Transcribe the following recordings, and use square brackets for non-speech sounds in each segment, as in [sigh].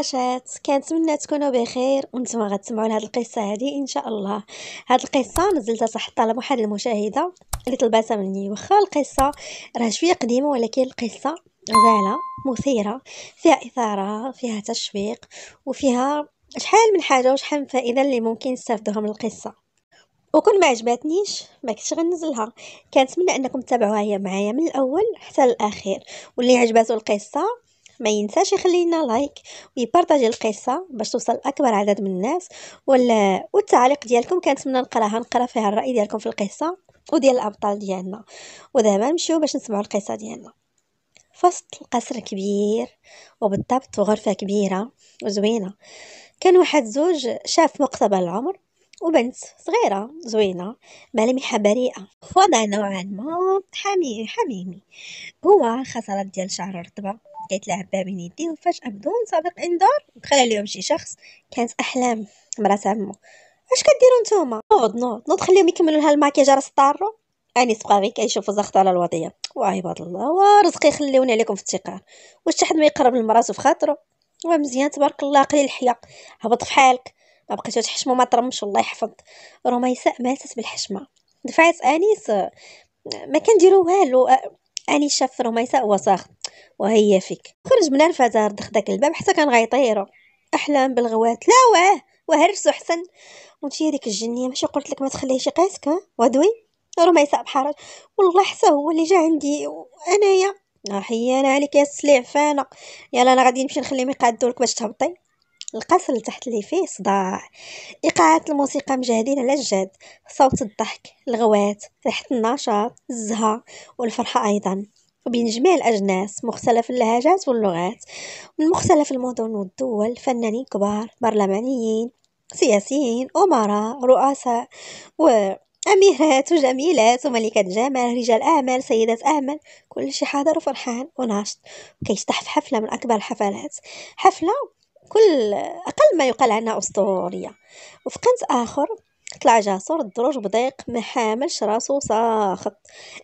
عاشات كنتمنى تكونوا بخير وانتم غتسمعوا لهاد القصه هذه ان شاء الله هاد القصه نزلتها تحت طلب واحد المشاهده اللي طلباتها مني واخا القصه راه شويه قديمه ولكن القصه غزاله مثيره فيها اثاره فيها تشويق وفيها شحال من حاجه وشحال من فائده اللي ممكن تستافدوها من القصه وكون ما عجبتنيش ما كنتش غنزلها كنتمنى انكم تتابعوها معايا من الاول حتى الاخير واللي عجباتو القصه ما ينساش يخلي لنا لايك ويبارطاجي القصه باش توصل لاكبر عدد من الناس ولا والتعليق ديالكم كنتمنى نقراها نقرا فيها الراي ديالكم في القصه وديال الابطال ديالنا ودابا نمشيو باش نسمعوا القصه ديالنا فصل القصر كبير وبالضبط غرفة كبيرة وزوينة كان واحد زوج شاف مقتبل العمر وبنت صغيرة زوينة ملامحها بريئة وضع نوعا ما حميمي حميمي هو خسرت ديال شعر رطبة كيتلاعب بها بين يدي وفجأة بدون سابق إنذار دخل عليهم شي شخص كانت أحلام مرات عمو اش كديروا نتوما نوض نوض نوض خليهم يكملوا لها الماكياج راه سطارو انيس بقى غير كيشوف زغط على الوضعيه وعباد الله ورزقي يخليوني عليكم في الثقه واش حد ما يقرب لمراتو في خاطرو ومزيان تبارك الله قليل الحياه هبط في حالك ما تحشمو ما ترمش الله يحفظ رميساء ماتت بالحشمه دفعت انيس ما كنديرو والو انيس شاف رميساء وساخط وهي فيك خرج من الفزار دخ داك الباب حتى كان غيطيرو احلام بالغوات لا واه وهرسو حسن وانتي هذيك الجنيه ماشي قلت لك ما تخليهش يقيسك ها ودوي يصعب بحرج والله حتى هو اللي جا عندي انايا انا عليك يا فانا يلا انا غادي نمشي نخليهم يقادو لك باش تهبطي القصر تحت اللي فيه صداع ايقاعات الموسيقى مجاهدين على الجد صوت الضحك الغوات ريحه النشاط الزهى والفرحه ايضا وبين جميع الأجناس مختلف اللهجات واللغات من مختلف المدن والدول فنانين كبار برلمانيين سياسيين أمراء رؤساء وأميرات وجميلات وملكة جمال رجال أعمال سيدات أعمال كل شي حاضر وفرحان وناشط وكيفتح في حفلة من أكبر الحفلات حفلة كل أقل ما يقال عنها أسطورية وفي قنت آخر طلع جاسور الدروج بضيق ما حاملش راسو ساخط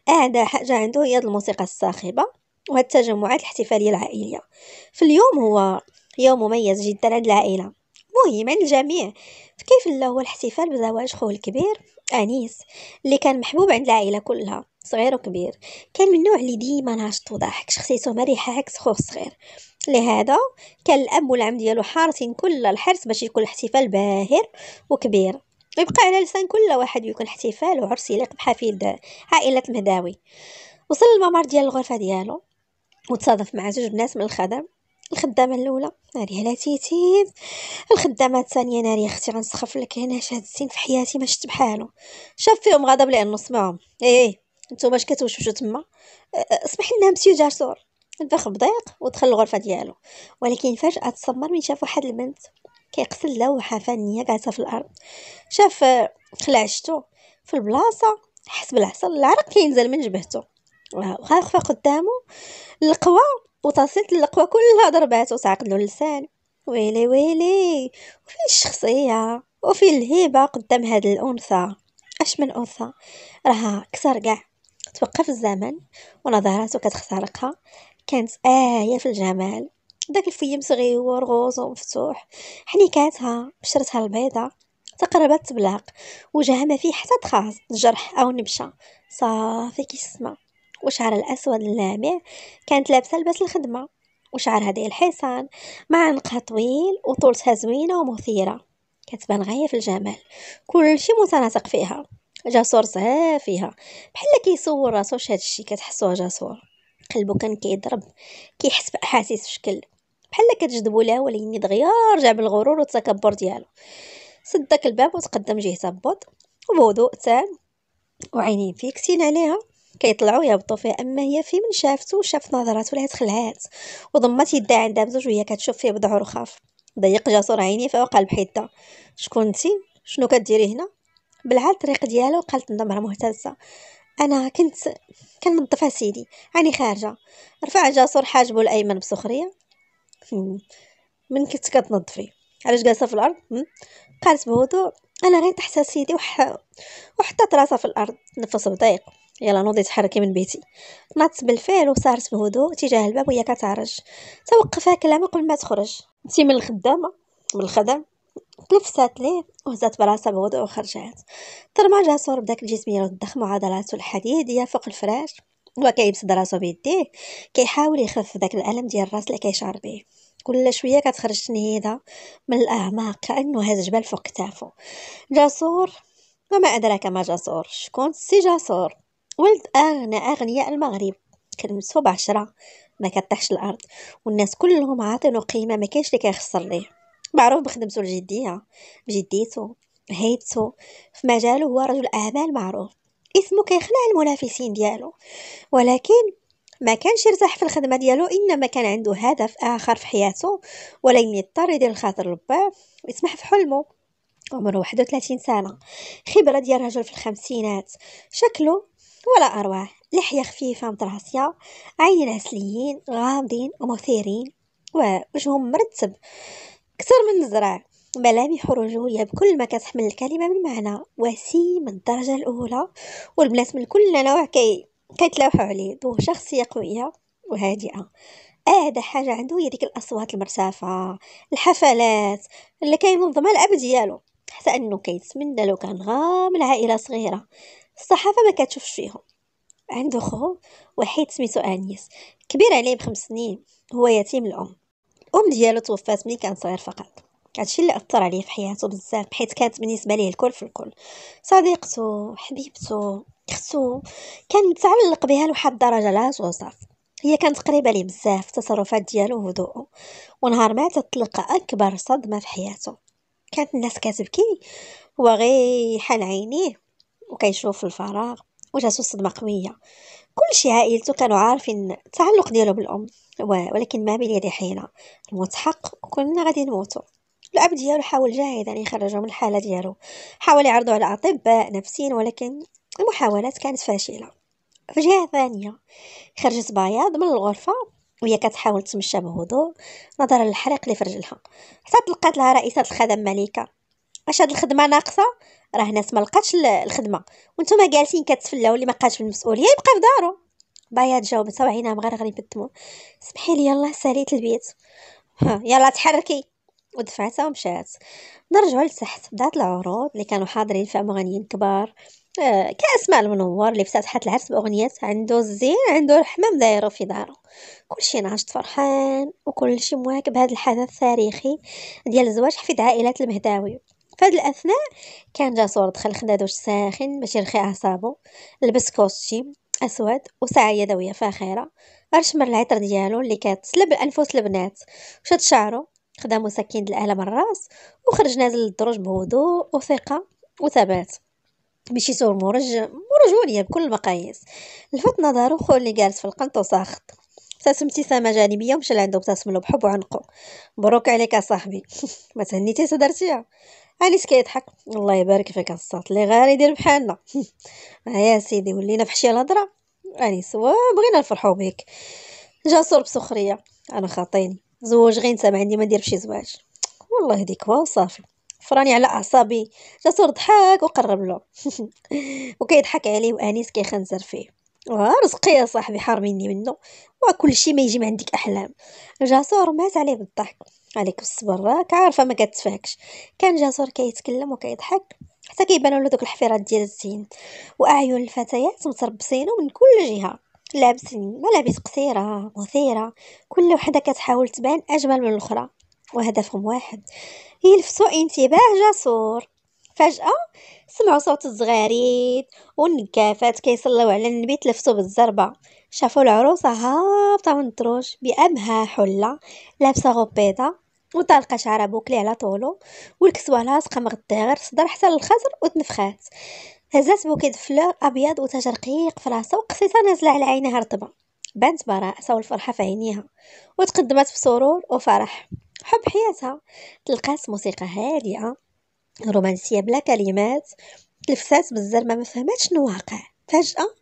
اعدى حاجه عنده هي الموسيقى الصاخبه وهاد التجمعات الاحتفاليه العائليه في اليوم هو يوم مميز جدا عند العائله مهم عند الجميع فكيف لا هو الاحتفال بزواج خوه الكبير انيس اللي كان محبوب عند العائله كلها صغير وكبير كان من النوع اللي ديما ناشط وضاحك شخصيته مريحه عكس خوه الصغير لهذا كان الاب والعم ديالو حارسين كل الحرص باش يكون الاحتفال باهر وكبير يبقى على لسان كل واحد يكون احتفال وعرس يليق بحفيد عائلة مهداوي وصل الممر ديال الغرفة ديالو وتصادف مع جوج بنات من الخدم الخدامة الأولى ناري هلا تيتيز الخدامة الثانية ناري اختي غنسخف لك هنا شهاد السين في حياتي ما شفت بحالو شاف فيهم غضب لأنو سمعهم إيه،, ايه نتوما اش كتوشوشو تما اسمح أه، أه، لنا مسيو جارسور الفخ بضيق ودخل الغرفة ديالو ولكن فجأة تصمر من شاف واحد البنت كيغسل لوحة فنية جالسة في الأرض شاف آه، خلعشتو في البلاصة حس بالعصا العرق كينزل من جبهته وخا خفا قدامه القوى وتصلت القوى كلها ضرباتو تعقدلو اللسان ويلي ويلي وفي الشخصية وفين الهيبة قدام هاد الأنثى أش من أنثى راها كسر كاع توقف الزمن ونظراته كتخترقها كانت آية في الجمال داك الفيم صغيور غوز ومفتوح حنيكاتها بشرتها البيضة تقربت تبلاق وجهها ما فيه حتى تخاز جرح او نبشه صافي كيسمع وشعر الاسود اللامع كانت لابسه لباس الخدمه وشعرها ديال الحصان مع عنقها طويل وطولتها زوينه ومثيره كتبان غايه في الجمال كلشي متناسق فيها جسور فيها بحال كيصور راسو شي هادشي كتحسوها جسور قلبو كان كيضرب كيحس باحاسيس في شكل بحال كتجذبو ليها ولكن دغيا رجع بالغرور والتكبر ديالو سد داك الباب وتقدم جهه بوط وبهدوء تام وعينين فيكسين عليها كيطلعوا يهبطوا فيها اما هي في من شافته وشاف نظراته لها تخلعات وضمت يدها عندها بزوج وهي كتشوف فيه بضع وخاف ضيق جاسور عينيه فوقع البحيده شكون انتي شنو كديري هنا بلعا الطريق ديالها وقالت نمره مهتزه انا كنت كنضفها سيدي راني خارجه رفع جاسور حاجبه الايمن بسخريه من كنت كتنظفي علاش جالسه في الارض قالت بهدوء انا غير تحت سيدي وح... وحطت راسها في الارض نفس بطيق يلا نوضي تحركي من بيتي نطت بالفعل وصارت بهدوء تجاه الباب وهي كتعرج توقفها كلامه قبل ما تخرج نتي من الخدامه من الخدم تنفسات ليه وهزات براسها بهدوء وخرجات ترمى جاسور بداك الجسميه الضخم وعضلاته الحديديه فوق الفراش هو كيبسد راسو بيديه كيحاول يخفف داك الالم ديال الراس اللي كيشعر به كل شويه كتخرج تنهيده من الاعماق كانه هز جبل فوق كتافو جاسور وما ادراك ما جاسور شكون سي جاسور ولد اغنى اغنياء المغرب كلمتو بعشرة ما كطيحش الارض والناس كلهم عاطينو قيمه ما كاينش اللي كيخسر ليه معروف بخدمته الجديه بجديته هيبته في مجاله هو رجل اعمال معروف اسمه كيخلع المنافسين ديالو ولكن ما كانش يرتاح في الخدمة ديالو إنما كان عنده هدف آخر في حياته ولين يضطر يدير الخاطر لبا ويسمح في حلمه عمره 31 سنة خبرة ديال رجل في الخمسينات شكله ولا أرواح لحية خفيفة مطراسية عينين عسليين غامضين ومثيرين ووجههم مرتب كثر من الزرع ملامح رجولية بكل ما كتحمل الكلمة من معنى وسيم من الدرجة الأولى والبنات من كل نوع كي كيتلاوحوا عليه ذو شخصية قوية وهادئة هذا آه حاجة عنده هي ديك الأصوات المرتفعة الحفلات اللي كينظمها الأب ديالو حتى أنه كيتمنى لو كان غام عائله صغيرة الصحافة ما كتشوفش فيهم عنده خو وحيد سميتو أنيس كبير عليه بخمس سنين هو يتيم الأم الأم ديالو توفات ملي كان صغير فقط هادشي اللي اثر عليه في حياته بزاف حيت كانت بالنسبه ليه الكل في الكل صديقته حبيبته اختو كان متعلق بها لواحد الدرجه لا توصف هي كانت قريبه ليه بزاف التصرفات ديالو وهدوءه ونهار ماتت تلقى اكبر صدمه في حياته كانت الناس كتبكي هو غير حال عينيه وكيشوف الفراغ وجاتو صدمه قويه كلشي عائلته كانوا عارفين التعلق ديالو بالام ولكن ما بين يدي حينا الموت حق وكلنا غادي نموتو الأب ديالو حاول جاهدا يعني يخرجه من الحالة ديالو حاول يعرضه على أطباء نفسيين ولكن المحاولات كانت فاشلة في جهة ثانية خرجت بياض من الغرفة وهي كتحاول تمشى بهدوء نظرا للحريق اللي في رجلها حتى تلقات لها رئيسة الخدم مليكة اش هاد الخدمه ناقصه راه ناس ما لقاتش الخدمه وانتم جالسين كتفلاو اللي ما قاتش بالمسؤوليه يبقى في دارو بياض تجاوبتها وعينها مغرغرين بالدموع سمحي لي يلاه ساليت البيت ها يلا تحركي ودفعتها ومشات نرجع لتحت بدات العروض اللي كانوا حاضرين فيها مغنيين كبار آه، كاسماء المنور اللي افتتحت العرس باغنيات عنده الزين عنده الحمام دايرو في دارو كلشي ناشط فرحان وكلشي مواكب هذا الحدث التاريخي ديال زواج حفيد عائلات المهداوي فهاد الاثناء كان جاسور دخل خدادوش ساخن باش يرخي اعصابو لبس كوستيم اسود وساعه يدويه فاخره رشمر العطر ديالو اللي كتسلب الانفس البنات وشد شعرو خدامو سكين الأعلى من الراس وخرج نازل للدروج بهدوء وثقة وثبات ماشي سور مرج مرجولية بكل المقاييس لفت نظرو خو اللي جالس في القنط وساخط ابتسم ابتسامة جانبية ومشى لعندو ابتسم له بحب وعنقو مبروك عليك اصاحبي [laughs] ما تهنيتي صدرتيها علاش كيضحك الله يبارك فيك الصوت اللي غير يدير بحالنا [laughs] آه يا سيدي ولينا في حشيه الهضره انيس بغينا نفرحوا بك جا صور بسخريه انا خاطيني زوج غير نسامح عندي ما ندير شي زواج والله هذيك وا وصافي فراني على اعصابي جاسور ضحك وقرب له [laughs] وكيضحك عليه وانيس كيخنزر فيه آه، رزقي يا صاحبي حارميني منه وكل شيء ما يجي ما عندك احلام جاسور مات عليه بالضحك عليك بالصبر راك عارفه ما كتفهكش كان جاسور كيتكلم وكيضحك حتى كيبانوا له دوك الحفيرات ديال الزين واعين الفتيات متربصينه من كل جهه لابسين ملابس قصيرة مثيرة كل وحدة كتحاول تبان أجمل من الأخرى وهدفهم واحد يلفتوا انتباه جسور فجأة سمعوا صوت الزغاريد والنكافات كيصلوا على النبي تلفتوا بالزربة شافوا العروسة هابطة من الدروج بأبهى حلة لابسة غوب بيضة وطالقة شعرها بوكلي على طولو والكسوة لاصقة مغطية غير صدر حتى للخزر وتنفخات هزات بوكيد فلور ابيض وتاج رقيق في راسها وقصيتها نازله على عينيها رطبه بانت براءه والفرحه في عينيها وتقدمت بسرور وفرح حب حياتها تلقات موسيقى هادئه رومانسيه بلا كلمات تلفتات بالزر ما فهمتش شنو واقع فجاه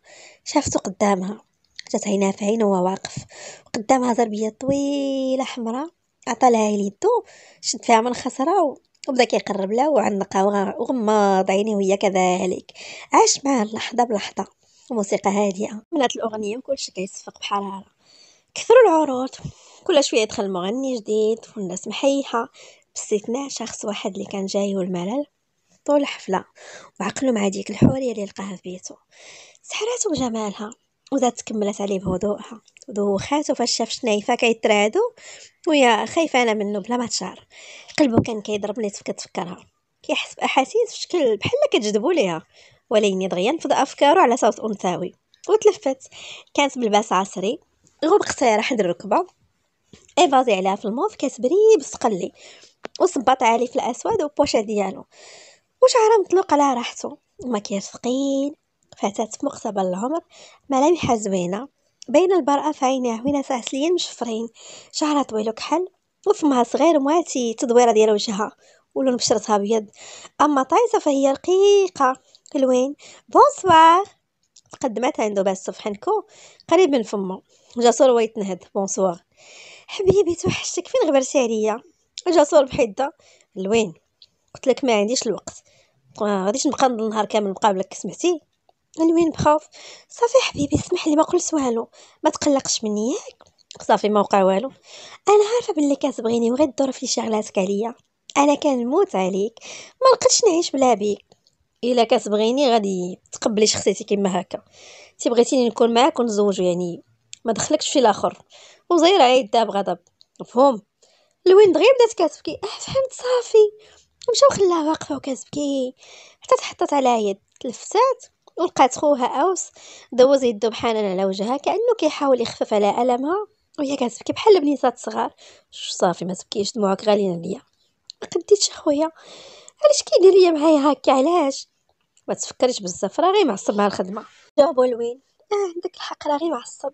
شافته قدامها جات عينها في عينه وهو واقف قدامها زربيه طويله حمراء عطا لها يدو شد فيها من خسره وبدا كيقرب لها وعنقها وغمض عينيه وهي كذلك عاش معاه اللحظه بلحظه موسيقى هادئه منات الاغنيه وكلشي كيصفق بحراره كثروا العروض كل شويه يدخل مغني جديد والناس محيحه باستثناء شخص واحد اللي كان جاي والملل طول الحفله وعقلو مع ديك الحوريه اللي لقاها في بيته سحراتو بجمالها وذات تكملت عليه بهدوءها ودوخات خاتو فاش شاف شنايفه كيترادو ويا وهي خايفانه منه بلا ما تشعر قلبو كان كيضرب ملي كتفكرها كيحس باحاسيس بشكل بحال كتجذبو ليها وليني دغيا نفض افكارو على صوت انثوي وتلفت كانت بلباس عصري غوب قصيره حد الركبه اي عليها في الموف كتبري بسقلي وصبط عالي في الاسود وبوشه ديالو وشعره مطلوق على راحته وماكياج ثقيل فتاة في مقتبل العمر ملامحها زوينة بين البرأة في عينيه وين سليين مشفرين شعرها طويل وكحل وفمها صغير مواتي تدويرة ديال وجهها ولون بشرتها بيض أما طايسة فهي رقيقة لوين بونسوار تقدمت عندو بس صفحنكو قريب من فمو جاسور هو يتنهد بونسوار حبيبي توحشتك فين غبرتي عليا جاسور بحده لوين قلت لك ما عنديش الوقت غاديش نبقى نضل نهار كامل مقابلك سمعتي وين بخاف صافي حبيبي اسمح لي ما قلت والو ما تقلقش مني ياك صافي ما وقع والو انا عارفه باللي كتبغيني وغير الظروف في شغلاتك عليا انا كنموت عليك ما لقيتش نعيش بلا بيك الا كتبغيني غادي تقبلي شخصيتي كما هكا تبغيتيني نكون معاك ونزوجو يعني ما دخلكش في الاخر وزير عيد داب غضب مفهوم لوين دغيا بدات كتبكي اه فهمت صافي مشاو خلاها واقفه وكتبكي حتى تحطت على يد تلفتات لقات خوها اوس دوز يدو بحنان على وجهها كانه كيحاول يخفف على المها وهي كتبكي بحال بنيسات صغار صافي ما تبكيش دموعك غاليين عليا ما قديتش اخويا علاش كيدير ليا معايا هكا علاش ما تفكريش بزاف راه غير معصب مع الخدمه جاوبو لوين اه عندك الحق راه غير معصب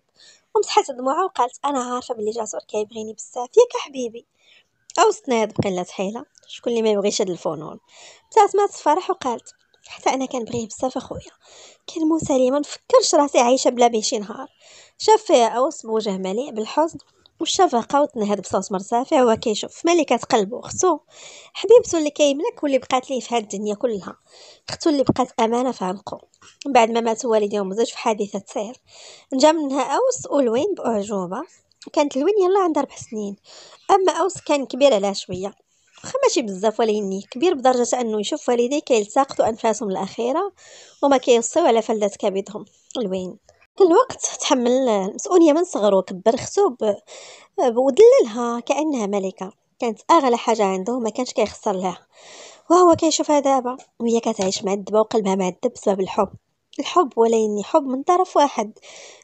ومسحات دموعها وقالت انا عارفه بلي جاسور كيبغيني بزاف ياك حبيبي اوس سناد بقلة حيله شكون اللي ما يبغيش هاد الفنون بتات ما تفرح وقالت حتى انا كنبغيه بزاف اخويا كان عليه ما نفكرش راسي عايشه بلا بيه شي نهار شاف فيها اوس بوجه مليء بالحزن والشفقه وتنهد بصوت مرتفع وهو كيشوف ملي كتقلبو اختو حبيبته اللي كيملك واللي بقات ليه في هاد الدنيا كلها اختو اللي بقات امانه في عنقو من بعد ما مات والدي ومزوج في حادثه سير نجا منها اوس ولوين باعجوبه كانت لوين يلا عندها ربع سنين اما اوس كان كبير عليها شويه واخا ماشي بزاف ولكن كبير بدرجة أنه يشوف والديه كيلتقطوا أنفاسهم الأخيرة وما كيوصيو على فلات كبدهم الوين كل الوقت تحمل المسؤولية من صغرو كبر ختو ودللها كأنها ملكة كانت أغلى حاجة عنده ما كانش كيخسر لها وهو كيشوفها دابا وهي كتعيش معذبة وقلبها معذب بسبب الحب الحب ولكن حب من طرف واحد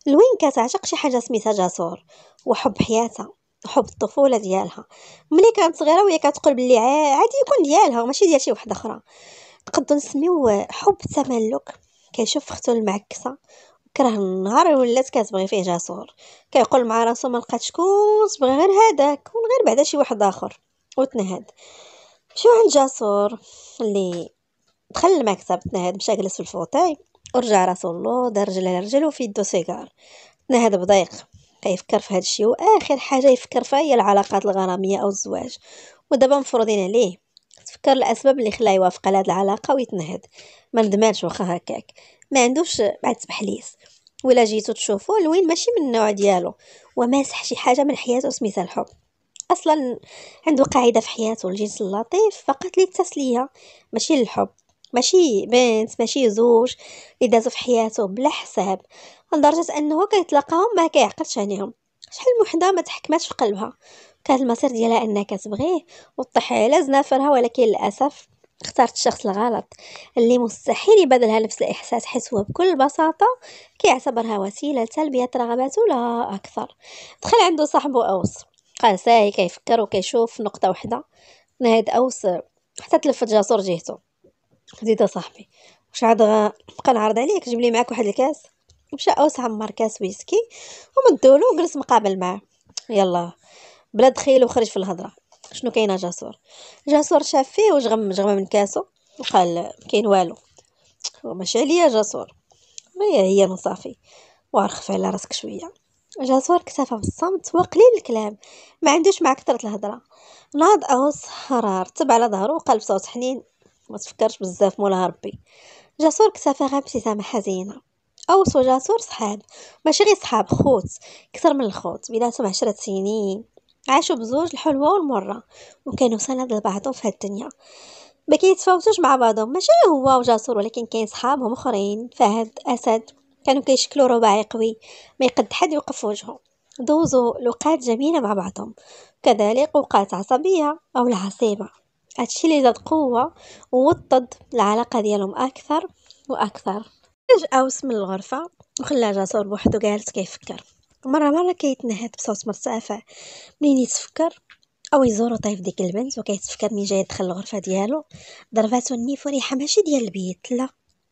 الوين كتعشق شي حاجة سميتها جاسور وحب حياتها حب الطفوله ديالها ملي كانت صغيره وهي كتقول بلي عادي يكون ديالها وماشي ديال شي وحده اخرى نقدو نسميو حب التملك كيشوف اختو المعكسه كره النهار ولات كتبغي فيه جاسور كيقول مع راسو ما لقات شكون تبغي غير هذاك كون غير بعدا شي واحد اخر وتنهد مشيو عند جاسور اللي دخل المكتب تنهد مشى جلس في الفوتاي ورجع راسو الله دار رجل على رجل وفي يدو سيجار تنهد بضيق كيفكر في هادشي واخر حاجه يفكر فيها هي العلاقات الغراميه او الزواج ودابا مفروضين عليه تفكر الاسباب اللي خلاه يوافق على هذه العلاقه ويتنهد ما ندمانش واخا هكاك ما عندوش بعد تبحليس ولا جيتو تشوفو لوين ماشي من النوع ديالو وماسح شي حاجه من حياته سميتها الحب اصلا عنده قاعده في حياته الجنس اللطيف فقط للتسليه ماشي للحب ماشي بنت ماشي زوج اللي دازو في حياته بلا حساب لدرجة أنه كيتلاقاهم ما كيعقلش عليهم شحال وحدة ما تحكمات في قلبها كان المصير ديالها أنها كتبغيه وطيح على زنافرها ولكن للأسف اختارت الشخص الغلط اللي مستحيل يبادلها نفس الإحساس حيت هو بكل بساطة كيعتبرها وسيلة لتلبية رغباته لا أكثر دخل عنده صاحبه أوس قال ساهي كيفكر وكيشوف نقطة وحدة نهاد أوس حتى تلفت جاسور جهته زيد صاحبي واش عاد بقى نعرض عليك جيب لي معاك واحد الكاس مشى اوس عمر كاس ويسكي ومدولو وجلس مقابل معاه يلا بلا دخيل وخرج في الهضره شنو كاينه جاسور جاسور شاف فيه واش غم جغم من كاسو وقال كاين والو وماشي عليا جاسور هي هي مصافي وارخف على راسك شويه جاسور اكتفى بالصمت وقليل الكلام ما عندوش مع كثره الهضره ناض اوس حرار تبع على ظهره وقال بصوت حنين ما تفكرش بزاف مولاها ربي جاسور كتافه غير ابتسامه حزينه او سوجاسور صحاب ماشي غير صحاب خوت كثر من الخوت بيناتهم عشرة سنين عاشوا بزوج الحلوة والمرة وكانوا سند لبعضهم في الدنيا ما كيتفاوتوش مع بعضهم ماشي هو وجاسور ولكن كاين صحابهم اخرين فهد اسد كانوا كيشكلوا رباعي قوي ما يقد حد يوقف وجهه دوزوا لقات جميلة مع بعضهم كذلك وقات عصبية أو العصيبة هادشي اللي زاد قوة ووطد العلاقة ديالهم أكثر وأكثر فجأة وص من الغرفة وخلى جاسور بوحدو جالس كيفكر مرة مرة كيتنهد بصوت مرتفع منين يتفكر أو يزور طيف ديك البنت وكيتفكر منين جاي يدخل الغرفة ديالو ضرباتو النيف وريحة ماشي ديال البيت لا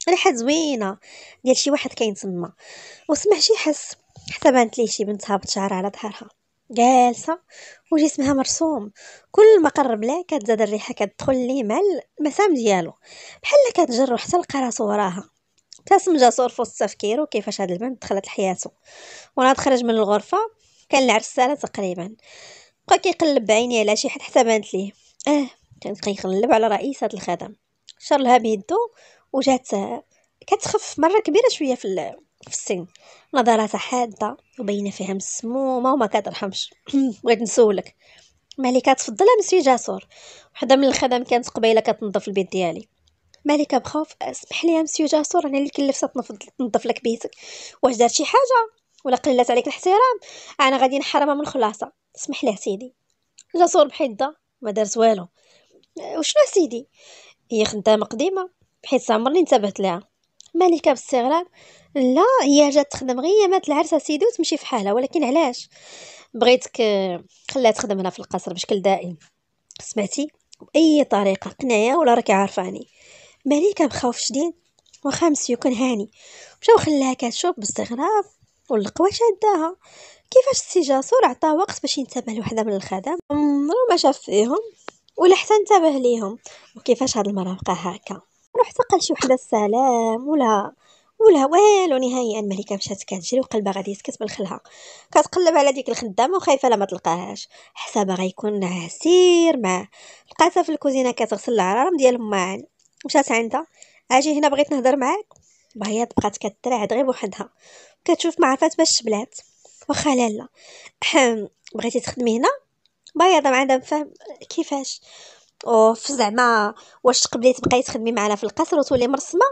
ريحة زوينة ديال شي واحد كاين تما وسمع شي حس حتى بانت ليه شي بنت هابط شعر على ظهرها جالسة وجسمها مرسوم كل ما قرب ليه كتزاد الريحة كتدخل ليه مع المسام ديالو بحال كتجرو حتى لقى راسو وراها ابتسم جاسور في وسط تفكيره كيفاش هاد البنت دخلت لحياته وانا تخرج من الغرفه كان العرسالة تقريبا بقى كيقلب بعيني على شي حد حتى بانت ليه اه كان كيقلب على رئيسة هاد الخدم شر لها بيدو وجات كتخف مره كبيره شويه في في السن نظراتها حاده وباينه فيها مسمومه وما كترحمش [clears throat] بغيت نسولك مالي كتفضلها مسيو جاسور وحده من الخدم كانت قبيله كتنظف البيت ديالي مالك بخوف اسمح لي مسيو جاسور انا اللي كلفت تنظف لك بيتك واش دار شي حاجه ولا قلت عليك الاحترام انا غادي نحرمها من الخلاصه اسمح لي سيدي جاسور بحده ما دارت والو وشنو سيدي هي خدامه قديمه بحيت عمرني انتبهت لها مالكه باستغراب لا هي جات تخدم مات العرس سيدي وتمشي في حالها ولكن علاش بغيتك خليها تخدم هنا في القصر بشكل دائم سمعتي باي طريقه قنعيه ولا راكي عارفاني مليكة بخوف شديد وخا مسيو كان هاني مشا وخلاها كتشوف باستغراب والقوى شداها كيفاش السي جاسور عطاه وقت باش ينتبه لوحده من الخدم عمرو ما شاف فيهم ولا حتى انتبه ليهم وكيفاش هاد المره بقى هكا روح تقل شي وحده السلام ولا ولا والو نهائيا الملكه مشات كتجري وقلبها غادي يسكت من خلها كتقلب على ديك الخدامه وخايفه لا ما تلقاهاش حسابها غيكون عسير معاه لقاتها في الكوزينه كتغسل العرارم ديال ماعن مشات عندها اجي هنا بغيت نهضر معاك باهي بقات كترعد غير بوحدها كتشوف ما عرفات باش شبلات واخا لالا بغيتي تخدمي هنا باهي ما عندها فهم كيفاش اوف زعما واش تقبلي تبقاي تخدمي معنا في القصر وتولي مرسمه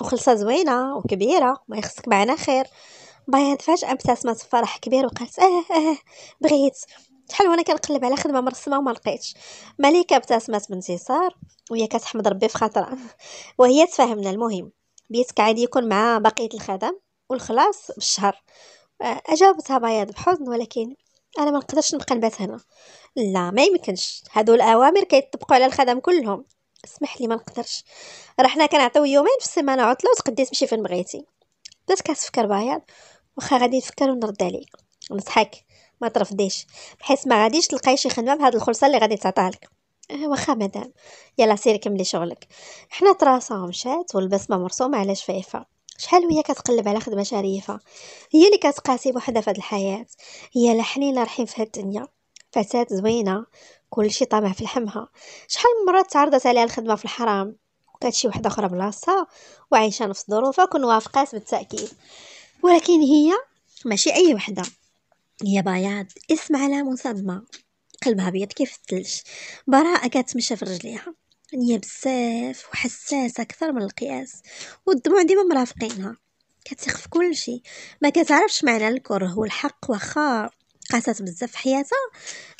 وخلصه زوينه وكبيره ما يخصك معنا خير باهي فجاه ابتسمت فرح كبير وقالت اه اه, آه، بغيت شحال وانا كنقلب على خدمه مرسمه وما لقيتش مليكه ابتسمت بانتصار وهي كتحمد ربي في خاطرها [laughs] وهي تفاهمنا المهم بيتك عادي يكون مع بقيه الخدم والخلاص بالشهر آه، اجابتها بياض بحزن ولكن انا ما نقدرش نبقى نبات هنا لا ما يمكنش هادو الاوامر كيطبقوا على الخدم كلهم اسمح لي ما نقدرش راه حنا كنعطيو يومين في السيمانه عطله وتقدي تمشي فين بغيتي بدات كتفكر بياض واخا غادي نفكر ونرد عليك نضحك ما ترفضيش بحيث ما غاديش تلقاي شي خدمه بهاد الخلصه اللي غادي تعطيها لك أه، واخا مدام يلا سيري كملي شغلك حنا طراسه مشات والبسمه مرسومه على شفايفها شحال وهي كتقلب على خدمه شريفه هي اللي كتقاسي بوحدها في الحياه هي لا حنين رحيم في هاد الدنيا فتاه زوينه كلشي طامع في لحمها شحال من مره تعرضت عليها الخدمه في الحرام وكانت شي وحده اخرى بلاصتها وعايشه نفس ظروفها كون وافقات بالتاكيد ولكن هي ماشي اي وحده يا بياض اسم على مصدمة قلبها بيض كيف الثلج براءة كتمشى في رجليها هي بزاف وحساسة أكثر من القياس والدموع ديما مرافقينها كتثق في كل شيء ما كتعرفش معنى الكره والحق واخا قاسات بزاف حياتها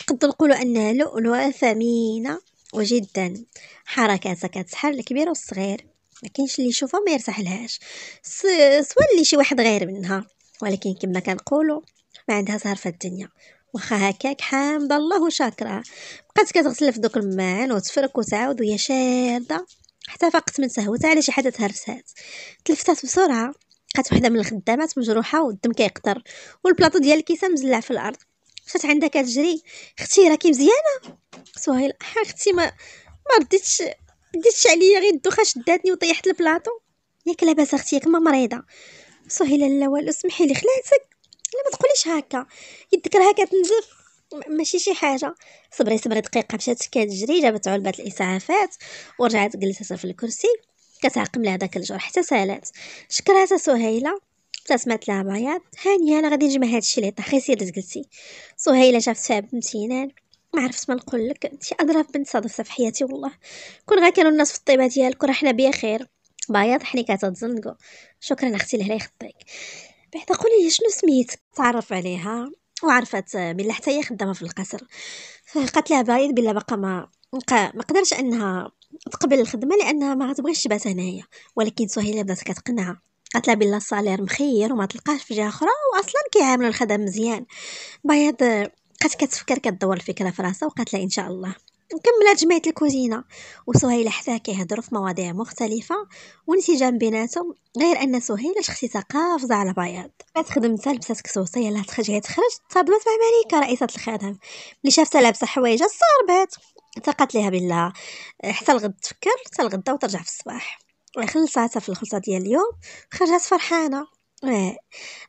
قد نقولوا انها لؤلؤه ثمينه وجدا حركاتها كتسحر الكبير والصغير ما كاينش اللي يشوفها ما يرتاح لهاش سوا اللي شي واحد غير منها ولكن كما كنقولوا ما عندها زهر في الدنيا واخا هكاك حامده الله وشاكرا بقات كتغسل في دوك الماعن وتفرك وتعاود وهي شاده حتى فاقت من سهوتها على شي حاجه تهرسات تلفتات بسرعه لقات وحده من الخدامات مجروحه والدم كيقطر والبلاطو ديال الكيسه مزلع في الارض مشات عندها كتجري اختي راكي مزيانه سهيل اختي ما ما رديتش بديتش عليا غير الدوخه شداتني وطيحت البلاطو ياك لاباس اختي ياك ما مريضه سهيل لا والو سمحي لي خلعتك لا ما تقوليش هكا يدك راه كتنزف ماشي شي حاجه صبري صبري دقيقه مشات كتجري جابت علبه الاسعافات ورجعت جلستها في الكرسي كتعقم لها داك الجرح حتى سالات شكراتها سهيله ابتسمت لها بياض هانيه انا غادي نجمع هذا الشيء اللي طاح غير سير سهيله شافت فيها بامتنان ما عرفت ما نقول لك انت اضرب بنت صادفتها في حياتي والله كون غير كانوا الناس في الطيبه ديالك راه حنا بخير بياض حني تزنقو شكرا اختي لهلا يخطيك بعدا قولي شنو سميتك تعرف عليها وعرفت بلي حتى هي خدامه في القصر قالت لها باين بلي باقا ما ما قدرش انها تقبل الخدمه لانها ما غتبغيش تبات هنايا ولكن سهيله بدات كتقنعها قالت لها بلي الصالير مخير وما تلقاش في جهه اخرى واصلا كيعاملوا الخدم مزيان بياض بقات كتفكر كدور الفكره في راسها وقالت لها ان شاء الله مكملات جمعيه الكوزينه وسهيله حتى كيهضروا في مواضيع مختلفه وانسجام بيناتهم غير ان سهيله شخصيتها قافزه على بياض بعد خدمتها لبسات كسوسه يلاه تخرج هي تخرج تصادمت مع مليكه رئيسه الخدم ملي شافتها لابسه حوايجها صاربات ثقت ليها بالله حتى الغد تفكر حتى الغدا وترجع في الصباح خلصاتها في الخلطه ديال اليوم خرجات فرحانه آه،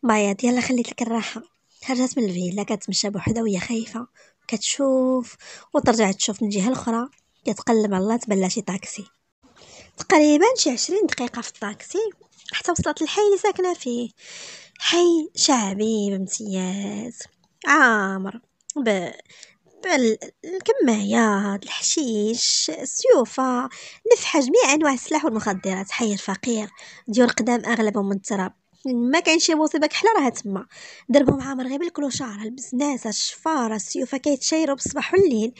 بياض يلا خليت لك الراحه خرجات من الفيلا كتمشى بوحدها وهي خايفه كتشوف وترجع تشوف من الجهة الأخرى كتقلب على الله تبلا شي طاكسي تقريبا شي عشرين دقيقة في الطاكسي حتى وصلت للحي اللي ساكنة فيه حي شعبي بامتياز عامر ب الكمايات الحشيش السيوفة نفحة جميع أنواع السلاح والمخدرات حي الفقير ديور قدام أغلبهم من التراب ما كاين شي مصيبه كحله راها تما دربهم عامر غير بالكلوشار البزناسه الشفاره السيوفه كيتشايروا بالصباح والليل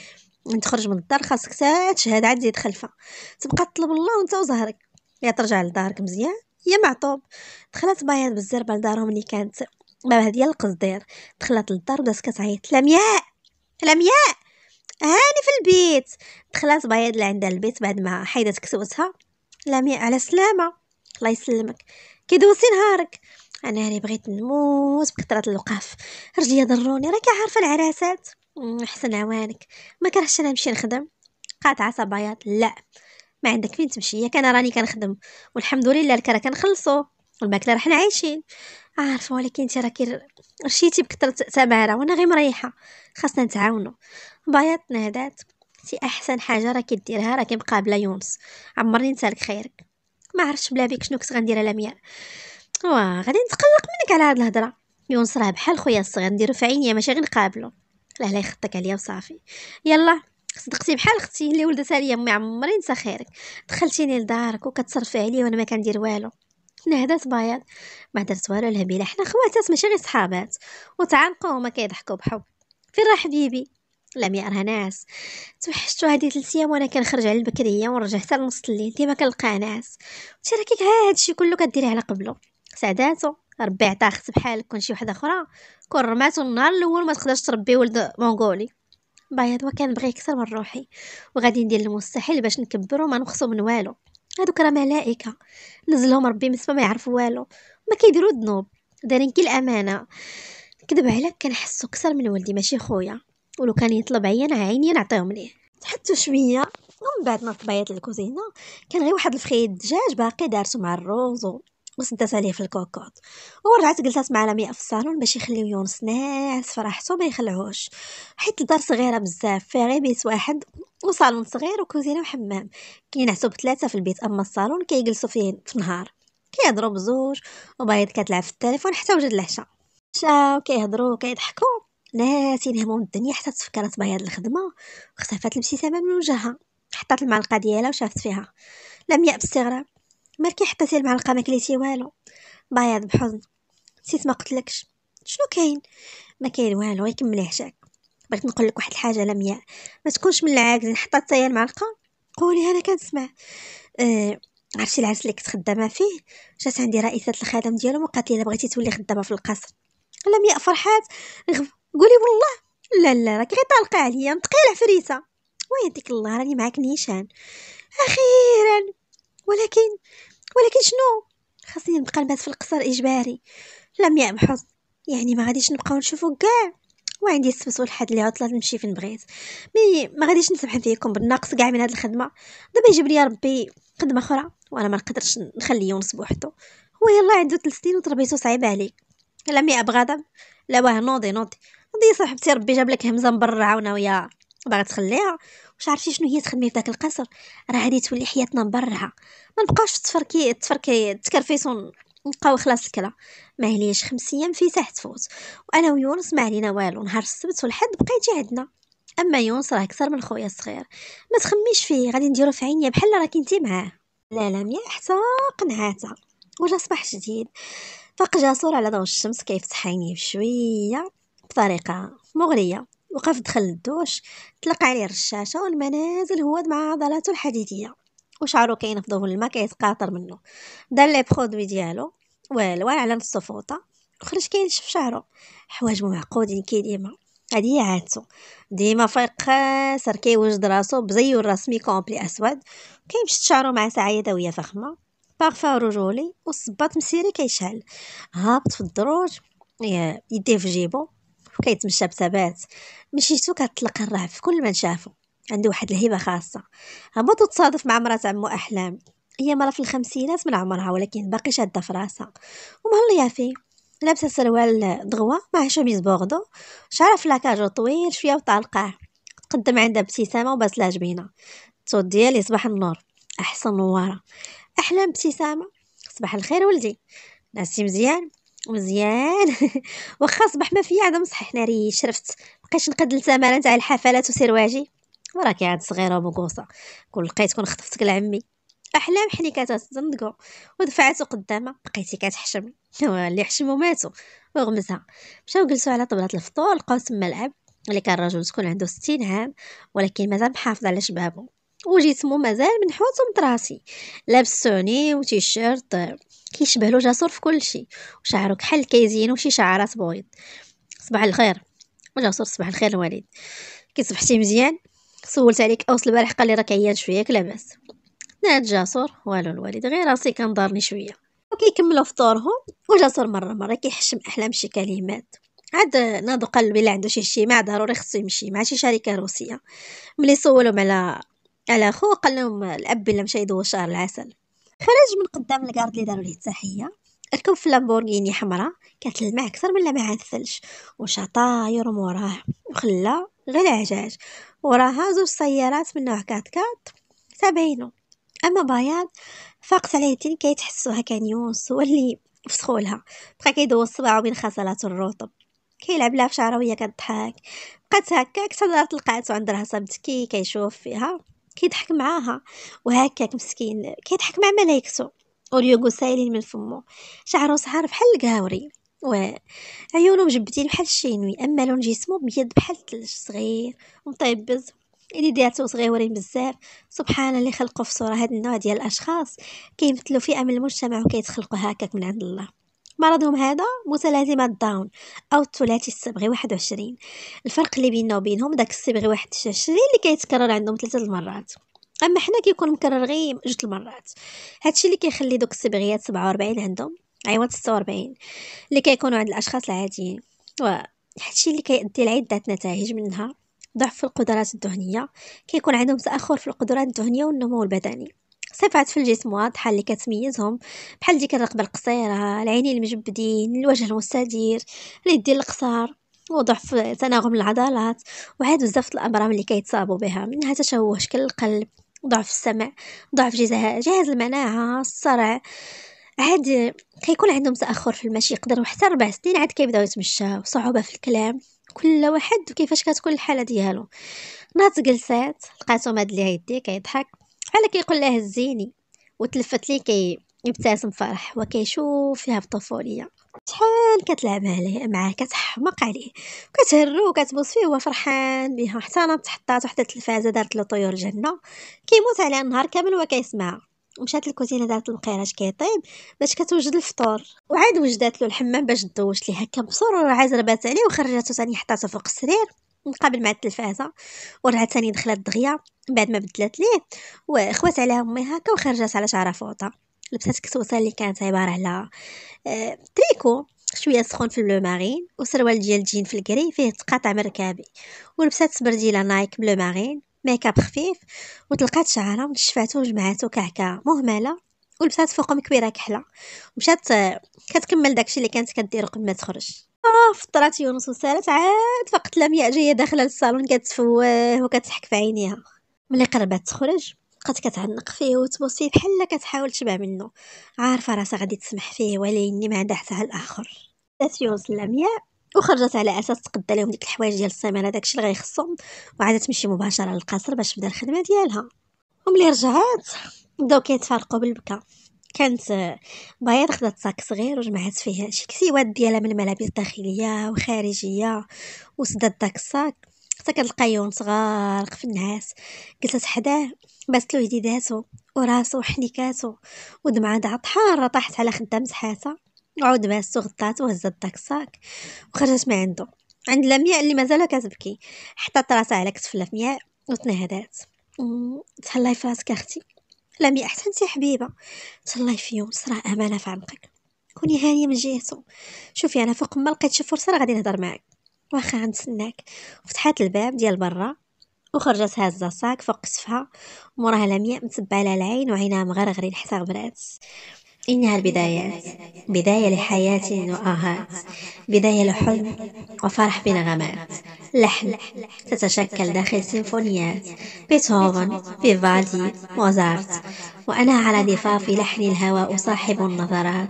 تخرج من الدار خاصك تشهد عاد تزيد خلفه تبقى تطلب الله وانت وزهرك يا ترجع لدارك مزيان يا معطوب دخلت بياض بالزربه لدارهم اللي كانت بابها ديال القصدير دخلت للدار بدات كتعيط لمياء لمياء هاني في البيت دخلت بياض لعندها البيت بعد ما حيدت كسوتها لمياء على سلامه الله يسلمك كيدوزي نهارك انا راني بغيت نموت بكثره الوقاف رجليا ضروني راكي عارفه العراسات حسن عوانك ما كرهتش انا نمشي نخدم قاطعه صبايات لا ما عندك فين تمشي ياك انا راني كنخدم والحمد لله الكره كنخلصو والماكله راحنا عايشين عارفه ولكن انت راكي رشيتي بكثره تبعره وانا غير مريحه خاصنا نتعاونوا بايات نهدات سي احسن حاجه راكي ديرها راكي مقابله يونس عمرني نسالك خيرك ما عرفتش بلا بيك شنو كنت غندير على ميا واه غادي نتقلق منك على هاد الهضره يونس راه بحال خويا الصغير نديرو في عينيا ماشي غير نقابلو لا لا يخطك عليا وصافي يلا صدقتي بحال اختي اللي ولدتها ليا امي عمري نسى خيرك دخلتيني لدارك وكتصرفي عليا وانا ما كندير والو نهدات بياض ما درت والو الهبيله حنا خواتات ماشي غير صحابات وتعانقوا وما كيضحكوا بحب فين راه حبيبي لم يرها ناس توحشتو هادي ثلاث ايام وانا كنخرج على البكريه ونرجع حتى لنص الليل ديما كنلقاه ناس انت راكيك هادشي كله كديريه على قبله سعداتو ربي عطاه اخت بحالك كون شي وحده اخرى كون رماتو النهار الاول ما تقدرش تربي ولد مونغولي بايض بغي اكثر من روحي وغادي ندير المستحيل باش نكبرو ما نخصو من والو هادوك راه ملائكه نزلهم ربي من ما يعرفوا والو ما كيديروا الذنوب دارين كي الامانه كذب عليك كنحسو اكثر من ولدي ماشي خويا ولو كان يطلب عيان عيني نعطيهم ليه تحتو شويه ومن بعد ما طبيت الكوزينه كان غير واحد الفخيد دجاج باقي دارتو مع الروز وسدات عليه في الكوكوط ورجعت جلست مع لمياء في الصالون باش يخليو يونس ناعس فرحته ما يخلعوش حيت الدار صغيره بزاف فيها غير بيت واحد وصالون صغير وكوزينه وحمام كينعسو بثلاثه في البيت اما الصالون كيجلسوا فيه في النهار كيهضروا بزوج وبايض كتلعب في التليفون حتى وجد العشاء شاو كيهضروا كيضحكوا ناسين هموم الدنيا حتى تفكرت بهاد الخدمة واختفات الابتسامة من وجهها حطات المعلقة ديالها وشافت فيها لمياء باستغراب مالكي حطيتي المعلقة ما كليتي والو بياض بحزن نسيت ما قلتلكش شنو كاين ما كاين والو يكمل هشاك بغيت نقول لك واحد الحاجه لمياء ما تكونش من العاكزين حطات هي المعلقه قولي انا كنسمع أه عرفتي العرس اللي كنت خدامه فيه جات عندي رئيسه الخدم ديالهم وقالت لي الا بغيتي تولي خدامه في القصر لمياء فرحات غب قولي والله لا لا راك غير طالقه عليا عفريسه فريسه ويديك الله راني معاك نيشان اخيرا ولكن ولكن شنو خاصني نبقى نبات في القصر اجباري لم يمحض يعني ما غاديش نبقاو نشوفو كاع وعندي السبت والحد اللي عطله نمشي فين بغيت مي ما غاديش نسمح فيكم بالنقص كاع من هاد الخدمه دابا يجيب لي ربي خدمه اخرى وانا ما نقدرش نخلي يونس بوحدو هو يلا عنده 3 سنين وتربيته صعيبه عليك لم يا غضب لا واه نوضي نوضي ردي صاحبتي ربي جاب لك همزه مبرعه وناويه باغا تخليها واش عرفتي شنو هي تخدمي في داك القصر راه غادي تولي حياتنا مبرعه ما نبقاش تفركي تفركي تكرفيسون نبقاو خلاص الكلا ما عليش خمس ايام في ساحه فوت وانا ويونس ما علينا والو نهار السبت والحد بقيتي عندنا اما يونس راه اكثر من خويا الصغير ما تخميش فيه غادي نديرو في عينيا بحال راكي انت معاه لا لا ميا حتى قنعاتها وجا صباح جديد فاق جاسور على ضوء الشمس كيفتح عينيه بشويه بطريقة مغرية وقف دخل الدوش طلق عليه الرشاشة والمنازل هو مع عضلاته الحديدية وشعرو كينفضو في الماء كيتقاطر منه دار لي برودوي ديالو والو على فوطة وخرج كينشف شعرو حوايج معقودين كي ديما هادي هي عادتو ديما فايق خاسر كيوجد راسو بزيو الرسمي كومبلي اسود كيمشط شعرو مع ساعه يدويه فخمه بارفان رجولي والصباط مسيري كيشعل هابط في الدروج يديه في جيبو وكيتمشى بثبات مشيتو كطلق الرعب في كل من شافو عنده واحد الهيبه خاصه هبط وتصادف مع مرات عمو احلام هي مرا في الخمسينات من عمرها ولكن باقي شاده في راسها ومهليه فيه لابسه سروال دغوا مع شوميز بوردو شعرها في لاكاجو طويل شويه وطالقاه تقدم عندها ابتسامه وباسله جبينه الصوت ديالي صباح النور احسن نواره احلام ابتسامه صباح الخير ولدي ناسي مزيان مزيان [laughs] واخا صبح ما فيا عدم صحيح ناري شرفت بقيتش نقد الثمره تاع الحفلات وسرواجي وراك عاد صغيره ومقوصه كون لقيت كون خطفتك لعمي احلام حنيكات تصدقوا ودفعاتو قدامها بقيتي كتحشم [laughs] اللي حشمو ماتو وغمزها مشاو جلسوا على طبلة الفطور لقاو تما الاب اللي كان رجل تكون عنده ستين عام ولكن مازال محافظ على شبابه وجسمو مازال منحوت ومطراسي لابس سوني وتيشيرت كيشبه له جاسور في كل شيء وشعره كحل كيزينو شي شعرات بويض صباح الخير وجاسور صباح الخير الوالد كي صبحتي مزيان سولت عليك اوس البارح قال لي راك عيان شويه ياك لاباس ناد جاسور والو الوالد غير راسي كنضارني شويه وكيكملوا فطورهم وجاسور مره مره كيحشم احلام شي كلمات عاد نادو قلبي اللي عنده شي اجتماع ضروري خصو يمشي مع شي شركه روسيه ملي سولهم على على خو قال لهم الاب الا مشى يدوز شهر العسل خرج من قدام الكارد اللي داروا ليه التحيه ركب في لامبورغيني حمراء كانت الماء اكثر من لمعها الثلج وشاطا يرم وراه وخلا غير عجاج وراها زوج سيارات من نوع كات كات تابعينو اما بياض فاقت عليه تين كيتحسوها يونس هو اللي فسخولها بقى كيدوز صباعو بين خصلات الرطب كيلعب لها في شعره وهي كضحك بقات هكاك حتى لقاتو عند راسها بتكي كيشوف فيها كيضحك معاها وهكاك مسكين كيضحك مع ملايكتو وليوغو سايلين من فمو شعره صحار بحال القهوري وعيونه مجبدين بحال الشينوي اما لون جسمه بيض بحال الثلج صغير ومطيبز اللي ديالته صغيورين بزاف سبحان اللي خلقو في صوره هاد النوع ديال الاشخاص كيمثلوا فئه من المجتمع وكيتخلقوا هكاك من عند الله مرضهم هذا متلازمة داون أو الثلاثي الصبغي واحد وعشرين الفرق اللي بيننا وبينهم داك الصبغي واحد وعشرين اللي كيتكرر عندهم ثلاثة المرات اما حنا كيكون مكرر غير جوج المرات هادشي اللي كيخلي دوك الصبغيات سبعة وربعين عندهم أيوة عوض وربعين اللي كيكونوا عند الاشخاص العاديين وهادشي اللي كيأدي لعده نتائج منها ضعف في القدرات الدهنيه كيكون عندهم تاخر في القدرات الدهنيه والنمو البدني صفات في الجسم واضحة اللي كتميزهم بحال ديك الرقبة القصيرة العينين المجبدين الوجه المستدير اليدين القصار وضعف تناغم العضلات وعاد بزاف الامراض اللي كيتصابوا بها منها تشوه شكل القلب ضعف السمع ضعف جهاز المناعه الصرع عاد كيكون عندهم تاخر في المشي يقدروا حتى ربع سنين عاد كيبداو يتمشاو صعوبه في الكلام كل واحد وكيفاش كتكون الحاله ديالو ناض جلسات لقاتو هاد اللي هيدي كيضحك بحال كيقول له هزيني وتلفت ليه كي يبتسم فرح وكيشوف فيها بطفولية شحال كتلعب عليه معاه كتحمق عليه كتهرو وكتبوس فيه هو فرحان بها حتى انا تحطات وحده التلفازه دارت له طيور الجنه كيموت عليها النهار كامل وكيسمعها ومشات للكوزينه دارت المقيراج كيطيب باش كتوجد الفطور وعاد وجدات له الحمام باش دوش ليه هكا بسرعه عاد ربات عليه وخرجاتو ثاني حطاته فوق السرير نقابل مع التلفازة ورها ثاني دخلت دغيا بعد ما بدلات ليه وخوات عليها امي هكا وخرجت على شعرها فوطه لبسات كسوسه اللي كانت عباره على آه، تريكو شويه سخون في البلو مارين وسروال ديال جين في الكري فيه تقاطع مركبي ركابي ولبسات سبرديله نايك بلو مارين ميكاب خفيف وطلقات شعرها ونشفاتو وجمعاتو كعكه مهمله ولبسات فوقهم كبيره كحله ومشات آه، كتكمل داكشي اللي كانت كدير قبل ما تخرج فطرات يونس وسالت عاد فقت لمياء جاية داخلة للصالون كتفواه وكتحك في عينيها ملي قربت تخرج بقات كتعنق فيه وتبوس فيه بحال كتحاول تشبع منه عارفة راسها غادي تسمح فيه ولكن ما عندها حتى الآخر دات يونس لمياء وخرجت على اساس تقدى لهم ديك الحوايج ديال السيمانه داكشي اللي غيخصهم وعاد تمشي مباشره للقصر باش تبدا الخدمه ديالها وملي رجعات بداو كيتفارقوا بالبكا كانت بايض خدات صاك صغير وجمعات فيه شي كسيوات ديالها من الملابس الداخليه وخارجيه وسدات داك الصاك حتى كتلقى يوم صغار في النعاس جلست حداه بست له وراسو وحنيكاتو ودمعة دعت حارة طاحت على خدام زحاتها وعاود باستو غطاتو وهزات داك الصاك وخرجت من عندو عند لمياء اللي مازال كتبكي حطات راسها على كتف لمياء وتنهدات تهلاي فراسك اختي أحلامي أحسنتي حبيبة تهلاي في يوم صرا أمانة في عمقك كوني هانية من جهته شوفي أنا فوق ما لقيت شي فرصة راه غادي نهضر معاك واخا غنتسناك فتحات الباب ديال برا وخرجت هازة صاك فوق سفها موراها لمياء متبعة على العين وعينها مغرغرين حتى غبرات إنها البدايات بداية لحياة وآهات بداية لحلم وفرح بنغمات لحن تتشكل داخل سيمفونيات بيتهوفن فيفالدي موزارت وأنا على ضفاف لحن الهواء أصاحب النظرات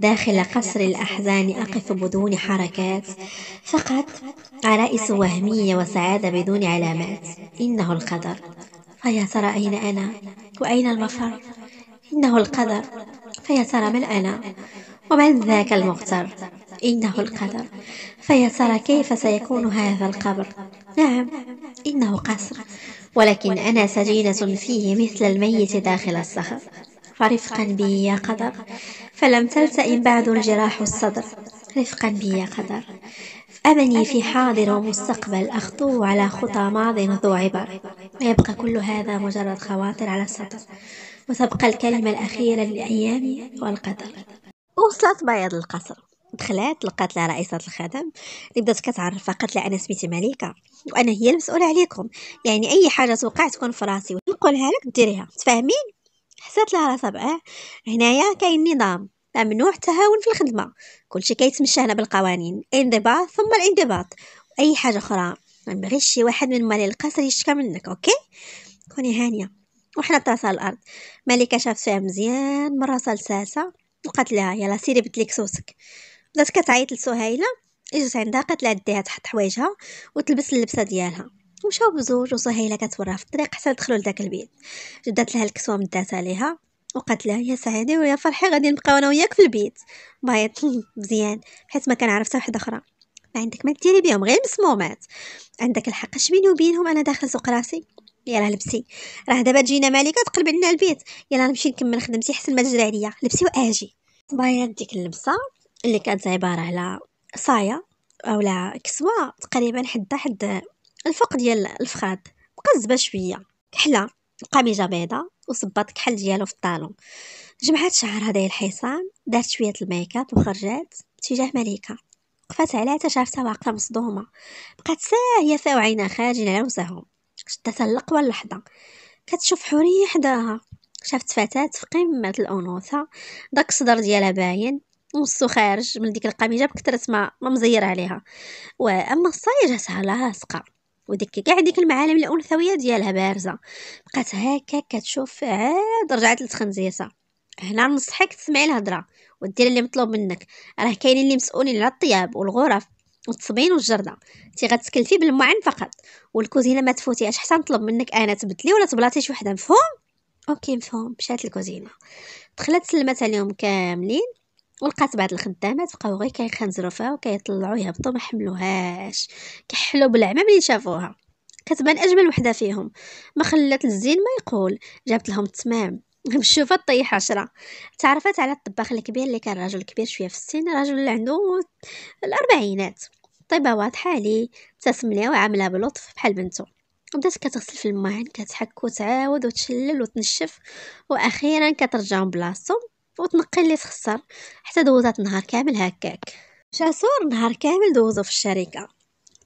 داخل قصر الأحزان أقف بدون حركات فقط عرائس وهمية وسعادة بدون علامات إنه القدر فيا ترى أين أنا وأين المفر إنه القدر فيا ترى من أنا ومن ذاك المغتر إنه القدر فيا ترى كيف سيكون هذا القبر نعم إنه قصر ولكن أنا سجينة فيه مثل الميت داخل الصخر فرفقا بي يا قدر فلم تلتئم بعد الجراح الصدر رفقا بي يا قدر أبني في حاضر ومستقبل أخطو على خطى ماض ذو عبر ويبقى كل هذا مجرد خواطر على السطر وتبقى الكلمة الأخيرة للأيام والقدر وصلت بياض القصر دخلت لقات لها رئيسة الخدم اللي بدات كتعرفها قالت لها انا سميتي مليكة وانا هي المسؤولة عليكم يعني اي حاجة توقع تكون في راسي نقولها لك ديريها تفاهمين حسات لها راسها بقى هنايا كاين نظام ممنوع التهاون في الخدمة كلشي كيتمشى هنا بالقوانين انضباط ثم الانضباط اي حاجة اخرى ما شي واحد من مالي القصر يشكى منك اوكي كوني هانيه وحنا طاسة الأرض مليكة شافت فيها مزيان من راسها لساسها وقالت لها يلا سيري بتليك صوصك بدات كتعيط لسهيلة اجت عندها قالت لها ديها تحط حوايجها وتلبس اللبسة ديالها ومشاو بزوج وسهيلة كتوراها في الطريق حتى دخلوا لذاك البيت جدات لها الكسوة مدات عليها وقالت لها يا سعيدي ويا فرحي غادي نبقاو انا وياك في البيت بايت [laughs] مزيان حيت ما كان عرفتها وحده اخرى ما عندك ما ديري بهم غير مسمومات عندك الحق اش بيني وبينهم انا داخل سوق راسي يلاه لبسي راه دابا تجينا مالكه تقلب لنا البيت يلاه نمشي نكمل خدمتي حسن ما تجرى عليا لبسي واجي صبايا ديك اللبسه اللي كانت عباره على صايه اولا كسوه تقريبا حدا حد الفوق ديال الفخاد مقزبه شويه كحله قميجه بيضاء وصبات كحل ديالو في الطالون جمعات شعرها داير الحصان دارت شويه الميكاب وخرجات تجاه مليكه وقفات عليها حتى شافتها واقفه مصدومه بقات ساهيه فاو وعينها خارجين على وسعهم شداتها اللقوة اللحظة كتشوف حورية حداها شافت فتاة في قمة الأنوثة داك الصدر ديالها باين نصو خارج من ديك القميجة بكثرة ما ما مزير عليها وأما الصاية جاتها لاصقة وديك كاع ديك المعالم الانثويه ديالها بارزه بقات هكا كتشوف عاد رجعت لتخنزيسة هنا نصحك تسمعي الهضره ودير اللي مطلوب منك راه كاينين اللي مسؤولين على الطياب والغرف والتصبين والجرده انت غتكلفي بالمعن فقط والكوزينه ما تفوتيهاش حتى نطلب منك انا تبدلي ولا تبلاتي شي وحده مفهوم اوكي مفهوم مشات الكوزينه دخلت سلمت عليهم كاملين ولقات بعض الخدامات بقاو غير كيخنزروا فيها وكيطلعوا يهبطوا ما حملوهاش كيحلو بالعمى ملي شافوها كتبان اجمل وحده فيهم ما خلات الزين ما يقول جابت لهم التمام بالشوفة [laughs] طيح عشرة تعرفت على الطباخ الكبير اللي كان راجل كبير شوية في السن راجل اللي عنده الأربعينات طيبة واضحة عليه تسم ليها وعاملها بلطف بحال بنته بدات كتغسل في المعين كتحك وتعاود وتشلل وتنشف واخيرا كترجع بلاصتو وتنقي اللي تخسر حتى دوزات نهار كامل هكاك شاسور نهار كامل دوزو في الشركه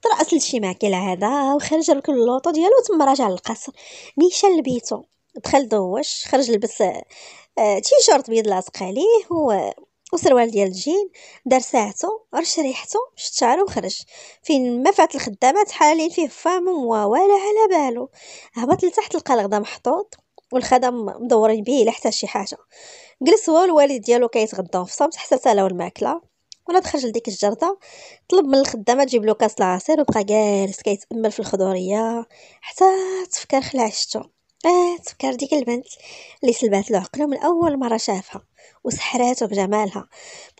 ترأس لشي معكل هذا وخرج ركل اللوطو ديالو تم راجع للقصر نيشان لبيتو دخل دوش خرج لبس آه، تي شورت بيض لاصق عليه و وسروال ديال الجين دار ساعته رش ريحته شت شعره وخرج فين ما فات الخدامه حالين فيه فامو ولا على بالو هبط لتحت لقى الغدا محطوط والخدم مدورين به لحتى شي حاجه جلس هو والوالد ديالو كيتغداو في صمت حتى سالاو الماكله ولا دخل لديك الجرده طلب من الخدامه تجيب له كاس العصير وبقى جالس كيتامل في الخضوريه حتى تفكر خلع عشتو آه تفكر ديك البنت اللي سلبات له عقله من أول مرة شافها وسحراتو بجمالها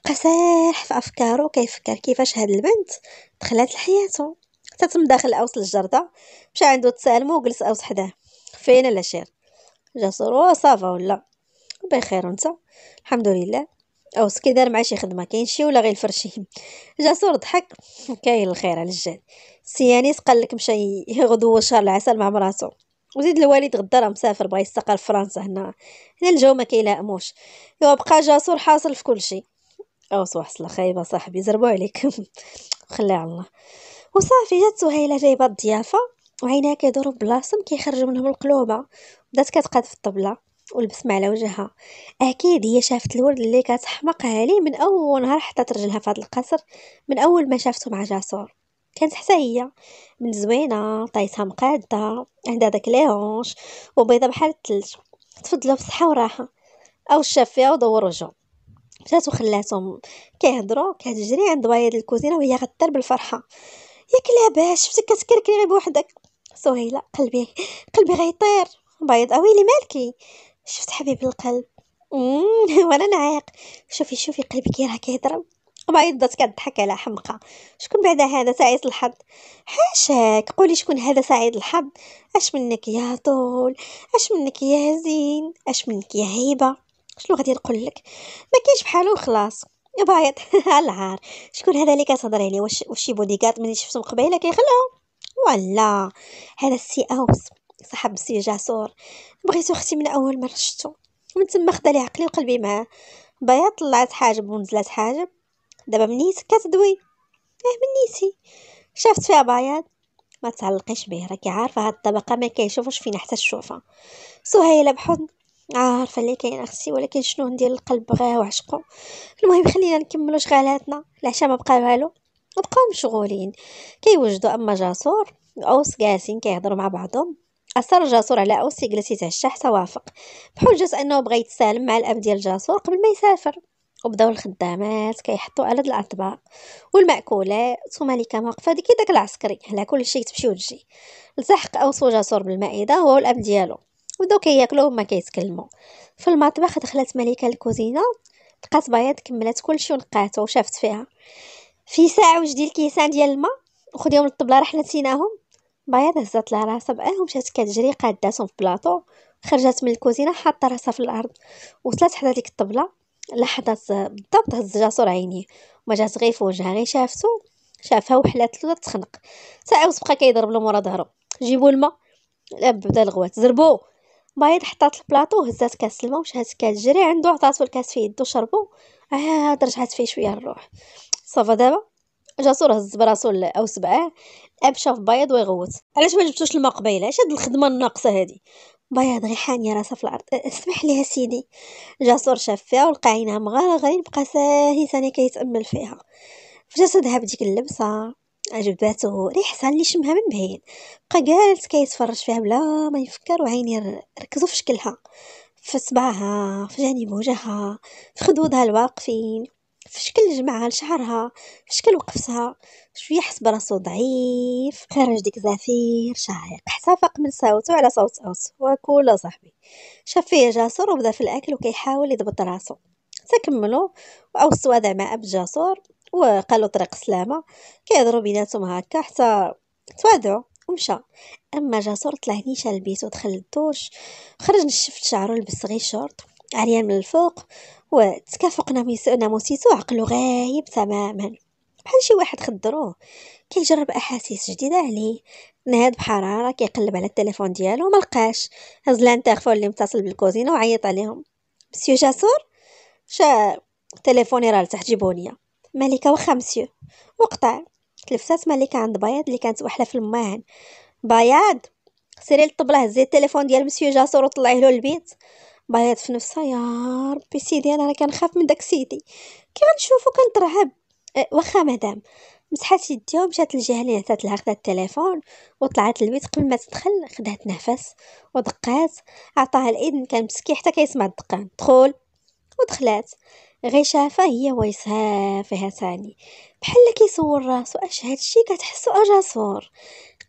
بقى ساح في أفكارو كيفكر كيفاش هاد البنت دخلت لحياتو تتم داخل أوس الجردة مشى عندو تسالمو وجلس أوس حداه فين الأشير جا صورو صافا ولا بخير انت الحمد لله اوس كي دار مع شي خدمه كاين شي ولا غير الفرشي جاسور ضحك كاين الخير على الجال سيانيس قال لك مشى يغدو شهر العسل مع مراتو وزيد الوالد غدا راه مسافر بغا يستقر فرنسا هنا هنا الجو ما كيلائموش يبقى جاسور حاصل في كل شيء اوس وحصله خايبه صاحبي زربوا عليك [laughs] خليها على الله وصافي جات سهيله جايبه الضيافه وعينها كيدورو بلاصم كيخرجوا منهم القلوبه بدات كتقاد في الطبله والبسمة على وجهها اكيد هي شافت الورد اللي كتحمق عليه من اول نهار حطات رجلها في هذا القصر من اول ما شافته مع جاسور كانت حتى هي من زوينه طايتها مقاده عندها داك ليونش وبيضه بحال الثلج تفضلوا بالصحه وراحه او الشاف فيها ودور وجهو مشات وخلاتهم كيهضروا كتجري عند وايا الكوزينه وهي غدار بالفرحه ياك لاباس شفتك كتكركري غير بوحدك سهيله قلبي قلبي غيطير بيض اويلي مالكي شفت حبيب القلب أمم، [laughs] وانا نعيق شوفي شوفي قلبي راه كيضرب بدات كضحك على حمقى شكون بعدا هذا سعيد الحظ حاشاك قولي شكون هذا سعيد الحظ اش منك يا طول اش منك يا زين اش منك يا هيبه شنو غادي نقول لك ما كاينش بحالو خلاص بايض [laughs] العار شكون هذا اللي كتهضري عليه واش شي بوديغارد ملي شفتهم قبيله كيخلعهم ولا هذا السي اوس صاحب السي جاسور بغيتو اختي من اول مره شفتو من تما خدا لي عقلي وقلبي معاه بيا طلعت حاجب ونزلت حاجب دابا منيت كتدوي اه منيتي شافت فيها بياض ما تعلقيش به راكي عارفه هاد الطبقه ما كيشوفوش فينا حتى الشوفه سهيله بحضن عارفه اللي كاين اختي ولكن شنو ندير القلب بغاه وعشقو المهم خلينا نكملو شغالاتنا العشاء ما بقى والو بقاو مشغولين كيوجدوا اما جاسور اوس جالسين كيهضروا مع بعضهم اثر جاسور على اوس جلس يتعشى حتى وافق بحجه انه بغى يتسالم مع الاب ديال جاسور قبل ما يسافر وبداو الخدامات كيحطوا على الاطباق والمأكولات ثم كان واقف هذيك داك العسكري على كلشي تمشي وتجي لزحق او صور بالمائده هو والاب ديالو وبداو كياكلوا وما كيتكلموا في المطبخ دخلت ملكه الكوزينه لقات بياض كملات كلشي ونقاته وشافت فيها في ساعه وجدي الكيسان ديال الماء وخديهم للطبله حنا نسيناهم بياض هزات لها راسها بقاهم مشات كتجري قاداتهم في بلاطو خرجت من الكوزينه حاطه راسها في الارض وصلت حدا ديك الطبله لاحظت بالضبط هز جاسور عينيه ما جات غير في وجهها غير شافتو شافها وحلات له تخنق سعاوس بقى كيضرب له مورا ظهرو جيبوا الماء الاب بدا الغوات زربو بايض حطات البلاطو هزات كاس الماء وشات جري عنده عطاتو الكاس في يدو شربو عاد آه، رجعت فيه شويه الروح صافا دابا جاسور هز براسو او سبعه الاب شاف بايض ويغوت علاش ما جبتوش الماء قبيله اش هاد الخدمه الناقصه هادي بياض غيحان يا راسها في الارض أه، اسمح لي سيدي جاسور شاف فيها ولقى عينها مغرغرين يبقى ساهي ثاني كيتامل فيها فجسدها بديك اللبسه عجباتو ريحتها اللي شمها من بعيد بقى جالس كيتفرج فيها بلا ما يفكر وعيني ركزوا في شكلها في صباعها في جانب وجهها في خدودها الواقفين فشكل جمعها لشعرها فشكل وقفتها شوية حس براسو ضعيف خرج ديك زفير شهيق حتى فاق من صوتو على صوت اوس وكل صاحبي شاف فيه جاسور وبدا في الاكل وكيحاول يضبط راسو تكملوا واوس وضع مع اب جاسور وقالوا طريق سلامه كيهضرو بيناتهم هكا حتى توادعوا ومشى اما جاسور طلع نيشا لبيتو دخل الدوش خرج نشفت شعرو لبس غير شورت عريان من الفوق وتكافق ناموسيتو عقلو غايب تماما بحال شي واحد خدروه كيجرب احاسيس جديده عليه نهاد بحراره كيقلب على التليفون ديالو ما لقاش هز لانتيرفون اللي متصل بالكوزينه وعيط عليهم مسيو جاسور شا تليفوني راه لتحت جيبونيا ملكه واخا مسيو وقطع تلفتات ملكه عند بياض اللي كانت وحله في الماهن بياض سيري للطبله هزي التليفون ديال مسيو جاسور وطلعيه له البيت بغيت في نفسها يا ربي سيدي انا راه كنخاف من داك سيدي كي غنشوفو كنترعب أه واخا مدام مسحات يديها ومشات للجهه اللي عطات لها خدات التليفون وطلعت للبيت قبل ما تدخل خدات نفس ودقات عطاها الاذن كان مسكي حتى كيسمع الدقان دخل ودخلات غي شافه هي ويسها فيها ثاني بحال كيصور راسو اش هادشي كتحسو اجاسور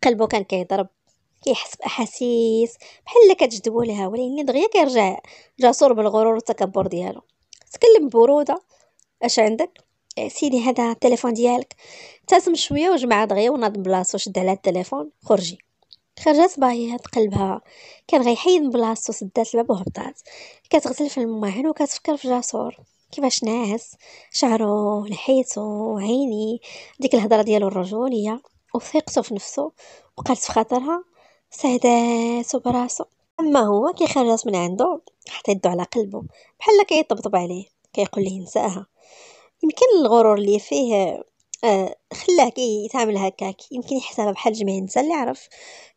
قلبو كان كيضرب كيحس باحاسيس بحال كتجذبو لها ولكن دغيا كيرجع جسور بالغرور والتكبر ديالو تكلم ببروده اش عندك إيه، سيدي هذا التليفون ديالك ابتسم شويه وجمع دغيا وناض بلاصتو شد على التليفون خرجي خرجت باهية قلبها كان غيحيد من بلاصتو سدات الباب وهبطات كتغسل في الماعن وكتفكر في جاسور كيفاش ناعس شعرو لحيتو عيني ديك الهضره ديالو الرجوليه وثقته في نفسه وقالت في خاطرها سهداتو براسو أما هو كيخرج من عندو حتى يدو على قلبه بحال كيطبطب عليه كيقول ليه نساها يمكن الغرور اللي فيه آه خلاه كيتعامل هكاك يمكن يحسبها بحال جميع النساء اللي عرف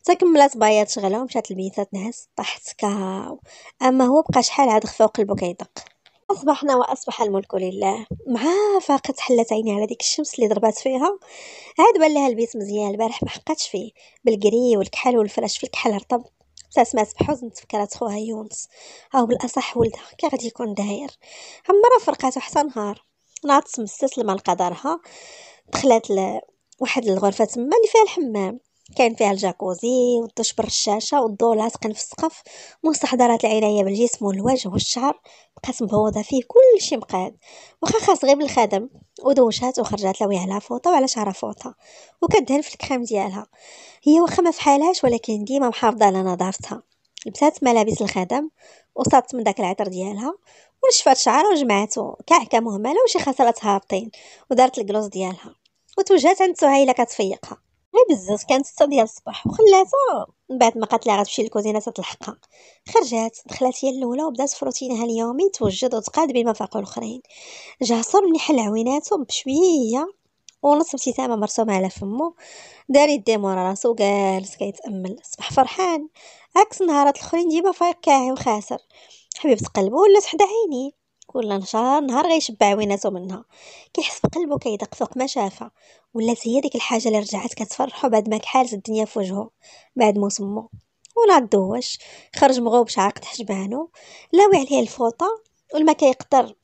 تكملات كملات بايات شغلها ومشات البيتات تنعس طاحت كاو اما هو بقى شحال عاد خفا قلبه كيدق أصبحنا وأصبح الملك لله مع فاقت حلت عيني على ديك الشمس اللي ضربات فيها عاد بان لها البيت مزيان البارح ما حقاتش فيه بالقري والكحل والفراش في الكحل رطب تسمعت بحزن تفكرات خوها يونس او بالاصح ولدها كي غادي يكون داير عمرها فرقاتو حتى نهار نهار مستسلمه لما دارها دخلت لواحد الغرفه تما اللي فيها الحمام كان فيها الجاكوزي والدوش بالرشاشه والضوء العاتق في السقف مستحضرات العنايه بالجسم والوجه والشعر بقات مبوضه فيه كلشي مقاد وخا خاص غير بالخدم ودوشات وخرجات لويها على فوطه وعلى شعرها فوطه وكدهن في الكريم ديالها هي واخا ما فحالهاش ولكن ديما محافظه على نظافتها لبسات ملابس الخدم وصابت من داك العطر ديالها ونشفات شعرها وجمعته كعكه مهمله وشي خسرات هابطين ودارت الكلوز ديالها وتوجهات عند سهيله كتفيقها غير إيه بزز كانت ستة ديال الصباح وخلاتها من بعد ما قالت لها غتمشي للكوزينه تتلحقها خرجات دخلات هي الاولى وبدات في روتينها اليومي توجد وتقاد بما فاق الاخرين جاسر ملي حل عويناتهم بشويه ونص ابتسامة مرسومة على فمو دار يديه مورا راسو وجالس كيتأمل صبح فرحان عكس نهارات الاخرين ديما فايق كاعي وخاسر حبيبة قلبه ولات حدا عينيه كل نهار نهار غيشبع عويناتو منها كيحس بقلبو كيدق فوق ما شافها ولات هي ديك الحاجه اللي رجعت كتفرحو بعد ما كحالت الدنيا في وجهه بعد ما سمو ولا دوش خرج مغوب شعاق حجبانو لاوي عليه الفوطه والما كيقدر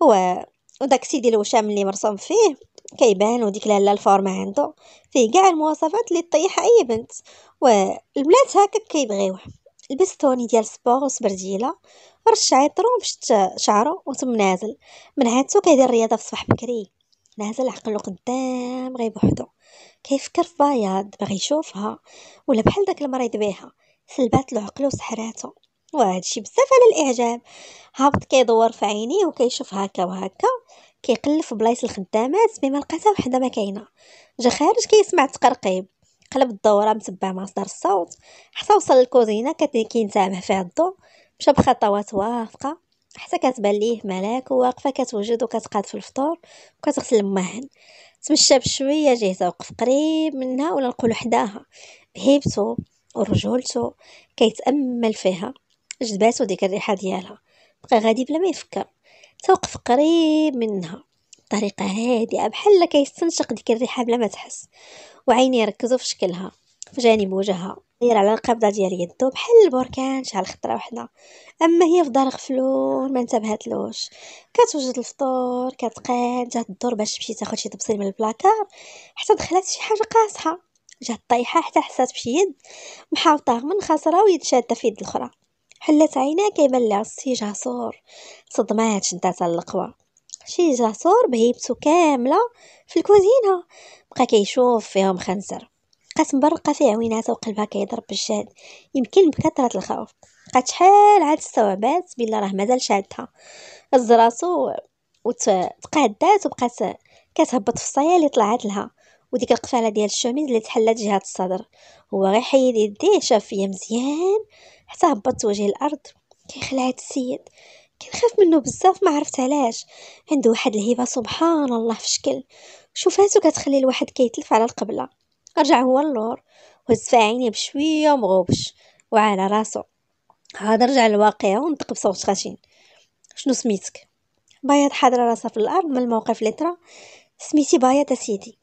و وداك سيدي الوشام اللي مرسوم فيه كيبان وديك لالا الفورما عنده فيه كاع المواصفات اللي تطيح اي بنت والبنات هكاك كيبغيوه البستوني ديال سبور وسبرديله رش عطرو باش شعرو وتم نازل من عادتو كيدير الرياضه في الصباح بكري نازل عقلو قدام غير بوحدو كيفكر في بياض باغي يشوفها ولا بحال داك المريض بيها سلبات له عقلو وهذا وهادشي بزاف على الاعجاب هابط كيدور في عينيه وكيشوف هكا وهكا كيقلب في بلايص الخدامات بما لقاتها وحده ما كاينه جا خارج كيسمع تقرقيب قلب الدوره متبع مصدر الصوت حتى وصل للكوزينه كينتابه فيها الضو مشى بخطوات وافقة حتى كتبان ليه ملاك واقفه كتوجد وكتقاد في الفطور وكتغسل مهن تمشى بشويه جيه توقف قريب منها ولا نقولو حداها بهيبته ورجولته كيتامل فيها جذباتو ديك الريحه ديالها بقى غادي بلا ما يفكر توقف قريب منها بطريقه هادئه بحال كيستنشق ديك الريحه بلا ما تحس وعيني ركزوا في شكلها في جانب وجهها غير على القبضة ديال يدو بحال البركان شحال خطرة وحدة أما هي في دار غفلون ما انتبهتلوش كتوجد الفطور كتقاد جات الدور باش تمشي تاخد شي طبسيل من البلاكار حتى دخلت شي حاجة قاصحة جات طايحة حتى حسات بشي يد محاوطة من خاصرة ويد شادة في يد الأخرى حلات عينها كيبان لها شي جاسور صدمات شداتها للقوى شي جاسور بهيبتو كاملة في الكوزينة بقى كيشوف فيهم خنزر بقات مبرقة في عويناتها وقلبها كيضرب بالشهد يمكن بكثرة الخوف بقات شحال عاد استوعبات بلا راه مازال شادها هز راسو وتقادات وبقات كتهبط في الصيا اللي طلعت لها وديك القفاله ديال الشوميز اللي تحلات جهه الصدر هو غير حيد يديه شاف فيا مزيان حتى هبط وجه الارض كيخلع هاد السيد كنخاف منه بزاف ما عرفت علاش عنده واحد الهيبه سبحان الله في شكل شوفاتو كتخلي الواحد كيتلف على القبله رجع هو اللور وهز في عينيه بشوية ومغوبش وعلى راسو هذا رجع للواقع ونطق بصوت خشن شنو سميتك بياض حاضره راسها في الارض من الموقف اللي طرا سميتي بياض سيدي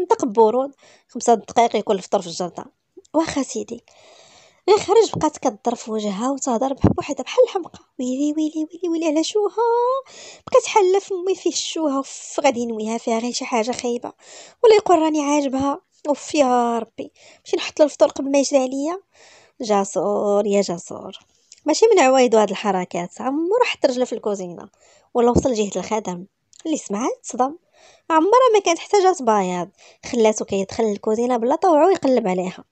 نطق بورود خمسة دقائق يكون الفطور في الجردة واخا سيدي غير خرج بقات كضر في وجهها وتهضر بوحدها بحال الحمقى ويلي ويلي ويلي ويلي على شوها بقات حالة مي فيه الشوها وف غادي ينويها فيها غير شي حاجه خايبه ولا يقول راني عاجبها اوف يا ربي نمشي نحط له الفطور قبل ما يجري عليا جاسور يا جاسور ماشي من عوايدو هاد الحركات عمرو حط رجله في الكوزينه ولا وصل جهه الخدم اللي سمعها تصدم عمرها ما كانت حتى جات بياض خلاتو كيدخل للكوزينه بلا طوعو ويقلب عليها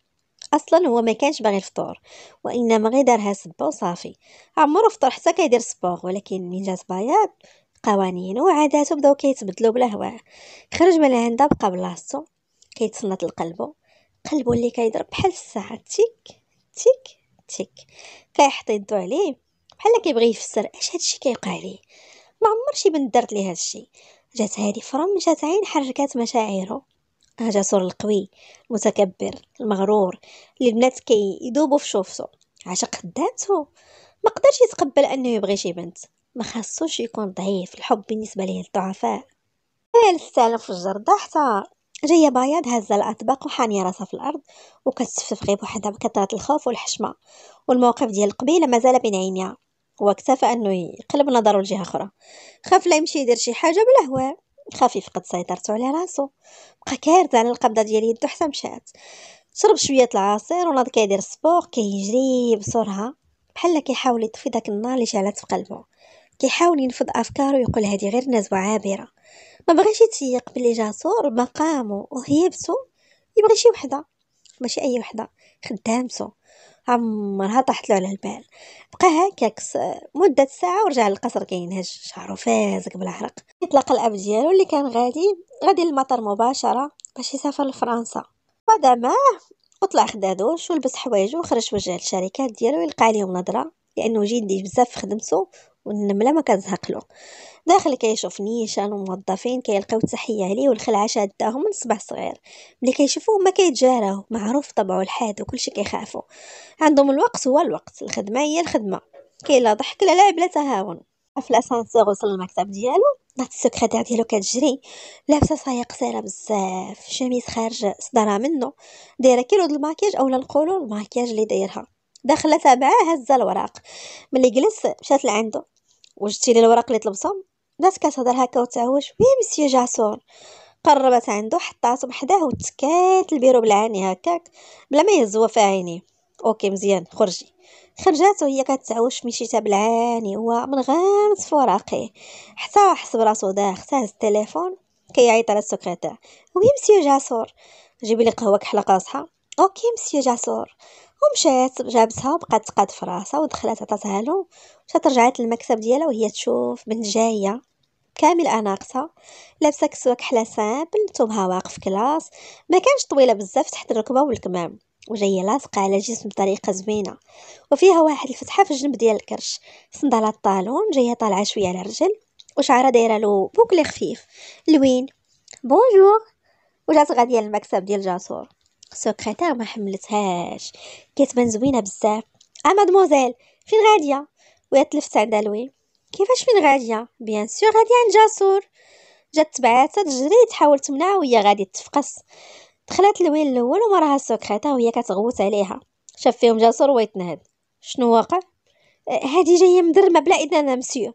اصلا هو ما كانش باغي الفطور وانما غير دارها سبه وصافي عمرو فطر حتى كيدير سبور ولكن من جات بياض قوانين وعاداته بداو كيتبدلوا بلا هواه خرج من عندها بقى بلاصتو كيتصنت لقلبه قلبه اللي كيضرب بحال الساعه تيك تيك تيك كيحط يدو عليه بحال كيبغي يفسر اش هادشي كيوقع ليه ما عمر شي بنت دارت ليه هادشي جات هادي فرم جات عين حركات مشاعره جسور القوي المتكبر المغرور اللي البنات كيدوبوا كي في شوفتو عاشق ذاته ما قدرش يتقبل انه يبغي شي بنت ما خاصوش يكون ضعيف الحب بالنسبه ليه الضعفاء في الجردة حتى جاية بياض هزة الأطباق وحانية راسها في الأرض وكتستفف غير بوحدها بكثرة الخوف والحشمة والموقف ديال القبيلة مازال بين عينيها اكتفى أنه يقلب نظره لجهة أخرى خاف لا يمشي يدير شي حاجة بلا هو خاف يفقد سيطرته على راسو بقى كارت على القبضة ديال يدو حتى مشات شرب شوية العصير وناض كيدير السبور كيجري بسرعة بحال كيحاول يطفي داك النار اللي شعلت في قلبه كيحاول ينفض افكاره ويقول هذه غير نزوه عابره ما بغاش يتيق باللي جاتو مقامه وهيبسو يبغي شي وحده ماشي اي وحده خدامته عمرها طاحت له على البال بقى هكاك مدة ساعة ورجع للقصر كينهج شعرو فازك بالعرق يطلق الأب ديالو اللي كان غادي غادي للمطار مباشرة باش يسافر لفرنسا بعد معاه وطلع خدا دوش ولبس حوايجو وخرج وجه للشركات ديالو يلقى عليهم نظرة لأنه جدي بزاف في خدمته والنملة ما له داخل كيشوف نيشان وموظفين كيلقاو التحية عليه والخلعة شاداهم من صباح صغير ملي كيشوفوه ما كيتجاراو معروف طبعو الحاد وكلشي كيخافو عندهم الوقت هو الوقت الخدمة هي الخدمة كاين لا ضحك لا لعب لا تهاون في الاسانسير وصل المكتب ديالو مات السكرتير ديالو كتجري لابسه صايه قصيره بزاف شميس خارج صدرها منه دايره كيلو د الماكياج اولا نقولو الماكياج اللي دايرها دخلت تابعه هز الوراق ملي جلس مشات لعندو وجدتي لي الوراق اللي طلبتهم بدات كتهضر هكا وتعوج وي مسيو جاسور قربت عنده حطاتهم حداه وتكات البيرو بالعاني هكاك بلا ما يهز هو اوكي مزيان خرجي خرجات وهي كتعوش مشيتها بالعاني هو من غامض في حتى حس براسو داخ هز التليفون كيعيط على السكرتير وي مسيو جاسور جيبي لي قهوه كحله قاصحه اوكي مسيو جاسور ومشات جابتها بقات تقاد في راسها ودخلات عطاتها له مشات رجعات للمكتب ديالها وهي تشوف بنت جايه كامل اناقتها لابسه كسوه كحله سامبل تومها واقف كلاس ما كانش طويله بزاف تحت الركبه والكمام وجايه لاصقه على جسم بطريقه زوينه وفيها واحد الفتحه في الجنب ديال الكرش صندالة الطالون جايه طالعه شويه على الرجل وشعرها دايره له بوكلي خفيف لوين بونجور وجات غاديه للمكتب ديال جاسور سكرتير ما حملتهاش كتبان زوينه بزاف اه مادموزيل فين غاديه ويا تلفت عند لوي كيفاش فين غاديه بيان سور غاديه عند جاسور جات تبعاتها تجري تحاول تمنعها وهي غادي تفقس دخلت لوي الاول ومراها سكرتير وهي كتغوت عليها شاف فيهم جاسور ويتنهد شنو واقع هادي جايه مدرمه بلا اذن مسيو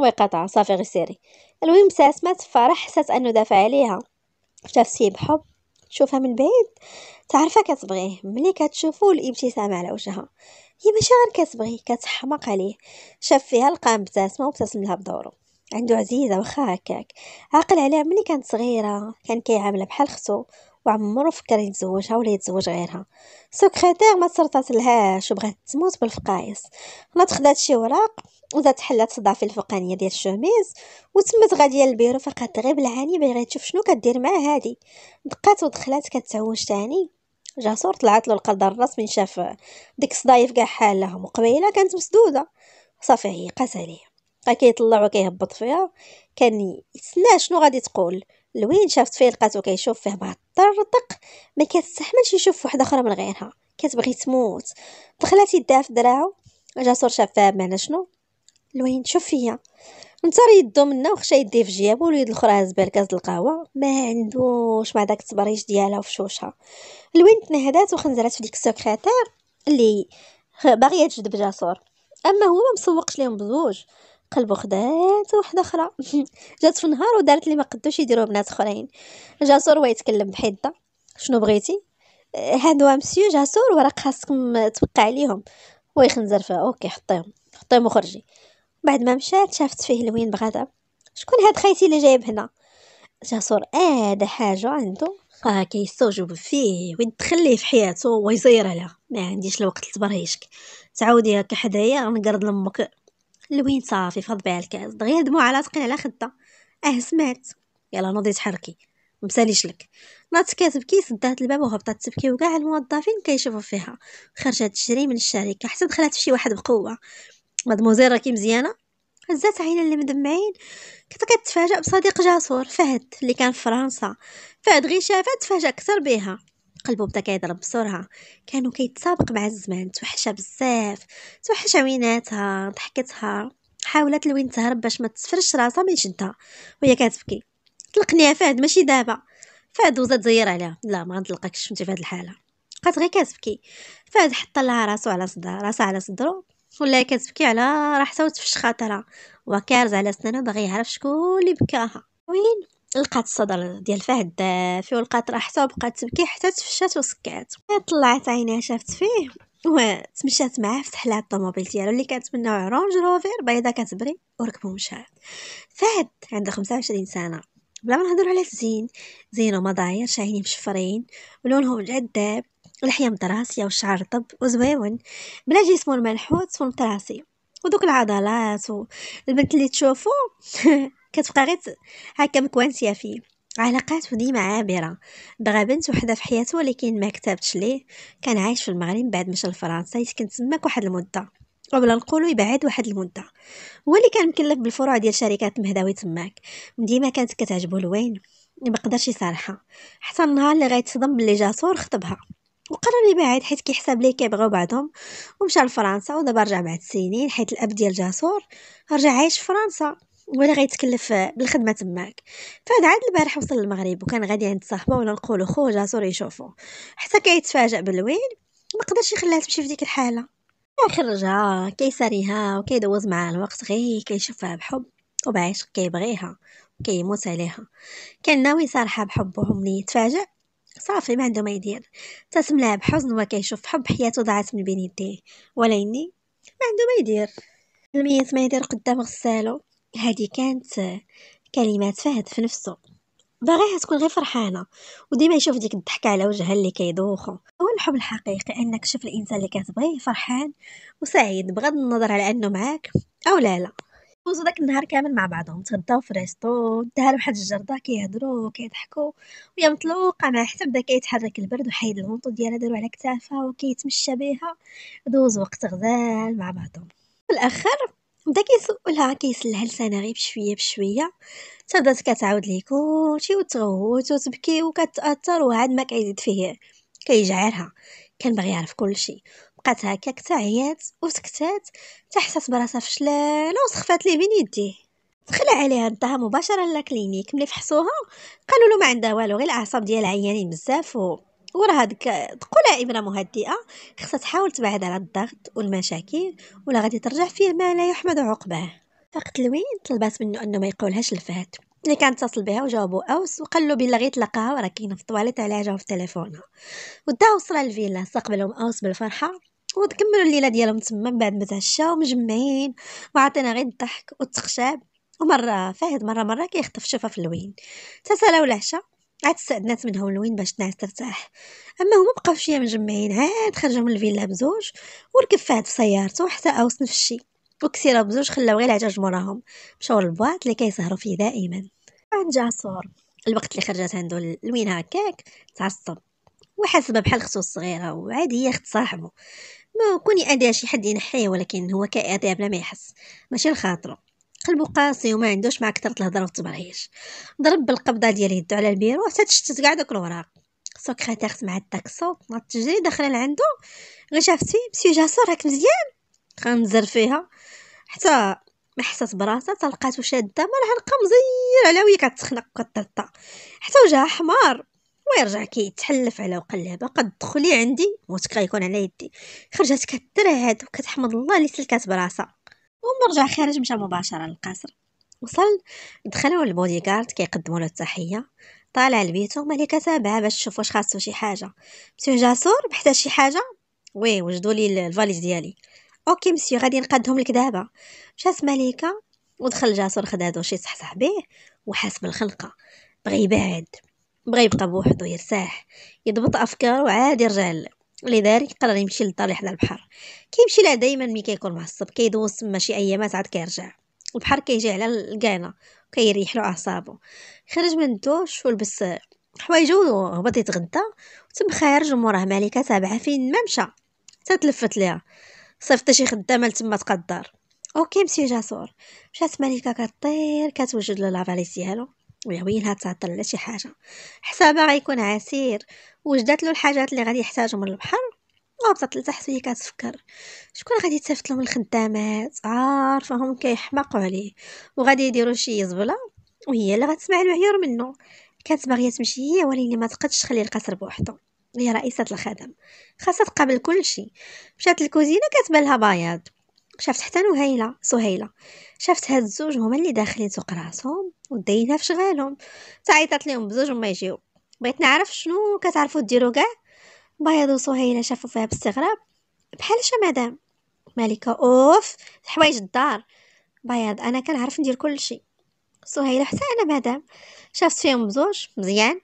ويقطع صافي غير سيري مساس ساسمات فرح حسات انه دافع عليها شاف سي بحب تشوفها من بعيد تعرفها كتبغيه ملي كتشوفو الابتسامه على وجهها هي ماشي غير كتبغيه كتحمق عليه شاف فيها لقى مبتسمه وابتسم لها بدورو عنده عزيزه واخا هكاك عاقل عليها ملي كانت صغيره كان كيعاملها بحال ختو وعمرو فكر يتزوجها ولا يتزوج غيرها سكرتير ما تسرطات لهاش وبغات تموت بالفقايص ما تخدات شي وراق ودا تحلات صداع في الفوقانيه ديال الشوميز وتمت غاديه للبيرو فقط غير بالعاني باغي تشوف شنو كدير مع هادي دقات ودخلات كتعوج تاني جاسور طلعت له القلده الراس من شاف ديك الصدايف كاع حالهم وقبيله كانت مسدوده صافي هي قتليه كيطلع وكيهبط فيها كان يتسنى شنو غادي تقول لوين شافت فيه لقاتو كيشوف فيه مهطرطق ما كتستحملش يشوف وحده اخرى من غيرها كتبغي تموت دخلت يدها في دراعو جاسور شاف فيها شنو لوين شوف فيا انت يدو منا وخشى يديه في جيابو اليد الاخرى هز بركاز القهوه ما عندوش مع داك التبريج ديالها وفشوشها لوين تنهدات وخنزرات في ديك السكرتير اللي باغيه تجذب جاسور اما هو ما مسوقش ليهم بزوج قلبو خدات وحده اخرى [laughs] جات في النهار ودارت لي ما قدوش يديروا بنات اخرين جاسور هو يتكلم بحده شنو بغيتي آه، هادو مسيو جاسور وراك خاصكم توقع عليهم ويخنزر فيها اوكي حطيهم حطيهم وخرجي بعد ما مشات شافت فيه لوين بغدا شكون هاد خيتي اللي جايب هنا جاسور هذا آه حاجه عنده راه كيستوجب فيه وين تخليه في حياته ويزير عليها ما عنديش الوقت لتبرهيشك تعاودي هكا حدايا غنقرد لامك لوين صافي فض بها الكاس دغيا دموع تقيل على خده اه سمعت يلا نوضي تحركي مساليش لك ناضت كتبكي سدات الباب وهبطات تبكي وكاع الموظفين كيشوفوا فيها خرجت تشري من الشركه حتى دخلت في شي واحد بقوه مادموزيل راكي مزيانه هزات عينا اللي مدمعين كنت كتفاجأ بصديق جاسور فهد اللي كان في فرنسا فهد غي شافها تفاجأ كثر بها قلبو بدا كيضرب بسرعه كانوا كيتسابق مع الزمان توحشها بزاف توحشها ويناتها ضحكتها حاولت لوين تهرب باش ما تسفرش راسها من شدها وهي كتبكي طلقني فهد ماشي دابا فهد وزاد زير عليها لا ما غنطلقكش انت في هذه الحاله بقات غير كتبكي فهد حط لها راسو على صدر راسها على صدرو ولا كتبكي على راحتها وتفش خاطرها وكارز على سنانها باغي يعرف شكون اللي بكاها وين لقات الصدر ديال فهد دافي ولقات راحتها وبقات تبكي حتى تفشات وسكات طلعت عينيها شافت فيه وتمشات معاه فتح لها الطوموبيل ديالو اللي نوع رونج روفير بيضه كتبري وركبو مشى فهد عنده 25 سنه بلا ما نهضروا على الزين زينو ما داير مشفرين ولونهم جذاب اللحية متراسية وشعر طب وزويون بلا جسمو المنحوت متراسي ودوك العضلات والبنت اللي تشوفو [laughs] كتبقى غير هكا مكوانسية فيه علاقات ديما عابرة بغى بنت وحدة في حياته ولكن ما كتبتش ليه كان عايش في المغرب بعد مشى لفرنسا يسكن تماك واحد المدة قبل نقولو يبعد واحد المدة هو اللي كان مكلف بالفروع ديال شركات مهداوي تماك ديما كانت كتعجبو لوين ما قدرش يصالحها حتى النهار اللي غيتصدم باللي جاسور خطبها وقرر يبعد حيت كيحسب ليه كيبغيو بعضهم ومشى لفرنسا ودابا رجع بعد سنين حيت الاب ديال جاسور رجع عايش في فرنسا ولا غيتكلف بالخدمه تماك فهاد عاد البارح وصل للمغرب وكان غادي عند صاحبه ولا نقولو خو جاسور يشوفو حتى كيتفاجئ بالوين ما قدرش يخليها تمشي في ديك الحاله كيخرجها كيساريها وكيدوز معاها الوقت غير كيشوفها بحب وبعشق كيبغيها وكيموت عليها كان ناوي يصارحها بحبهم لي تفاجئ صافي ما عنده ما يدير تتملع بحزن وكيشوف حب حياته ضاعت من بين يديه وليني ما عنده ما يدير الميت ما يدير قدام غسالو هذه كانت كلمات فهد في نفسه باغيها تكون غير فرحانه وديما يشوف ديك الضحكه على وجهها اللي كيدوخو هو الحب الحقيقي انك تشوف الانسان اللي كتبغيه فرحان وسعيد بغض النظر على انه معاك او لا لا دوزو داك النهار كامل مع بعضهم تغداو في ريسطو داروا بحال الجرده كيهضروا كيضحكوا ويا مطلوقه مع حتى بدا كيتحرك البرد وحيد المنطو ديالها داروا على كتافها وكيتمشى بها دوز وقت غزال مع بعضهم في الاخر بدا كيسولها كيسلها لسانها غير بشويه بشويه تبدات كتعاود ليه كلشي وتغوت وتبكي وكتاثر وعاد ما كيزيد فيه كيجعرها كان باغي يعرف كلشي بقات هكاك تعيات وسكتات تحسات براسها فشلانه وسخفات ليه بين يديه دخل عليها ردها مباشره للكلينيك ملي فحصوها قالوا له ما عندها والو غير الاعصاب ديالها عيانين بزاف و وراها هذيك تقول ابره مهدئه خصها تحاول تبعد على الضغط والمشاكل ولا غادي ترجع فيه ما لا يحمد عقباه فقت لوين طلبات منه انه ما يقولهاش لفهد اللي كان اتصل بها وجاوبو اوس وقال له بلا غير تلقاها وراه كاينه في الطواليت عليها جاوب في تليفونها وداو وصل للفيلا استقبلهم اوس بالفرحه وتكملوا الليله ديالهم تما من بعد ما تعشاو مجمعين وعطينا غير الضحك والتخشاب ومره فهد مره مره كيخطف شوفه في اللوين تسالاو العشاء عاد استعدنات منهم اللوين باش تنعس ترتاح اما هما بقاو شويه مجمعين عاد خرجوا من الفيلا بزوج وركب فهد في سيارته حتى اوس الشي وكثيره بزوج خلاو غير العجاج موراهم مشاو للبواط اللي كيسهروا فيه دائما عند جاسور الوقت اللي خرجت عنده اللوين هكاك تعصب وحاسبه بحال اختو الصغيره وعادي هي اخت صاحبو كوني كون شي حد ينحيه ولكن هو كأذى بلا ما يحس ماشي لخاطرو قلبو قاسي وما عندوش مع كثرة الهضره والتبرهيج ضرب بالقبضه ديال يدو على البيرو حتى تشتت كاع داك الوراق سوكراتيرس مع التاكسو نط تجري داخله لعندو غير شافتي مسيو جاسور راك مزيان خنزر فيها حتى ما حسات براسها تلقاتو شاده مالها رقم مزير على وهي كتخنق وكتعطى حتى وجهها حمار ويرجع كيتحلف على وقلابه قد تدخلي عندي موتك غيكون على يدي خرجت كترعد وكتحمد الله اللي سلكات براسها ومرجع خارج مشى مباشره للقصر وصل دخلوا البوديغارد كيقدموا له التحيه طالع لبيتو ملكه تابعه باش تشوف واش خاصو شي حاجه مسيو جاسور بحتاج شي حاجه وي وجدوا لي الفاليز ديالي اوكي مسيو غادي نقدهم لك دابا مشات ملكه ودخل جاسور خدا شي صحصح به وحاس بالخنقه بغى يبعد بغى يبقى بوحدو يرتاح يضبط افكارو عاد يرجع لذلك قرر يمشي للطريق حدا البحر كيمشي لها دائما ملي كيكون معصب كيدوز تما شي ايامات عاد كيرجع البحر كيجي على الكانه كيريح له اعصابو خرج من الدوش ولبس حوايجو وهبط يتغدى وتم خارج وموراه ملكه تابعه فين ما مشى تتلفت ليها صيفط شي خدامه لتما تقدر اوكي مسيو جاسور مشات ملكه كطير كتوجد له لافاليس ديالو ويعويلها تعطل على شي حاجه حسابها غيكون عسير وجدات له الحاجات اللي غادي يحتاجهم من البحر وهبطت لتحت وهي كتفكر شكون غادي تسافت لهم الخدامات عارفهم كيحماقوا عليه وغادي يديروا شي زبله وهي اللي غتسمع المعيور منه كانت باغيه تمشي هي ولكن ما تقدش تخلي القصر بوحدو هي رئيسه الخدم خاصها تقابل كل شيء مشات للكوزينه كتبان لها بياض شافت حتى نهيلة سهيلة شافت هاد الزوج هما اللي داخلين سوق راسهم وداينها في شغالهم تعيطات لهم بزوج وما يجيو بغيت نعرف شنو كتعرفوا ديروا كاع بياض وسهيلة شافوا فيها باستغراب بحال شا مدام مالكة اوف حوايج الدار بياض انا كنعرف ندير كلشي سهيلة حتى انا مدام شافت فيهم بزوج مزيان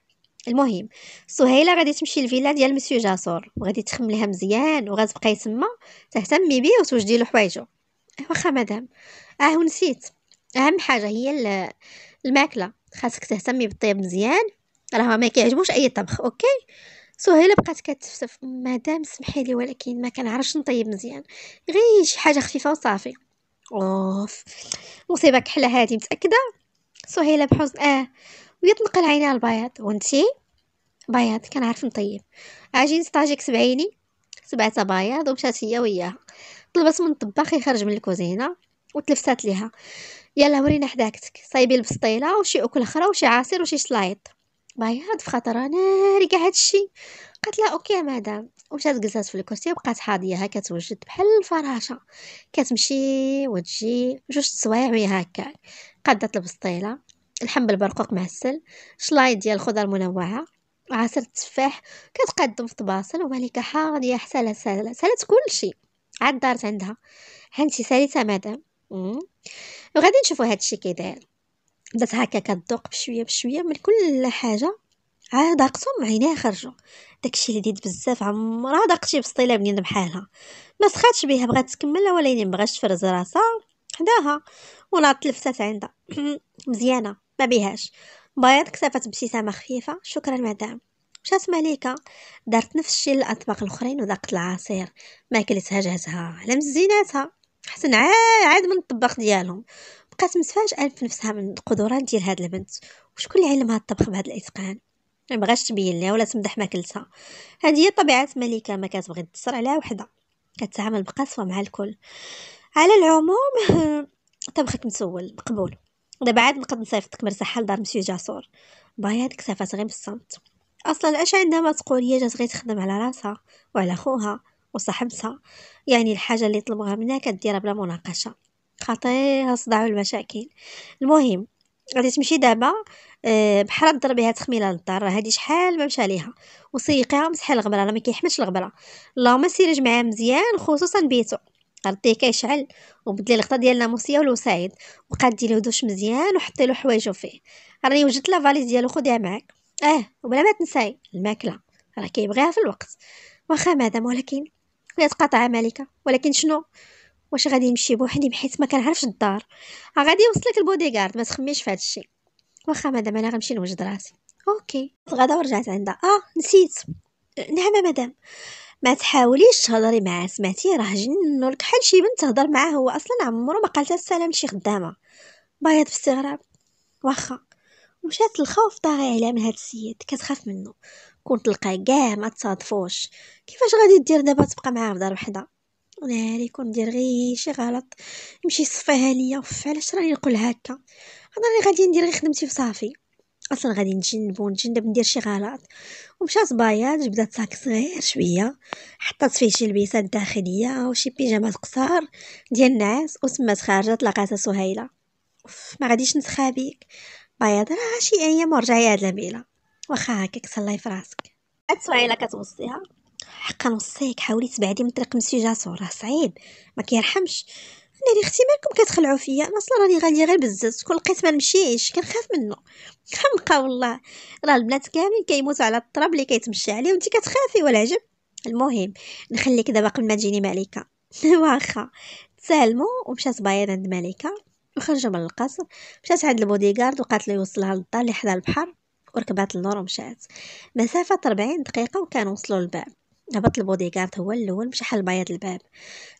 المهم سهيله غادي تمشي للفيلا ديال مسيو جاسور وغادي تخم ليها مزيان وغتبقاي تما تهتمي بيه وتوجدي له حوايجو أه، واخا مدام اه ونسيت اهم حاجه هي الماكله خاصك تهتمي بالطيب مزيان راه ما كيعجبوش اي طبخ اوكي سهيله بقات كتفسف مدام سمحي لي ولكن ما كنعرفش نطيب مزيان غير شي حاجه خفيفه وصافي اوف مصيبه كحله هادي متاكده سهيله بحزن اه ويطلق على البياض ونتي بياض كنعرف نطيب عجين طاجيك سبعيني سبعة بياض ومشات هي وياها طلبت من الطباخ يخرج من الكوزينه وتلفسات ليها يلا ورينا حداكتك صايبي البسطيله وشي اكل اخرى وشي عصير وشي سلايط بياض في خاطرها ناري كاع هادشي قالت لها اوكي مدام ومشات جلسات في الكرسي وبقات حاضيه هكا توجد بحال الفراشه كتمشي وتجي جوج سوايع وهي هكا قادت البسطيله الحمب البرقوق معسل شلايط ديال الخضر منوعه عصير التفاح كتقدم في طباسل وملكه حاضيه حسالة سالة سالت كلشي عاد دارت عندها هانتي ساليتها مدام وغادي نشوفوا هادشي كي داير بدات هكا كتذوق بشويه بشويه من كل حاجه عاد ضاقتهم عينيها خرجوا داكشي لذيذ بزاف عمرها ضاقتي بسطيله بنين بحالها ما سخاتش بها بغات تكمل ولكن مبغاش تفرز راسها حداها وناض تلفتات عندها [clears throat] مزيانه ما بيهاش بياض كتفت بابتسامه خفيفه شكرا مدام مشات مليكة دارت نفس الشيء للأطباق الآخرين وذاقت العصير ماكلتها جهزها على مزيناتها حسن عاد من الطباخ ديالهم بقات متفاجئة نفسها من القدرات ديال هاد البنت وشكون اللي علمها الطبخ بهاد الإتقان ما بغاش تبين ليها ولا تمدح ماكلتها هادي هي طبيعة مليكة ما كتبغي تسر عليها وحدة كتعامل بقسوة مع الكل على العموم [laughs] طبخك مسول مقبول دابا عاد نقد نصيفطك مرتاحه لدار مسيو جاسور باهي هاديك صافات غير بالصمت اصلا اش عندها ما تقول هي جات غير تخدم على راسها وعلى خوها وصاحبتها يعني الحاجه اللي طلبوها منها كديرها بلا مناقشه خاطيها صداع المشاكل المهم غادي تمشي دابا آه، بحال ضربيها تخميله للدار راه هادي شحال ما مشى ليها وسيقيها مسحي الغبره راه ما كيحملش الغبره اللهم سيرج معاه مزيان خصوصا بيتو غطيه كيشعل وبدلي الغطا ديال لاموسيه والوسايد وبقات ديري دوش مزيان وحطي له حوايجو فيه راني وجدت لا فاليز ديالو خديها معاك اه وبلا ما تنساي الماكله راه كيبغيها في الوقت واخا مادام ولكن لا تقاطع مالكه ولكن شنو واش غادي نمشي بوحدي بحيث ما كنعرفش الدار آه، غادي يوصلك البوديغارد ما تخميش في هادشي واخا مادام انا غنمشي نوجد راسي اوكي غدا ورجعت عندها اه نسيت نعم مدام ما تحاوليش تهضري معاه سمعتي راه جنو لك حل شي بنت تهضر معاه هو اصلا عمرو ما قالت السلام شي خدامه بايض في واخا ومشات الخوف طاغي عليها من هاد السيد كتخاف منه كون تلقاه كاع ما تصادفوش كيفاش غادي دير دابا تبقى معاه في دار وحده ناري كون ندير غير شي غلط يمشي يصفيها ليا وف علاش راني نقول هكا انا اللي غادي ندير غير خدمتي وصافي اصلا غادي نتجنب ونتجنب ندير شي غلط ومشات باياج جبدات ساك صغير شويه حطات فيه شي لبسات داخليه وشي بيجامات قصار ديال النعاس وتمات خرجت لقاتها سهيله ما غاديش نسخى بيك بياض راه شي ايام ورجعي هاد لميله واخا هكاك صلي في راسك هاد سهيله كتوصيها حقا نوصيك حاولي تبعدي من طريق مسيو جاسور راه صعيب ما كيرحمش انا لي اختي مالكم كتخلعوا فيا انا اصلا راني غاليه غير بزز كل لقيت ما نمشيش كنخاف منه حمقه والله راه البنات كاملين كيموتوا على الطراب اللي كيتمشى عليه وانت كتخافي والعجب المهم نخليك دابا قبل ما تجيني ملكه [laughs] واخا تسالمو ومشات بياض عند ملكه وخرجوا من القصر مشات عند البوديغارد وقالت له يوصلها للدار اللي حدا البحر وركبات النور ومشات مسافه 40 دقيقه وكان وصلوا للباب هبط البودي كارت هو الاول مشى حل بياض الباب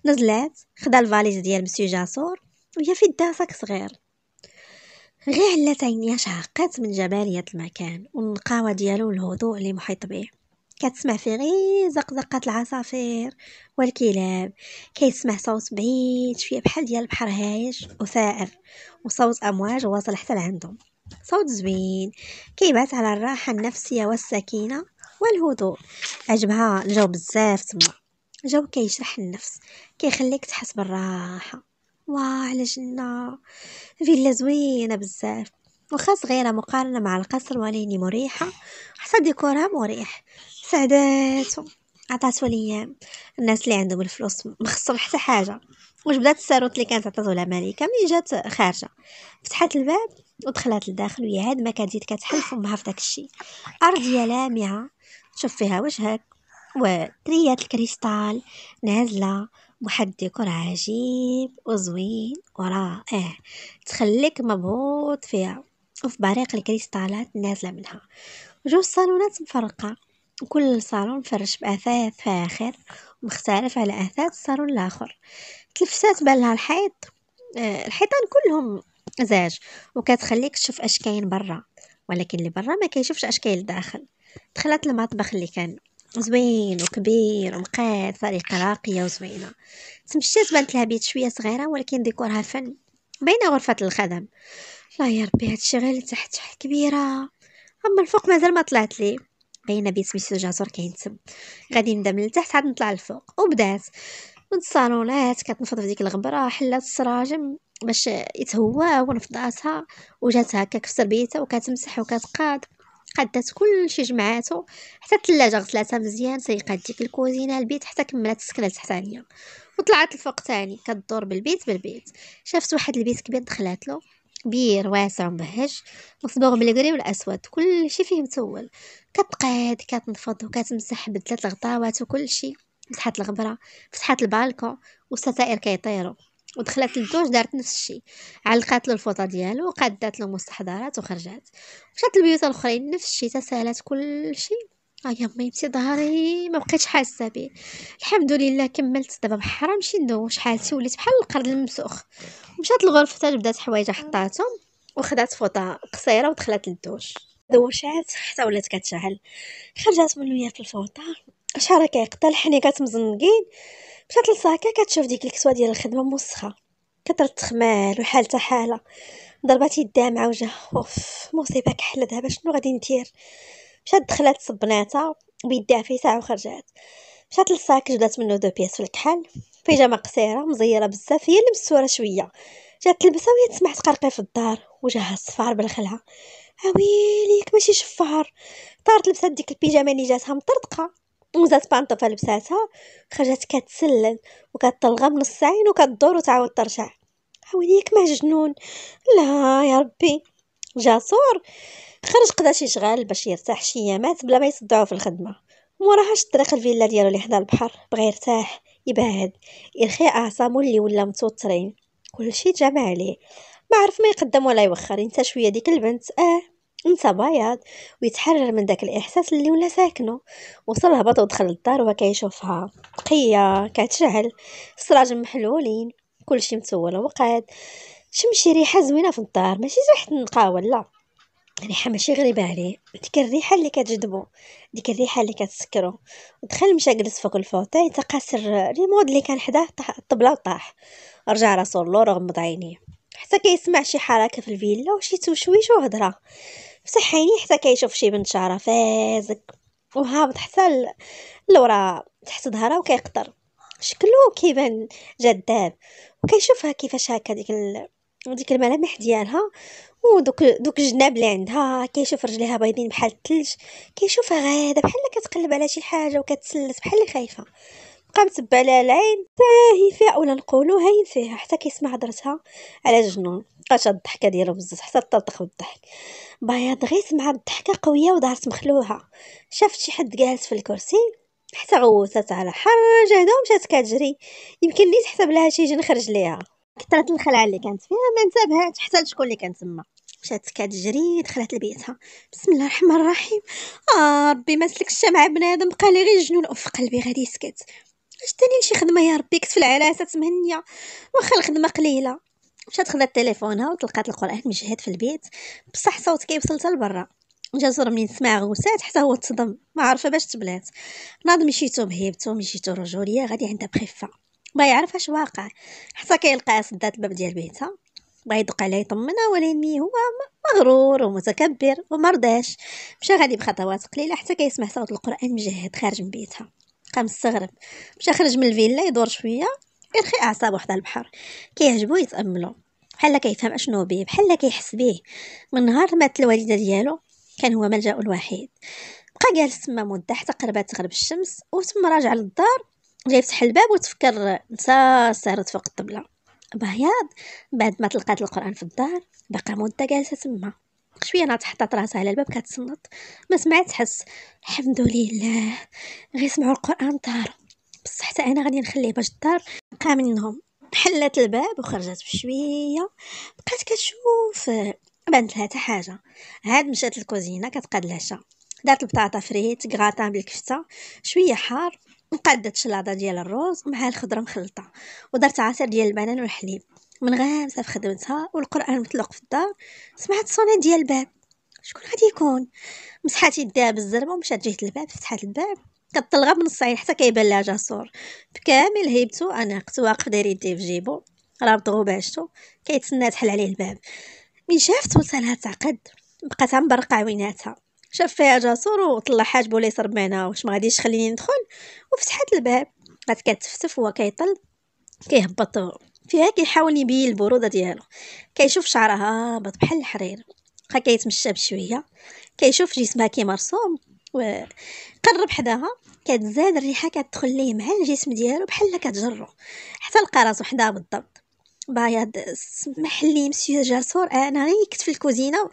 نزلات خدا الفاليز ديال مسيو جاسور وهي في يدها صغير غير علات عينيها شهقات من جمالية المكان والنقاوة ديالو والهدوء اللي محيط به كتسمع فيه غير زقزقة العصافير والكلاب كيسمع صوت بعيد شوية بحال ديال البحر هايج وثائر وصوت أمواج واصل حتى لعندهم صوت زوين كيبات على الراحة النفسية والسكينة والهدوء عجبها الجو بزاف تما جو كيشرح النفس كيخليك تحس بالراحه واه على جنه فيلا زوينه بزاف وخا صغيره مقارنه مع القصر وليني مريحه حتى ديكورها مريح سعداتو عطاتو ليام الناس اللي عندهم الفلوس مخصهم حتى حاجه واش بدات الساروت اللي كانت عطاتو لها ملكه ملي جات خارجه فتحت الباب ودخلت لداخل وهي عاد ما كانت كتحل فمها في داكشي ارض يا لامعه شوف فيها وجهك ودرية الكريستال نازلة بواحد ديكور عجيب وزوين ورائع آه، تخليك مبهوط فيها وفي بريق الكريستالات نازلة منها جوج صالونات مفرقة وكل صالون مفرش بأثاث فاخر مختلف على أثاث الصالون الآخر تلفسات بالها الحيط آه، الحيطان كلهم زاج وكتخليك تشوف اش كاين برا ولكن اللي برا ما كيشوفش اش كاين دخلت المطبخ اللي كان زوين وكبير ومقاد طريقه راقيه وزوينه تمشات بانت لها بيت شويه صغيره ولكن ديكورها فن بين غرفه الخدم لا يا ربي هادشي غير لتحت كبيره اما الفوق مازال ما طلعت لي بين بيت سميتو جازور كينتسب غادي نبدا من التحت عاد نطلع الفوق وبدات من الصالونات كتنفض في ديك الغبره حلات السراجم باش يتهوى ونفضاتها وجات هكاك في سربيتها وكتمسح وكتقاد قادات كلشي جمعاتو حتى الثلاجه غسلاتها مزيان سيقات ديك الكوزينه البيت حتى كملات السكنه تحتانيه وطلعت الفوق تاني كدور بالبيت بالبيت شافت واحد البيت كبير دخلات له كبير واسع ومبهج مصبوغ بالكري والاسود كلشي فيه متول كتقاد كتنفض وكتمسح بدلات الغطاوات وكلشي مسحات الغبره فتحات البالكون والستائر كيطيروا ودخلت للدوش دارت نفس الشيء علقات له الفوطه ديالو وقادات له مستحضرات وخرجات مشات للبيوت الاخرين نفس الشيء تسالات كل شيء اه يا امي بتي ظهري ما بقيتش حاسه به الحمد لله كملت دابا بحرام نمشي ندوش حالتي وليت بحال القرد الممسوخ مشات للغرفه حتى بدات حوايجها حطاتهم وخدات فوطه قصيره ودخلت للدوش دوشات حتى ولات كتشعل خرجات من ويا في الفوطه شحال هكا يقطع الحني كتمزنقين مشات لصاكا كتشوف ديك الكسوه ديال الخدمه موسخه كثرت خمال وحالتها حاله ضربات يدها مع وجهها اوف مصيبه كحل دابا شنو غادي ندير مشات دخلات صبناتها بيدها ساعه وخرجات مشات لصاك جبدات منه دو بياس في الكحل بيجامه قصيره مزيره بزاف هي اللي مسوره شويه جات تلبسها وهي تسمع تقرقي في الدار وجهها صفار بالخلعه اويليك ماشي شفار طارت لبسات ديك البيجامه اللي جاتها مطرطقه وزات بانطوفة لبساتها خرجت كتسلل وكتلغى من عين وكتدور وتعاود ترجع حويليك مجنون لا يا ربي جاسور خرج قدا شي شغال باش يرتاح شي يامات بلا ما يصدعو في الخدمه موراها شد طريق الفيلا ديالو اللي حدا البحر بغا يرتاح يبعد يرخي اعصابو اللي ولا متوترين كلشي جمع عليه ما عرف ما يقدم ولا يوخر انت شويه ديك البنت اه انسى بياض ويتحرر من داك الاحساس اللي ولا ساكنه وصل هبط ودخل للدار وهو كيشوفها نقيه كتشعل السراج محلولين كلشي متسول وقاد شمشي ريحه زوينه في الدار ماشي ريحه النقاوه لا ريحه ماشي غريبه عليه ديك الريحه اللي كتجذبو ديك الريحه اللي كتسكرو ودخل مشى جلس فوق الفوتاي تقاسر ريمود اللي كان حداه طاح الطبله وطاح رجع راسو للور غمض عينيه حتى كيسمع شي حركه في الفيلا وشي توشويش وهضره وصحيني حتى كيشوف شي بنت شعرها فازك وهابط حتى لورا تحت ظهرها وكيقطر شكلو كيبان جذاب وكيشوفها كيفاش هكا ديك ال... ديك الملامح ديالها ودوك دوك الجناب اللي عندها كيشوف رجليها بيضين بحال الثلج كيشوفها غاده بحال كتقلب على شي حاجه وكتسلس بحال اللي خايفه بقى متبع لها العين حتى هي فيها ولا نقولو هاين فيها حتى كيسمع هضرتها على جنون لقاش الضحكه ديالو بزاف حتى طلطخ بالضحك بياض غير سمع الضحكه قويه ودارت مخلوها شافت شي حد جالس في الكرسي حتى غوتات على حر جهدها ومشات كتجري يمكن لي تحسب لها شي جن خرج ليها كثرت الخلعه اللي كانت فيها ما انتبهت حتى لشكون اللي كان تما مشات كتجري دخلت لبيتها بسم الله الرحمن الرحيم اه ربي ما سلكش الشمعة بنادم بقى لي غير جنون في قلبي غادي يسكت اش تاني شي خدمه يا ربي كنت في مهنيه واخا الخدمه قليله مشات خدات تليفونها وتلقات القران مجهد في البيت بصح صوت كيوصل حتى لبرا جزر منين سمع غوسات حتى هو تصدم ما عارفه باش تبلات ناض مشيتو بهيبتو مشيتو رجوليه غادي عندها بخفه ما يعرف اش واقع حتى كيلقاها سدات الباب ديال بيتها بغا يدق عليها يطمنها ولكن هو مغرور ومتكبر ومرضاش مشى غادي بخطوات قليله حتى كيسمع صوت القران مجهد خارج من بيتها قام استغرب مشى خرج من الفيلا يدور شويه كيرخي أعصابو حدا البحر كيعجبو يتأملو بحال كيفهم أشنو بيه بحال كيحس بيه من نهار مات الوالدة ديالو كان هو ملجأو الوحيد بقى جالس تما مدة حتى قربات تغرب الشمس وتم راجع للدار جا يفتح الباب وتفكر نسى صارت فوق الطبلة بهياض بعد ما تلقات القرآن في الدار بقى مدة جالسة تما شويه ناطحطات راسها على الباب كتسنط ما سمعت تحس الحمد لله غير سمعوا القران طاروا بصح حتى انا غادي نخليه باش الدار بقى منهم حلات الباب وخرجت بشويه بقات كتشوف بانت لها حتى حاجه عاد مشات للكوزينه كتقاد العشاء دارت البطاطا فريت غراتان بالكفته شويه حار وقادت شلاضة ديال الروز مع الخضرة مخلطة ودرت عصير ديال البنان والحليب من غامسة في خدمتها والقرآن مطلق في الدار سمعت صوني ديال الباب شكون غادي يكون مسحات يديها بالزربة ومشات جهة الباب فتحات الباب كطلغها من الصعيد حتى كيبان لها جاسور بكامل هيبتو انا كنت واقف داير يديه في جيبو رابطو بعشتو كيتسنى تحل عليه الباب من شافت وصلها تعقد بقات برقع ويناتها شاف فيها جاسور وطلع حاجبو اللي صربانا واش ما غاديش خليني ندخل وفتحت الباب بقات كتفتف هو كيطل كيهبط فيها كيحاول يبين البروده ديالو كيشوف شعرها هابط بحال الحرير بقى كيتمشى بشويه كيشوف جسمها كي مرسوم وقرب حداها كتزاد الريحه كتدخل ليه مع الجسم ديالو بحال كتجرو حتى لقى راسو حداها بالضبط بياض سمح لي مسيو جاسور انا غير كنت في الكوزينه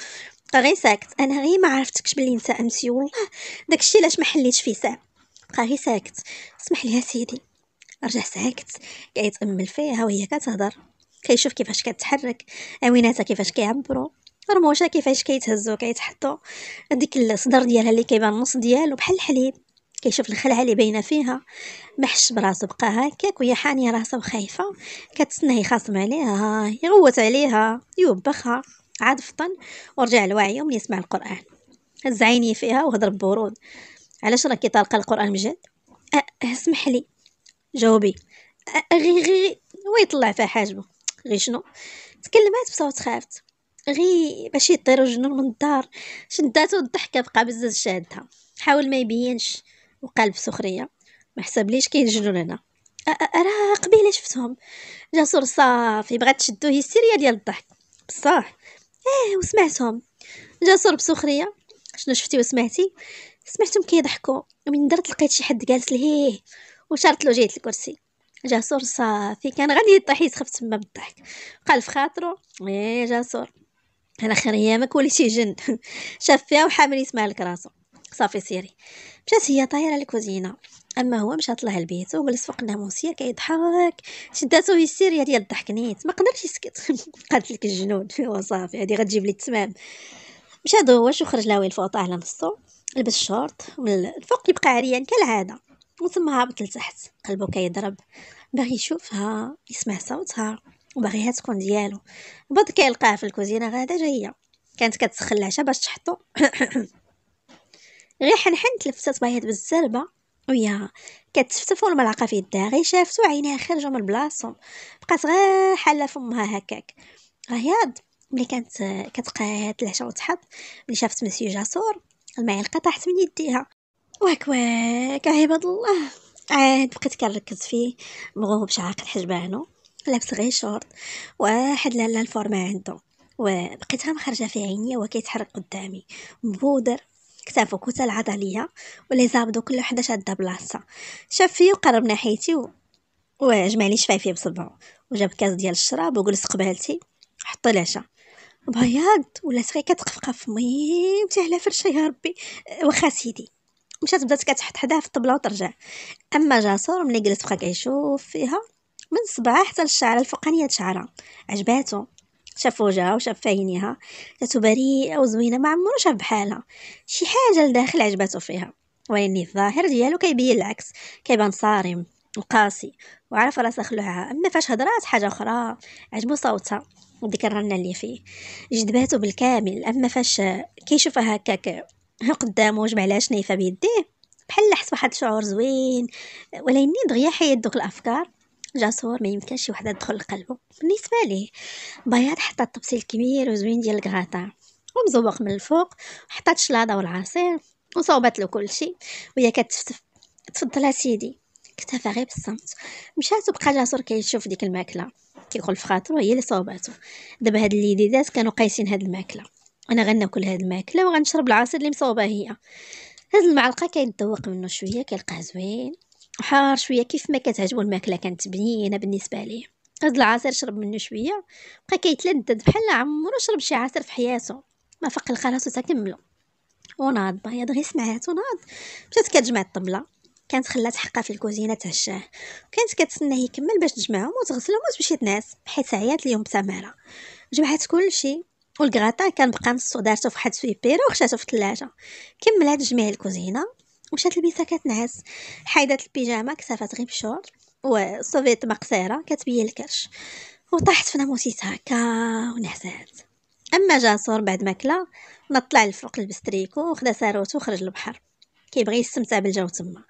غير ساكت انا غير ما عرفتكش بلي انت امسي والله داكشي علاش ما حليتش فيه ساعه بقى غير ساكت سمح لي سيدي رجع ساكت كيتامل فيها وهي كتهضر كيشوف كيفاش كتحرك عويناتها كيفاش كيعبروا رموشه كيفاش كيتهزو كيتحطو هاديك الصدر ديالها اللي كيبان النص ديالو بحال الحليب كيشوف الخلعه اللي باينه فيها محش براسو بقى هكاك وهي حانيه راسها وخايفه كتسنى يخاصم عليها يغوت عليها يوبخها عاد فطن ورجع لواعيه ملي يسمع القران هز عيني فيها وهضر ببرود علاش راه كيطلق القران مجد اسمح لي جاوبي غي غي ويطلع فيها حاجبه غي شنو تكلمات بصوت خافت غي باش يطير وجنور من الدار شداتو الضحكه بقى بزاف شادها حاول ما يبينش وقال بسخريه ما حسبليش كاين جنون هنا راه قبيله شفتهم جاسور صافي بغات تشدو هيستيريا ديال الضحك بصح ايه وسمعتهم جاسور بسخريه شنو شفتي وسمعتي سمعتهم كيضحكوا ومن درت لقيت شي حد جالس لهيه وشارت له جيت الكرسي جاسور صافي كان غادي يطيح يسخف تما بالضحك قال في خاطرو ايه جاسور على خير ايامك وليتي جن [laughs] شاف فيها وحامل يسمع لك راسو صافي سيري مشات هي طايره للكوزينه اما هو مشى طلع البيت وجلس فوق الناموسيه كيضحك شداتو هيستيريا ديال الضحك نيت ما قدرش يسكت [laughs] قالت لك الجنون [laughs] وصافي هادي غتجيب لي التمام مشى دوش وخرج لاوي الفوطه على نصو لبس الشورت من الفوق يبقى عريان كالعاده وتم هابط لتحت قلبو كيضرب باغي يشوفها يسمع صوتها وباغيها تكون ديالو بط كيلقاه في الكوزينه غاده جايه كانت كتسخن العشاء باش تحطو [coughs] غير حنحن تلفتات بيض بالزربه ويا كتفتف الملعقه في يدها غير شافتو عينيها خارجه من بلاصتهم بقات غير حاله فمها هكاك غياض ملي كانت كتقاد العشاء وتحط ملي شافت مسيو جاسور المعلقه طاحت من يديها واك واك عباد الله عاد بقيت كنركز فيه مغوب شعاق حجبانو لابس غير شورت واحد لالا الفورما عنده وبقيت مخرجة في عينيا وهو كيتحرق قدامي مبودر كتافو كتل العضلية ولي زابدو كل وحدة شادة بلاصتها شاف فيا وقرب ناحيتي و... وجمع لي شفايفي بصبعو وجاب كاس ديال الشراب وجلس قبالتي حط العشاء بياض ولات غير كتقفقف ميمتي على فرشة يا ربي واخا سيدي مشات بدات كتحط حداها في الطبله وترجع اما جاسور ملي جلس بقى كيشوف فيها من الصباح حتى للشعره الفوقانيه شعرها عجباتو شاف وجهها وشاف فاينيها كانت بريئه وزوينه ما عمرو شاف بحالها شي حاجه لداخل عجباتو فيها ولكن الظاهر ديالو كيبين العكس كيبان صارم وقاسي وعرف راسه خلعها اما فاش هضرات حاجه اخرى عجبو صوتها وديك الرنه اللي فيه جذباتو بالكامل اما فاش كيشوفها هكاك قدامه وجمع لها شنيفه بيديه بحال حس واحد الشعور زوين ولكن دغيا حيد دوك الافكار جاسور ما يمكنش شي وحده تدخل لقلبه بالنسبه ليه بياض حطت طبسيل كبير وزوين ديال الكغاطا ومزوق من الفوق حطت الشلاضه والعصير وصوبت له كل شيء وهي كتفتف تفضل سيدي اكتفى غير بالصمت مشات وبقى جاسور كيشوف ديك الماكله كيقول في خاطرو هي اللي صوباتو دابا هاد ديدات كانوا قايسين هاد الماكله انا غناكل هاد الماكله وغنشرب العصير اللي مصوبه هي هاد المعلقه كيتذوق منه شويه كيلقاه زوين حار شويه كيف ما كتعجبو الماكله كانت بنينه بالنسبه ليه هاد العصير شرب منه شويه بقى كيتلذذ بحال عمرو شرب شي عصير في حياته ما فق الخلاص وتكملو وناض بياض غير سمعات وناض مشات كتجمع الطبله كانت خلات حقها في الكوزينه تعشاه كانت كتسناه يكمل باش تجمعهم وتغسلهم وتمشي تنعس حيت عيات اليوم بسماره جمعات كلشي والكغاطا كان بقى نصو دارته فواحد سويبيرو وخشاتو في الثلاجه كملات جميع الكوزينه مشات البيسا كتنعس حيدات البيجامه كسافات غير بشور وصوفيت ما قصيره كتبين الكرش وطاحت في ناموسيت هكا ونعسات اما جاسور بعد ما كلا نطلع الفوق لبس تريكو وخدا ساروتو وخرج للبحر كيبغي يستمتع بالجو تما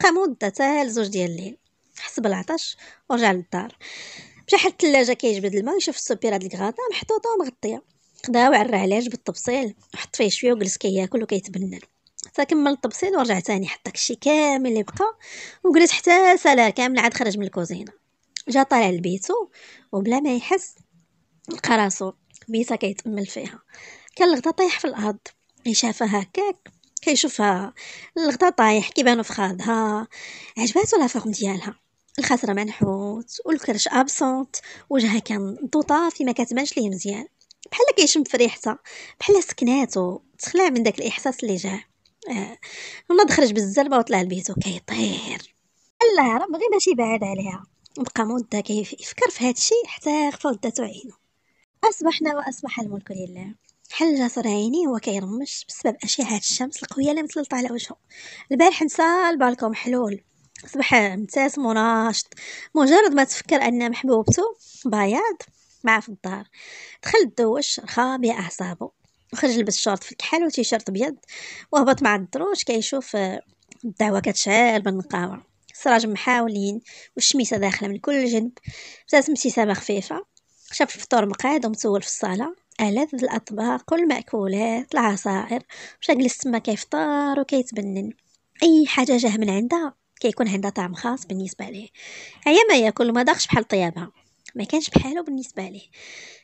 بقى مده حتى لزوج ديال الليل حس بالعطش ورجع للدار مشى حل الثلاجه كيجبد الماء ويشوف السوبيره ديال الكغاطه محطوطه ومغطيه خدا وعرى عليه بالطبسيل وحط فيه شويه وجلس كياكل وكيتبنن فكمل الطبسيل ورجع تاني حط داكشي كامل اللي بقى وجلس حتى سالا كامل عاد خرج من الكوزينه جا طالع لبيتو وبلا ما يحس لقى راسو بيتا كيتامل فيها كان الغدا طايح في الارض يشافها هكاك كيشوفها الغدا طايح كيبانو في خاضها عجباتو لا فورم ديالها الخاسره منحوت والكرش ابسونت وجهها كان طوطافي ما كتبانش ليه مزيان بحال كيشم في ريحتها بحال سكناتو تخلع من داك الاحساس اللي جاه وما آه. دخرج بالزلبه وطلع لبيتو كيطير الله راه غير ماشي بعاد عليها بقى مده كيفكر في هادشي حتى غفضت عينو اصبحنا واصبح الملك لله حل جسر عيني هو كيرمش بسبب اشعه الشمس القويه اللي متلطه على وجهه البارح نسى البالكون حلول صبح متاس مناشط مجرد ما تفكر ان محبوبته بياض مع في الدار دخل الدوش رخى باعصابه خرج لبس شورت في الكحل وتيشيرت ابيض وهبط مع الدروج كيشوف آه، الدعوه كتشعل من القهوه السراج محاولين والشميسه داخله من كل جنب ابتسم ابتسامه خفيفه شاف الفطور مقاد ومسول في الصاله ألذ الأطباق والمأكولات العصائر مشا جلس تما كيفطر وكيتبنن أي حاجة جاه من عندها كيكون عندها طعم خاص بالنسبة ليه هي ما ياكل وما داخش بحال طيابها ما كانش بحاله بالنسبة ليه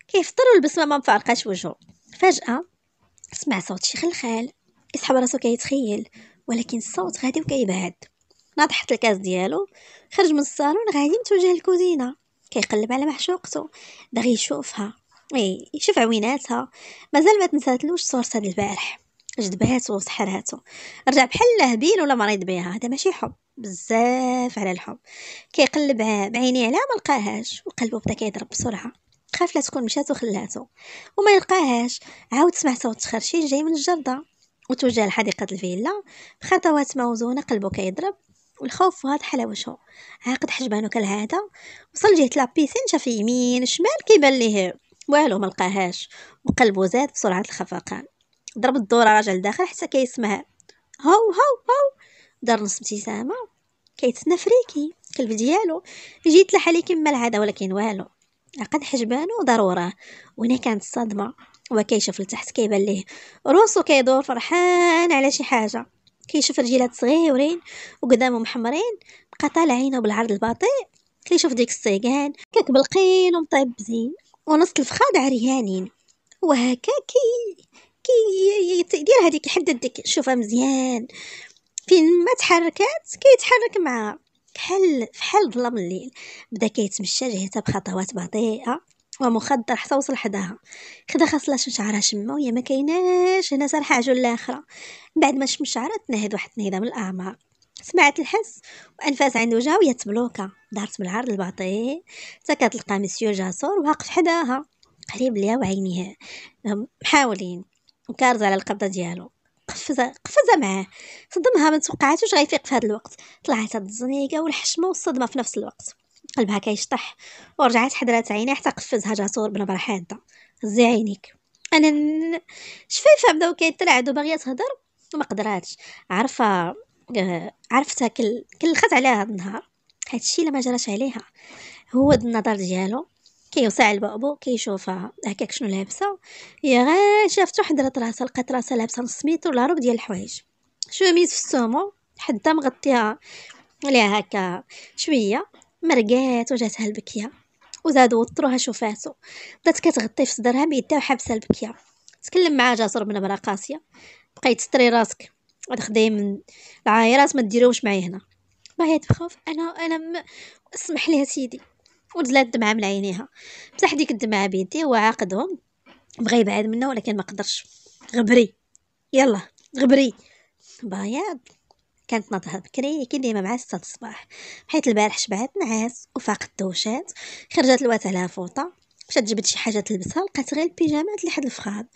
كيفطر ولبس ما مفارقاش وجهه فجأة سمع صوت شي خلخال يسحب راسو كيتخيل ولكن الصوت غادي وكيبعد حط الكاس ديالو خرج من الصالون غادي متوجه للكوزينه كيقلب على محشوقته باغي يشوفها اي يشوف عويناتها مازال ما تنساتلوش صورتها ديال البارح جذباتو وسحراتو رجع بحال لهبيل ولا مريض بها هذا ماشي حب بزاف على الحب كيقلب بعينيه عليها ما لقاهاش وقلبه بدا كيضرب بسرعه خاف لا تكون مشات وخلاتو وما يلقاهاش عاود سمع صوت تخرشيش جاي من الجرده وتوجه لحديقه الفيلا بخطوات موزونه قلبو كيضرب والخوف واضح على وجهو عاقد حجبانو كالعاده وصل جهه لابيسين شاف يمين شمال كيبان ليه والو ملقاهاش وقلبه وقلبو زاد بسرعه الخفقان ضرب الدوره راجع لداخل حتى كيسمع هاو هاو هاو دار نص ابتسامه كيتسنى فريكي كلب ديالو جيت لحالي عليه كما العاده ولكن والو لقد حجبانو ضرورة وهنا كانت الصدمة هو كيشوف لتحت كيبان ليه روسو كيدور فرحان على شي حاجة كيشوف رجيلات صغيورين وقدامهم محمرين بقى طالع عينو بالعرض البطيء كيشوف ديك الصيقان كاك بلقين ومطيب بزين ونص الفخاد عريانين وهكا كي كي يدير هذيك يحدد ديك شوفها مزيان فين ما تحركات كيتحرك معاها كحل فحال ظلام الليل بدا كيتمشى جهتها بخطوات بطيئه ومخدر حتى وصل حداها خدا شم شعرها شمه وهي ما كايناش هنا صار حاجه ولا اخرى بعد ما شم شعرها تنهد واحد التنهيده من الاعماق سمعت الحس وانفاس عند وجهها وهي تبلوكا دارت بالعرض البطيء حتى كتلقى مسيو جاسور واقف حداها قريب ليها وعينيها محاولين وكارز على القبضه ديالو قفزه قفزه معاه صدمها ما توقعاتوش غيفيق في هذا الوقت طلعت هاد الزنيقه والحشمه والصدمه في نفس الوقت قلبها كيشطح ورجعت حضرات عينيها حتى قفزها جاسور بنبره حاده هزي عينيك انا شفيفه بداو كيتلعدوا باغيه تهضر وما قدراتش عارفه آه، عرفتها كل كل خد عليها هاد النهار هادشي الا ما جراش عليها هو النظر ديالو كيوسع البؤبؤ كيشوفها هكاك شنو لابسه هي غير شافت حضرت راسها لقات راسها لابسه نص ميتر ولا ربع ديال الحوايج شوميز في السومو حدا مغطيها عليها هكا شويه مرقات وجاتها البكيه وزاد وطروها شوفاتو بدات كتغطي في صدرها بيدها وحبسها البكيه تكلم معاها جاسر من برا قاسيه بقيت تستري راسك تخدي من العايرات ما ديروهمش معايا هنا باغيه تخاف انا انا م... اسمح لي سيدي وزلات الدمعة من عينيها بصح ديك الدمعة بيدي وعاقدهم بغى يبعد منه ولكن ما قدرش غبري يلا غبري بياض كانت ناضها بكري كي ديما مع ستة الصباح حيت البارح شبعت نعاس وفاقت دوشات خرجت لوات عليها فوطة مشات جبت شي حاجه تلبسها لقات غير البيجامات لحد الفخاد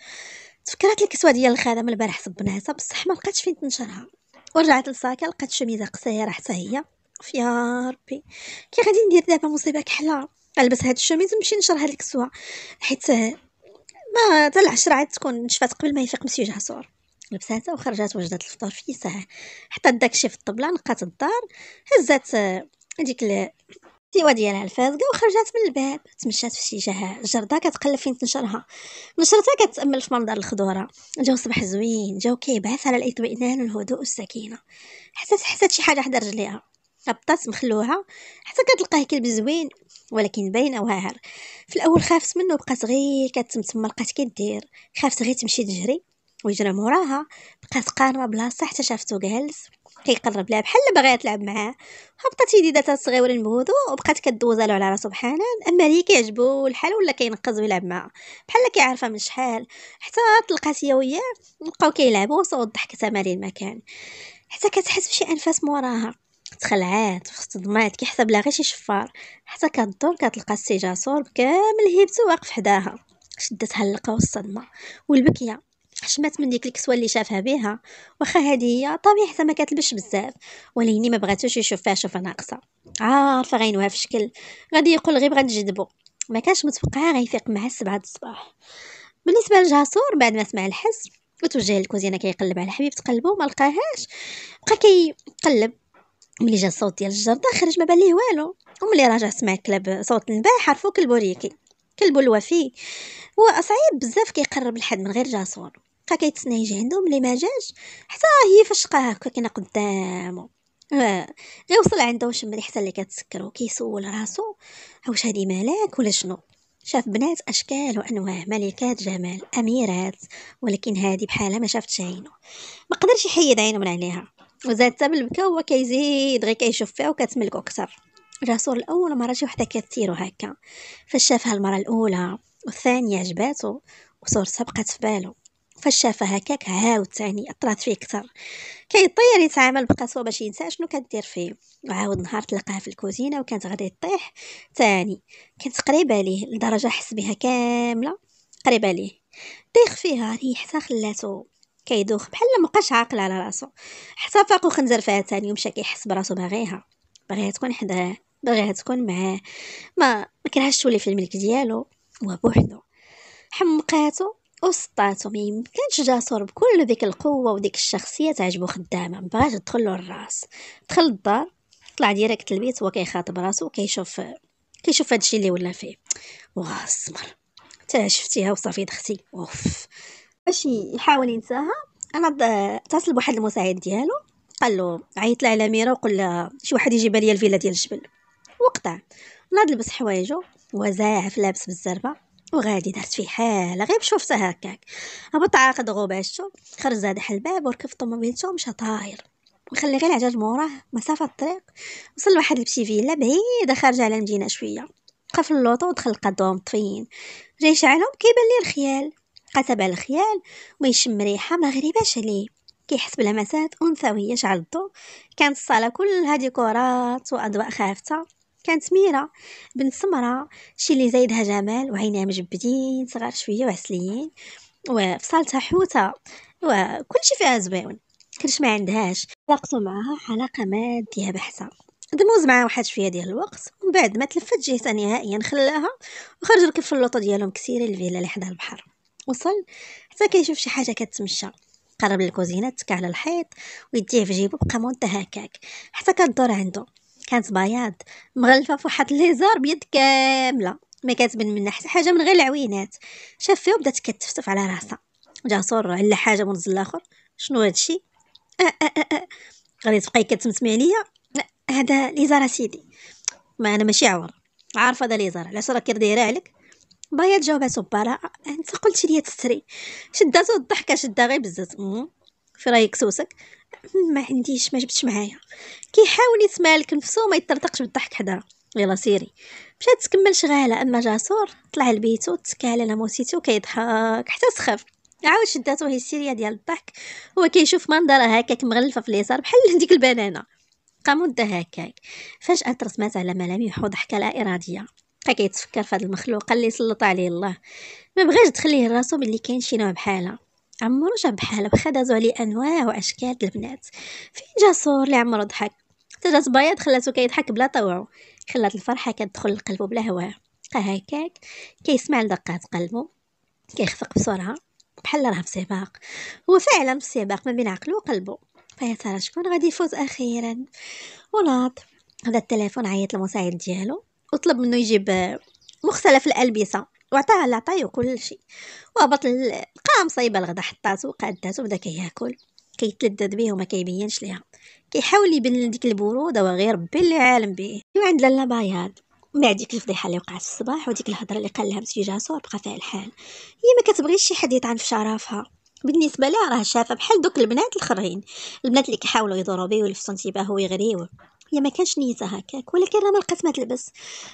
تفكرات الكسوه ديال الخادم البارح صبناتها بصح ما لقاتش فين تنشرها ورجعت للساكه لقات شميزه قصيره حتى هي اوف يا ربي كي غادي ندير دابا مصيبه كحله البس هاد الشوميز نمشي نشر هاد الكسوه حيت ما حتى العشرة عاد تكون نشفات قبل ما يفيق مسيو جعصور لبساتها وخرجات وجدات الفطور في ساعة حطات داكشي في الطبلة نقات الدار هزات هذيك آه، التيوا ديالها الفازقة وخرجات من الباب تمشات في شي جهة جردة كتقلب فين تنشرها نشرتها كتأمل في منظر الخضورة جاو صباح زوين جاو كيبعث على الإطمئنان والهدوء والسكينة حسات حسات شي حاجة حدا رجليها غطاس مخلوها حتى كتلقاه كلب زوين ولكن باينه واعر في الاول خافت منه بقات غير كتسم تما لقات كدير خافت غير تمشي تجري ويجرى موراها بقات قارمه بلاصه حتى شافته جالس كيقرب لها بحال باغي تلعب معاه هبطت يديداتها صغيوره بهدوء وبقات كدوز له على راسو بحنان اما هي كيعجبو الحال ولا كينقز ويلعب معاها بحال كيعرفها من شحال حتى تلقات هي وياه بقاو كيلعبو وصوت الضحك تمارين المكان حتى كتحس بشي انفاس موراها تخلعات وصدمات كيحسب لا غير شي شفار حتى كدور كتلقى السي جاسور كامل هيبته واقف حداها شدتها اللقه والصدمه والبكيه حشمات من ديك الكسوه اللي شافها بها واخا هذه هي طبيعي حتى ما كتلبش بزاف وليني ما بغاتوش يشوف فيها شوفه ناقصه عارفه غينوها في شكل غادي يقول غير بغا تجذبو ما كانش متوقعه غيفيق معها السبعة الصباح بالنسبه لجاسور بعد ما سمع الحس وتوجه للكوزينه كيقلب على حبيبه قلبه ما لقاهاش بقى كيقلب ملي جا الصوت ديال الجرده خرج ما بان ليه والو وملي راجع سمع كلب صوت النباح عرفو كلبو ريكي كلبو الوفي هو صعيب بزاف كيقرب لحد من غير جاسون بقى كيتسنى يجي عندو ملي ما جاش حتى هي فاش لقاه هكا كاينه قدامو غير وصل عندو وشم حتى اللي كتسكر وكيسول راسو واش هادي ملاك ولا شنو شاف بنات اشكال وانواع ملكات جمال اميرات ولكن هادي بحالها ما شافتش عينو ما قدرش يحيد عينو من عليها وزاد حتى بالبكا هو كيزيد غير كيشوف فيها وكتملكو اكثر جا الاول مره شي وحده كتسير هكا فاش شافها المره الاولى والثانيه عجباتو وصورتها بقات في بالو فاش شافها هكاك عاود ثاني اطرات فيه اكثر كيطير يتعامل بقسوه باش ينسى شنو كدير فيه وعاود نهار تلقاها في الكوزينه وكانت غادي تطيح ثاني كانت قريبه ليه لدرجه حس بها كامله قريبه ليه طيخ فيها ريحتها خلاتو كيدوخ بحال مابقاش عاقل على راسو حتى فاق خنزر فيها تاني ومشى كيحس براسو باغيها باغيها تكون حداه باغيها تكون معاه ما ما كرهش تولي في الملك ديالو هو بوحدو حمقاتو وسطاتو ما يمكنش جاسور بكل ديك القوه وديك الشخصيه تعجبو خدامه مبغاش تدخل له الراس دخل الدار طلع ديريكت البيت هو كيخاطب راسو وكيشوف كيشوف هادشي اللي ولا فيه واه السمر تا شفتيها وصافي دختي اوف باش يحاول ينساها انا اتصل بواحد المساعد ديالو قال له عيط على ميرا وقل لها شي واحد يجيب لي الفيلا ديال الجبل وقطع ناض لبس حوايجو وزاعف لابس بالزربه وغادي دارت فيه حاله غير بشوفتها هكاك هبط عاقد غوباشتو خرج زاد حل الباب وركب طوموبيلتو ومشى طاير وخلي غير العجاج موراه مسافه الطريق وصل لواحد البشي فيلا بعيده خارجه على المدينه شويه قفل اللوطو ودخل قدوم طفين جاي شعلهم كيبان ليه الخيال قتب على الخيال ويشم ريحة ما غريباش عليه كيحس بلمسات أنثوية شعل الضو كانت الصالة كلها ديكورات وأضواء خافتة كانت ميرة بنت سمرة شي اللي زايدها جمال وعينيها مجبدين صغار شوية وعسليين وفي صالتها حوتة شي فيها زويون كلش ما عندهاش علاقته معها علاقة مادية بحتة دموز معها واحد شويه ديال الوقت ومن بعد ما تلفت جهتها نهائيا خلاها وخرج ركب في اللوطو ديالهم كثيره الفيلا اللي حدا البحر وصل حتى كيشوف شي حاجه كتمشى قرب للكوزينه تكا على الحيط ويديه في جيبو بقى مونتا هكاك حتى كدور عنده كانت بياض مغلفه في واحد الليزر بيد كامله ما كتبان منها حتى حاجه من غير العوينات شاف فيها وبدات كتفتف على راسها جا صور على حاجه الزل الاخر شنو هادشي أه، أه، أه، غادي تبقاي كتسمسمي عليا هذا ليزار سيدي ما انا ماشي عور عارفه هذا ليزار علاش راه كير دايره عليك بايا تجاوباتو برا انت قلت لي تستري شداتو الضحكه شدة غير بزاف في رايك سوسك ما عنديش ما جبتش معايا كيحاول يتمالك نفسه وما يطرطقش بالضحك حدا يلا سيري مشات تكمل شغاله اما جاسور طلع لبيتو تكى على موسيتو كيضحك حتى سخف عاود شداتو هي السيريا ديال الضحك هو كيشوف منظره هكاك مغلفه في اليسار بحال [laughs] ديك البنانه قام ودها هكاك فجاه ترسمات على ملامحه ضحكه لا اراديه بقى كيتفكر في هاد المخلوقه اللي سلط عليه الله ما بغاش تخليه راسو ملي كاين شي نوع بحالها عمرو جاب بحالها وخا دازو عليه انواع واشكال د البنات فين جا صور اللي عمرو ضحك حتى جات بياض خلاتو كيضحك بلا طوعو خلات الفرحه كتدخل لقلبو بلا هواه بقى هكاك كيسمع لدقات قلبو كيخفق بسرعه بحال راه في سباق هو فعلا في سباق ما بين عقلو وقلبو فيا ترى شكون غادي يفوز اخيرا ولاط هذا التليفون عيط المساعد ديالو وطلب منه يجيب مختلف الألبسة وعطاه العطاي وكل شيء وهبط قام صايبه الغدا حطاتو قاداتو وبدا كياكل كيتلذذ بيه وما كيبينش ليها كيحاول يبين ديك البروده وغير ربي اللي عالم بيه وعند لالا بياض مع ديك الفضيحه اللي وقعت الصباح وديك الهضره اللي قال لها مسيو جاسور بقى فيها الحال هي ما كتبغيش شي حد يطعن في شرفها بالنسبه لها راه شافه بحال دوك البنات الخرين البنات اللي كيحاولوا يضربوا بيه ويلفتوا انتباهه ويغريوه هي ما كانش نيتها هكاك ولكن راه ما لقات ما تلبس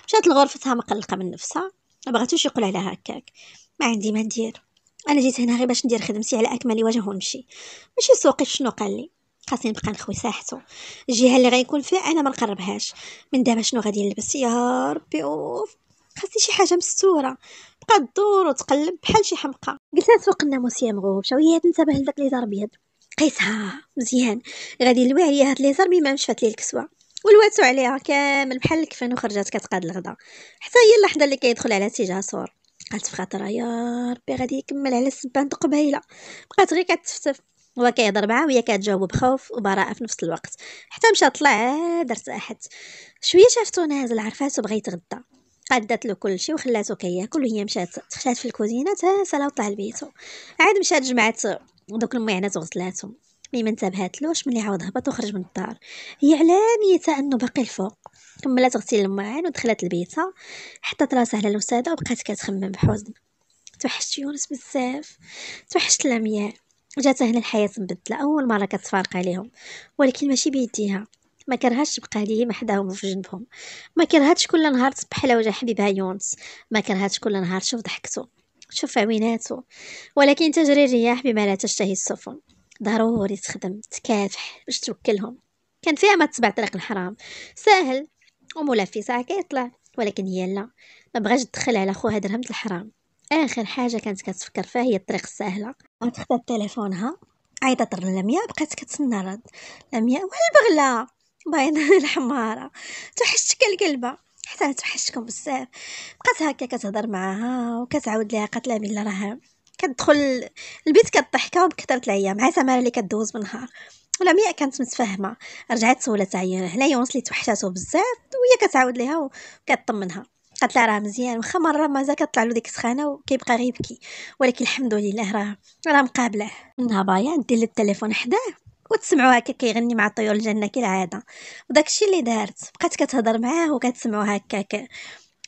مشات لغرفتها مقلقه من نفسها ما بغاتوش يقول عليها هكاك ما عندي ما ندير انا جيت هنا غير باش ندير خدمتي على اكمل وجه ونمشي ماشي سوقي شنو قال لي خاصني نبقى نخوي ساحته الجهه اللي غيكون فيها انا ما نقربهاش من دابا شنو غادي نلبس يا ربي اوف خاصني شي حاجه مستوره بقى دور وتقلب بحال شي حمقى قلت لها سوق الناموس هي مغوبشه وهي تنتبه لذاك ليزار ابيض قيسها مزيان غادي نلوي عليا هاد ليزار بما مشفات لي الكسوه ولواتو عليها كامل بحال الكفن وخرجات كتقاد الغدا حتى هي اللحظه اللي كيدخل على اتجاه سور قالت في خاطرها يا ربي غادي يكمل على السبان قبيله بقات غير كتفتف هو كيهضر معاها وهي كتجاوبو بخوف وبراءه في نفس الوقت حتى مشى طلع آه، درت احد شويه شافتو نازل عرفاتو بغا يتغدى قادت له كلشي وخلاتو كياكل وهي مشات تخشات في الكوزينه تا سلا وطلع لبيتو عاد مشات جمعات دوك المعينات وغسلاتهم مي ما انتبهتلوش ملي عاود هبط وخرج من الدار هي علانيه انه باقي الفوق كملات غسيل المواعين ودخلت البيتة حطت راسها على الوساده وبقات كتخمم بحزن توحشت يونس بزاف توحشت لمياء جات هنا الحياه مبدله اول مره كتفارق عليهم ولكن ماشي بيديها ما كرهتش تبقى ليه محداهم وفي جنبهم ما كرهتش كل نهار تصبح على وجه حبيبها يونس ما كرهتش كل نهار تشوف ضحكته تشوف عويناته ولكن تجري الرياح بما لا تشتهي السفن ضروري تخدم تكافح باش توكلهم كان فيها ما تتبع طريق الحرام ساهل ومولا في ساعة كيطلع ولكن هي لا ما بغاش تدخل على خوها درهم الحرام اخر حاجه كانت كتفكر فيها هي الطريق السهله غتخدا تليفونها عيطت لمياء بقات كتسنى رد لمياء والبغلة باينه [laughs] الحماره توحشتك الكلبه حتى توحشتكم بزاف بقات هكا كتهضر معاها وكتعاود ليها قالت لها بلي راها كتدخل البيت كضحكه وبكثرة العيا مع سمارة اللي كدوز بالنهار ولمياء كانت متفاهمة رجعت سولت عليا هنا يونس اللي توحشاتو بزاف وهي كتعاود ليها وكتطمنها قالت لها راه مزيان واخا مره مازال كطلع له ديك السخانه وكيبقى يبكي ولكن الحمد لله راه راه مقابله منها بايا دير التليفون حداه وتسمعوها هكا كيغني مع طيور الجنه كالعاده وداكشي اللي دارت بقات كتهضر معاه وكتسمعوا هكاك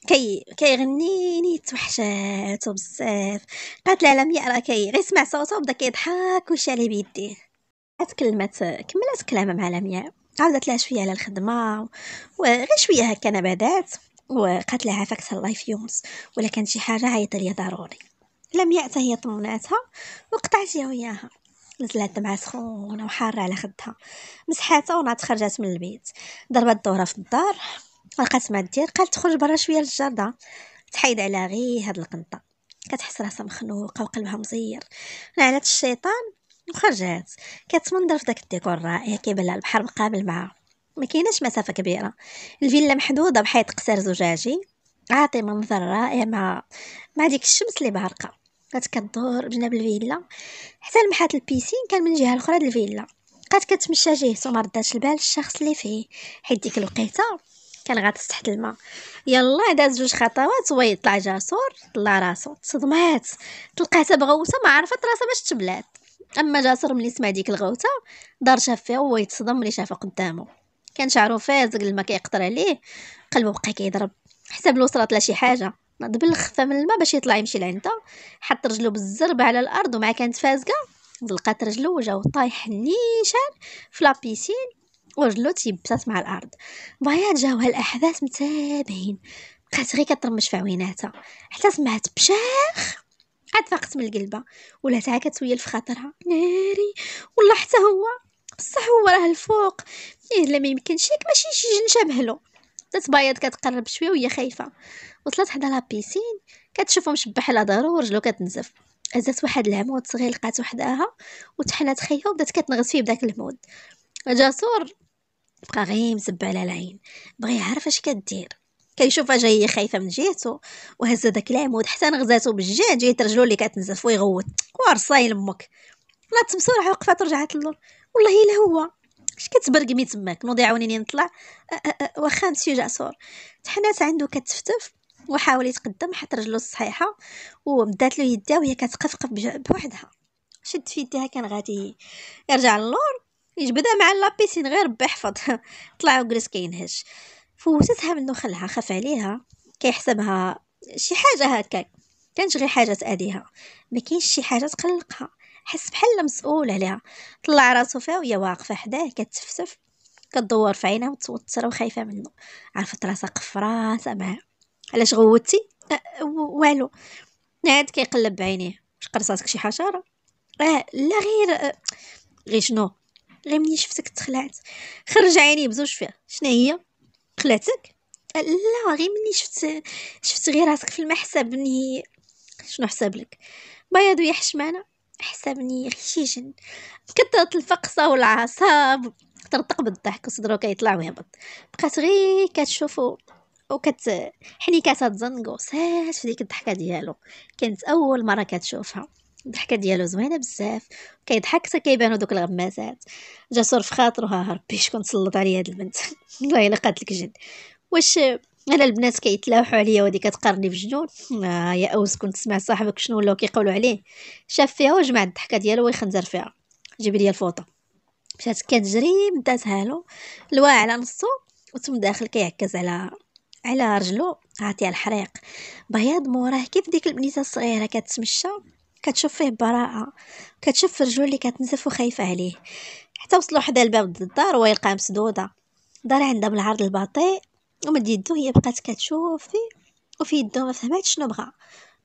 كي كيغنيني توحشاتو بزاف قالت لها لم يقرا كي غير سمع صوتو بدا كيضحك وشالي بيديه عاد كلمت كملت كلامها مع لمياء عاودت لها شويه على الخدمه وغير شويه هكا نبدات وقالت لها عافاك الله في ولا كان شي حاجه عيط ليا ضروري لمياء حتى هي طمناتها وقطعت هي وياها نزلات دمعة سخونة وحارة على خدها مسحاتها ونعت خرجت من البيت ضربت دورة في الدار لقات ما دير قالت تخرج برا شويه للجرده تحيد على غير هاد القنطه كتحس راسها مخنوقه وقلبها مزير نعلات الشيطان وخرجات كتمنظر في داك الديكور الرائع كيبان لها البحر مقابل معها ما كايناش مسافه كبيره الفيلا محدوده بحيط قصير زجاجي عاطي منظر رائع مع مع ديك الشمس اللي بارقه بقات كدور بجناب الفيلا حتى لمحات البيسين كان من جهه الاخرى الفيلا بقات كتمشى جهته ما رداتش البال الشخص اللي فيه حيت ديك الوقيته كان تحت الماء يلا داز جوج خطوات وي طلع جاسور طلع راسو تصدمات تلقاتها بغوته ما عرفت راسها باش تبلات اما جاسور ملي سمع ديك الغوته دار شاف فيها وهو يتصدم ملي شافها قدامه كان شعرو فازق الماء كيقطر عليه قلبو بقى كيضرب حسب لو وصلت لشي حاجه نض بالخفه من الماء باش يطلع يمشي لعندها حط رجلو بالزربه على الارض ومع كانت فازقه لقات رجلو وجاو طايح نيشان في لابيسين ورجلو تيبسات مع الأرض بياض جاوها الأحداث متابعين بقات غير كترمش في عويناتها حتى سمعت بشاخ عاد فاقت من القلبة ولا تعاكت وهي في خاطرها ناري ولا حتى هو بصح هو راه الفوق ايه لا ما يمكنش ياك ماشي شي جن له بدات بياض كتقرب شويه وهي خايفه وصلت حدا لابيسين كتشوفو مشبح على ضروري ورجلو كتنزف هزات واحد العمود صغير لقات وحداها وتحنات خيها وبدات كتنغز فيه بداك العمود جاسور بقى غير مزب على العين بغى يعرف اش كدير كيشوفها جايه خايفه من جهتو وهز داك العمود حتى نغزاته بالجهه جهه رجلو اللي كتنزف ويغوت وارصاي لمك لا تمسور راح وقفات ورجعت للور والله الا هو اش كتبرقمي تماك نوضي عاونيني نطلع واخا مسيو جاسور تحنات عنده كتفتف وحاول يتقدم حط رجلو الصحيحه ومدات له يدها وهي كتقفقف بوحدها شد في يديها كان غادي يرجع للور بدا مع لابيسين غير ربي يحفظ [laughs] طلع وجلس كينهش فوتتها من دخلها خاف عليها كيحسبها شي حاجه هكاك كانش غير حاجه تاديها ما كاينش شي حاجه تقلقها حس بحال مسؤول عليها طلع راسو فيها وهي واقفه حداه كتفسف كتدور في عينها متوتره وخايفه منه عرفت راسها قفراسه معاه علاش غوتي أه، والو عاد كيقلب بعينيه واش قرصاتك شي حشره اه لا غير أه، غير شنو غير ملي شفتك تخلعت خرج عيني بزوج فيها شنو هي خلعتك آه، لا غير ملي شفت شفت غير راسك في المحسبني شنو حساب لك بياض ويا حشمانه حسابني خشيشن كثرت الفقصه والعصاب ترتق بالضحك وصدرو كيطلع ويهبط بقات غير كتشوفو وكت حنيكات تزنقو سات في ديك الضحكه ديالو كانت اول مره كتشوفها الضحكه ديالو زوينه بزاف كيضحك حتى كيبانو دوك الغمازات صور في خاطرو ها ربي شكون تسلط عليا هاد البنت والله [laughs] الا قاتلك جد واش انا البنات كيتلاوحوا عليا وهادي كتقرني بجنون آه يا اوس كنت تسمع صاحبك شنو ولاو كيقولوا عليه شاف فيها وجمع الضحكه ديالو ويخنزر فيها جيب لي الفوطه مشات كتجري مداتها له الواع على نصو وتم داخل كيعكز على على رجلو عاطيه الحريق بياض موراه كيف ديك البنيته الصغيره كتمشى كتشوف فيه براءة كتشوف في رجلو اللي كتنزف وخايفة عليه حتى وصلوا حدا الباب د الدار وهي لقاها مسدودة دار عندها بالعرض البطيء ومد يدو هي بقات كتشوف فيه وفي يدو ما فهماتش شنو بغا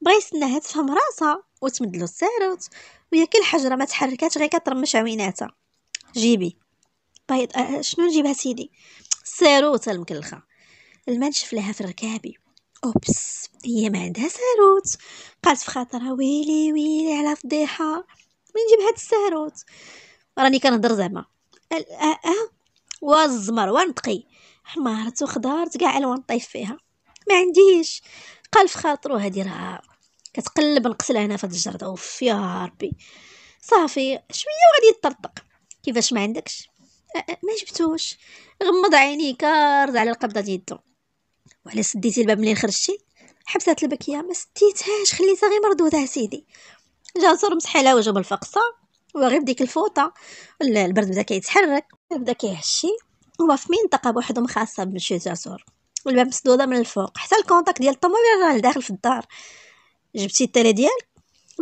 بغا يستناها تفهم راسها وتمدلو الساروت وهي كل حجرة ما تحركات غير كترمش عويناتها جيبي بايض آه، شنو نجيبها سيدي الساروت المكلخة المنشف لها في ركابي أوبس هي ما عندها ساروت قالت في خاطرها ويلي ويلي على فضيحة من نجيب هاد الساروت راني كنهضر زعما اه والزمر ونطقي حمارت وخضارت كاع الوان طيف فيها ما عنديش قال في خاطرو هادي راه كتقلب نقتل هنا في هاد الجرده اوف يا ربي صافي شويه وغادي يطرطق كيفاش ما عندكش ما جبتوش غمض عينيك رد على القبضه ديال يدو وعلى سديتي الباب ملي خرجتي حبسات البكيه ما سديتهاش خليتها غير مردوده سيدي جاسور مسحي على وجهه بالفقصه وغير بديك الفوطه البرد بدا كيتحرك بدا كيهشي هو في منطقه بوحدهم خاصه بشي جاسور والباب مسدوده من الفوق حتى الكونتاك ديال الطوموبيل راه داخل في الدار جبتي التالي ديالك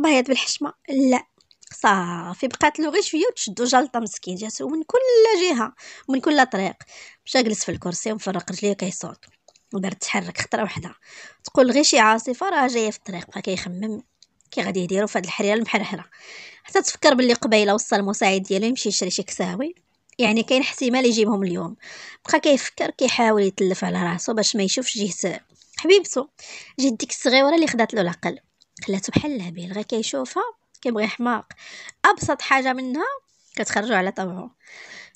بيض بالحشمه لا صافي بقات له غير شويه وتشدو جلطه مسكين جاسو من كل جهه من كل طريق مشى جلس في الكرسي ومفرق رجليه كيصوت ودارت تحرك خطره وحده تقول غير شي عاصفه راه جايه في الطريق بقى كيخمم كي غادي يديرو في هاد الحريره المحرحره حتى تفكر باللي قبيله وصل المساعد ديالو يمشي يشري شي كساوي يعني كاين احتمال يجيبهم اليوم بقى كيفكر كيحاول يتلف على راسو باش ما يشوفش جهه حبيبته جات ديك الصغيره اللي خدات له العقل خلاتو بحال الهبيل غير كيشوفها كيبغي حماق ابسط حاجه منها كتخرجو على طبعه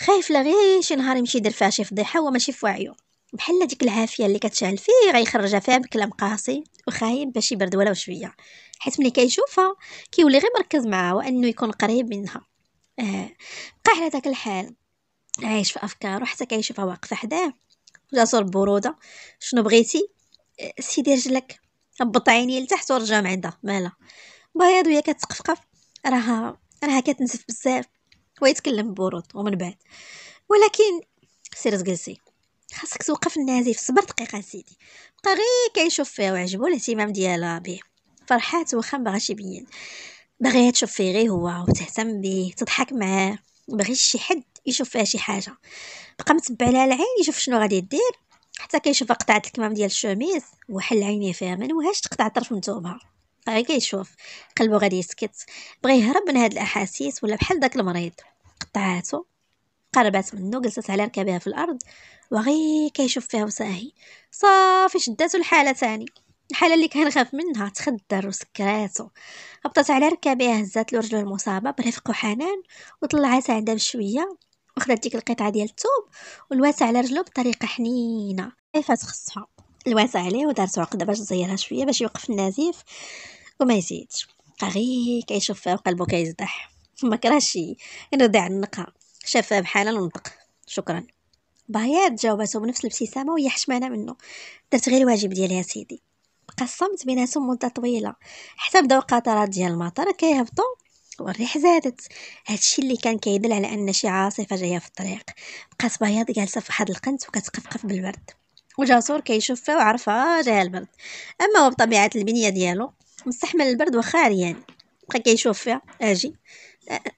خايف لا غير شي نهار يمشي يدير فيها شي فضيحه هو ماشي في وعيه بحال ديك العافيه اللي كتشعل فيه غيخرجها فيها بكلام قاسي وخايب باش يبرد ولا شويه حيت ملي كيشوفها كيولي غير مركز معها وانه يكون قريب منها آه بقى على داك الحال عايش في افكار حتى كيشوفها واقفه حداه وجاسور بروده شنو بغيتي آه، سيدي رجلك هبط عيني لتحت ورجع من عندها مالا بياض وهي كتقفقف راها راها كتنزف بزاف ويتكلم ببرود ومن بعد ولكن سير جلسي خاصك توقف النازف صبر دقيقة سيدي بقى غير كيشوف فيها وعجبو الاهتمام ديالها به فرحات واخا مبغاش يبين باغيها تشوف فيه غير هو وتهتم بيه تضحك معاه مبغيش شي حد يشوف فيها شي حاجه بقى متبع لها العين يشوف شنو غادي دير حتى كيشوف قطعت الكمام ديال الشوميز وحل عينيه فيها ما نوهاش تقطع طرف من ثوبها غير كيشوف قلبو غادي يسكت بغى يهرب من هاد الاحاسيس ولا بحال داك المريض قطعاتو قربات منه جلست على ركبها في الأرض وغي كيشوف فيها وساهي صافي شداتو الحالة تاني الحالة اللي كان خاف منها تخدر وسكراتو هبطت على ركبها هزات له رجله المصابة برفق وحنان وطلعات عندها بشوية وخدات ديك القطعة ديال الثوب والواسع على رجله بطريقة حنينة كيفاش خصها الواسع عليه ودارت عقدة باش تزيرها شوية باش يوقف النزيف وما يزيدش غي غير كيشوف فيها وقلبو كيزدح ما كرهش يرضي على النقا شافها بحالا ونطق شكرا بايات جاوباتو بنفس الابتسامه وهي حشمانه منه درت غير الواجب ديالها سيدي بقى الصمت بيناتهم مده طويله حتى بداو قطرات ديال المطر كيهبطوا والريح زادت هادشي اللي كان كيدل على ان شي عاصفه جايه في الطريق بقات بياض جالسه في واحد القنت وكتقفقف بالبرد وجاسور كيشوفها وعرفها جاها البرد اما هو بطبيعه البنيه ديالو مستحمل البرد وخا يعني. بقى كيشوف فيها اجي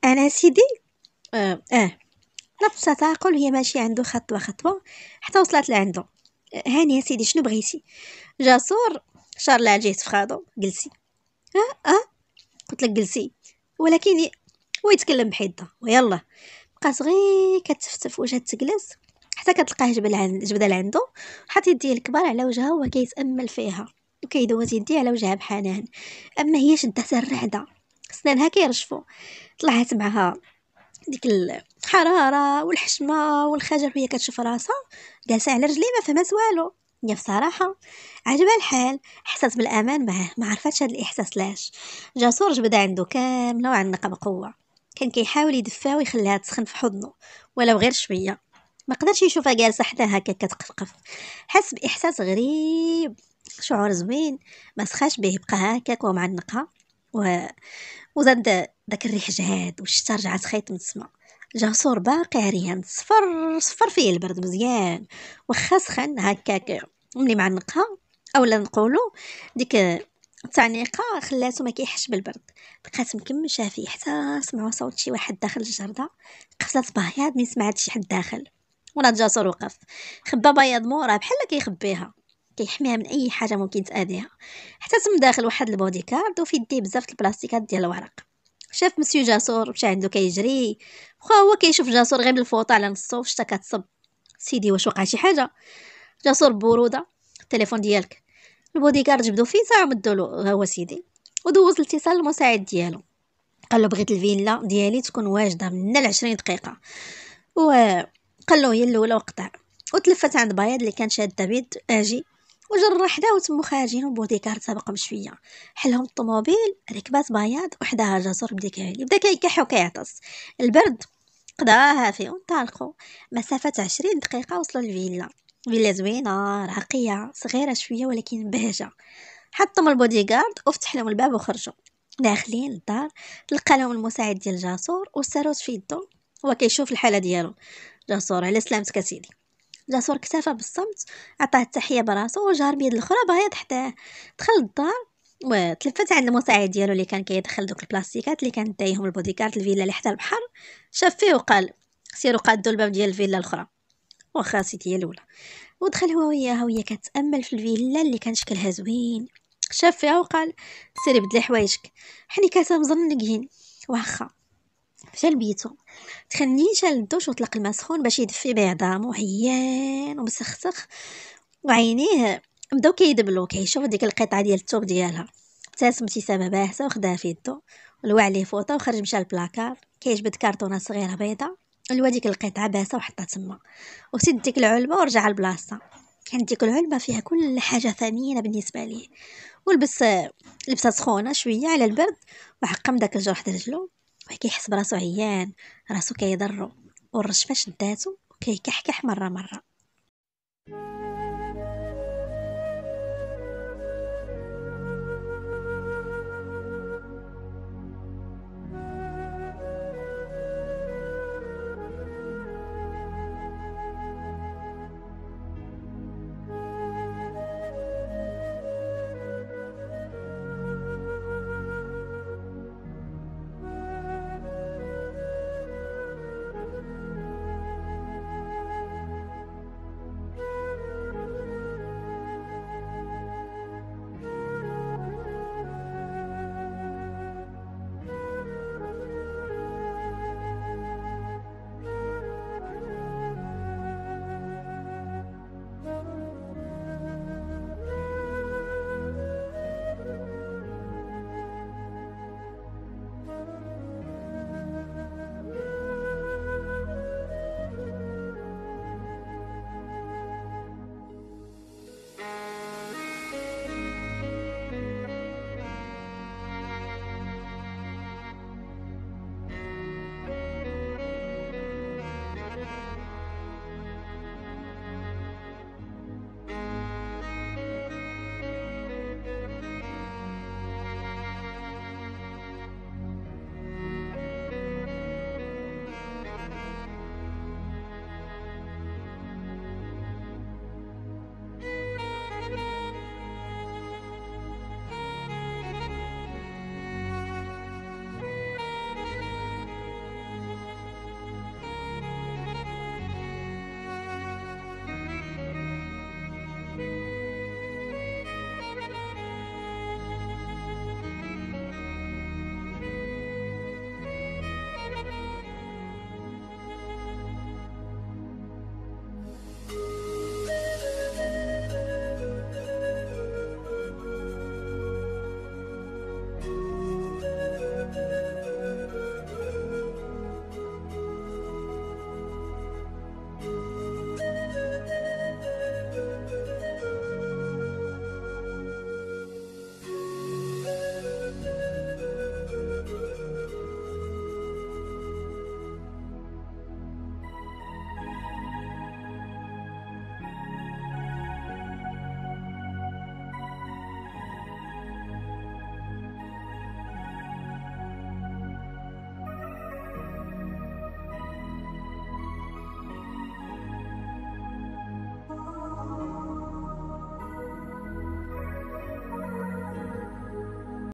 انا سيدي آه, آه. نفس التعاقل هي ماشي عنده خطوة خطوة حتى وصلت لعنده آه، هاني يا سيدي شنو بغيتي جاسور شار على في فخادو جلسي اه اه قلت لك جلسي ولكن ويتكلم بحده ويلا بقات غير كتفتف وجهها تجلس حتى كتلقاه جبل عند جبد لعندو حط يديه الكبار على وجهها وهو كيتامل فيها وكيدوز يديه على وجهها بحنان اما هي شدات الرعده سنانها كيرشفو طلعت معها ديك الحراره والحشمه والخجل وهي كتشوف راسها جالسه على رجليها ما فهمت والو هي بصراحه عجبها الحال حسات بالامان معاه ما عرفتش هذا الاحساس لاش جاسور جبدها عنده كامله وعنقها بقوه كان كيحاول يدفاها ويخليها تسخن في حضنه ولو غير شويه ما قدرش يشوفها جالسه حتى هكا كتقفقف حس باحساس غريب شعور زوين ما سخاش به بقى هكاك ومعنقها و... وزاد داك الريح جهاد والشتا رجعت خايت من السما جاسور باقي عريان صفر صفر فيه البرد مزيان وخا سخن هكاك ملي معنقها اولا نقولو ديك التعنيقه خلاتو ما كيحش بالبرد بقات مكمشة فيه حتى سمعوا صوت شي واحد داخل الجرده قفزات بياض ملي سمعت شي حد داخل ولا جاسور وقف خبا بياض مورا بحال كيخبيها كيحميها من اي حاجه ممكن تاذيها حتى تم داخل واحد البودي كارد وفي يديه بزاف البلاستيكات ديال الورق شاف مسيو جاسور مشى عنده كيجري واخا هو كيشوف جاسور غير بالفوطه على نصو شتا كتصب سيدي واش وقع شي حاجه جاسور ببروده التليفون ديالك البودي كارد جبدو فيه ساعه مدو له هو سيدي ودوز الاتصال للمساعد ديالو قال له بغيت الفيلا ديالي تكون واجده من العشرين دقيقه و له هي الاولى وقطع وتلفت عند بياض اللي كان شاده بيد اجي وجر حداه وتمو خارجين وبوديكار كارد سبقهم شويه حلهم الطوموبيل ركبات بياض وحداها جزر بدا كيعلي بدا كيكح وكيعطس البرد قضاها فيهم طالقوا مسافه عشرين دقيقه وصلوا للفيلا فيلا زوينه راقيه صغيره شويه ولكن بهجه حطم البودي وفتح لهم الباب وخرجوا داخلين للدار تلقى لهم المساعد ديال جاسور والساروت في يدو هو كيشوف الحاله ديالو جاسور على سلامتك سيدي جا سور كتافة بالصمت عطاه التحيه براسو وجار بيد الاخرى باغي حداه دخل الدار وتلفت عند المساعد ديالو اللي كان كيدخل دوك البلاستيكات اللي كانت دايهم البوديكارت الفيلا اللي حتى البحر شاف فيه وقال سيروا قادوا الباب ديال الفيلا الاخرى واخا سيتي الاولى ودخل هو وياها وهي كتامل في الفيلا اللي كان شكلها زوين شاف فيها وقال سيري بدلي حوايجك حني كاسه مزنقين واخا مشى لبيتو تخنين شال الدوش وطلق الماء سخون باش يدفي بيه عظامو عيان ومسخسخ وعينيه بداو كيدبلو كيشوف ديك القطعه ديال الثوب ديالها ابتسم ابتسامه اه، باهته وخداها في يدو ولوى عليه فوطه وخرج مشى للبلاكار كيجبد كارطونه صغيره بيضاء ولوى ديك القطعه باهته وحطها تما وسد ديك العلبه ورجع لبلاصتها كانت ديك العلبه فيها كل حاجه ثمينه بالنسبه ليه ولبس لبسه سخونه شويه على البرد وحقم داك الجرح رجلو واحد كيحس براسو عيان راسو كيضرو والرشفه شداتو وكيكحكح مره مره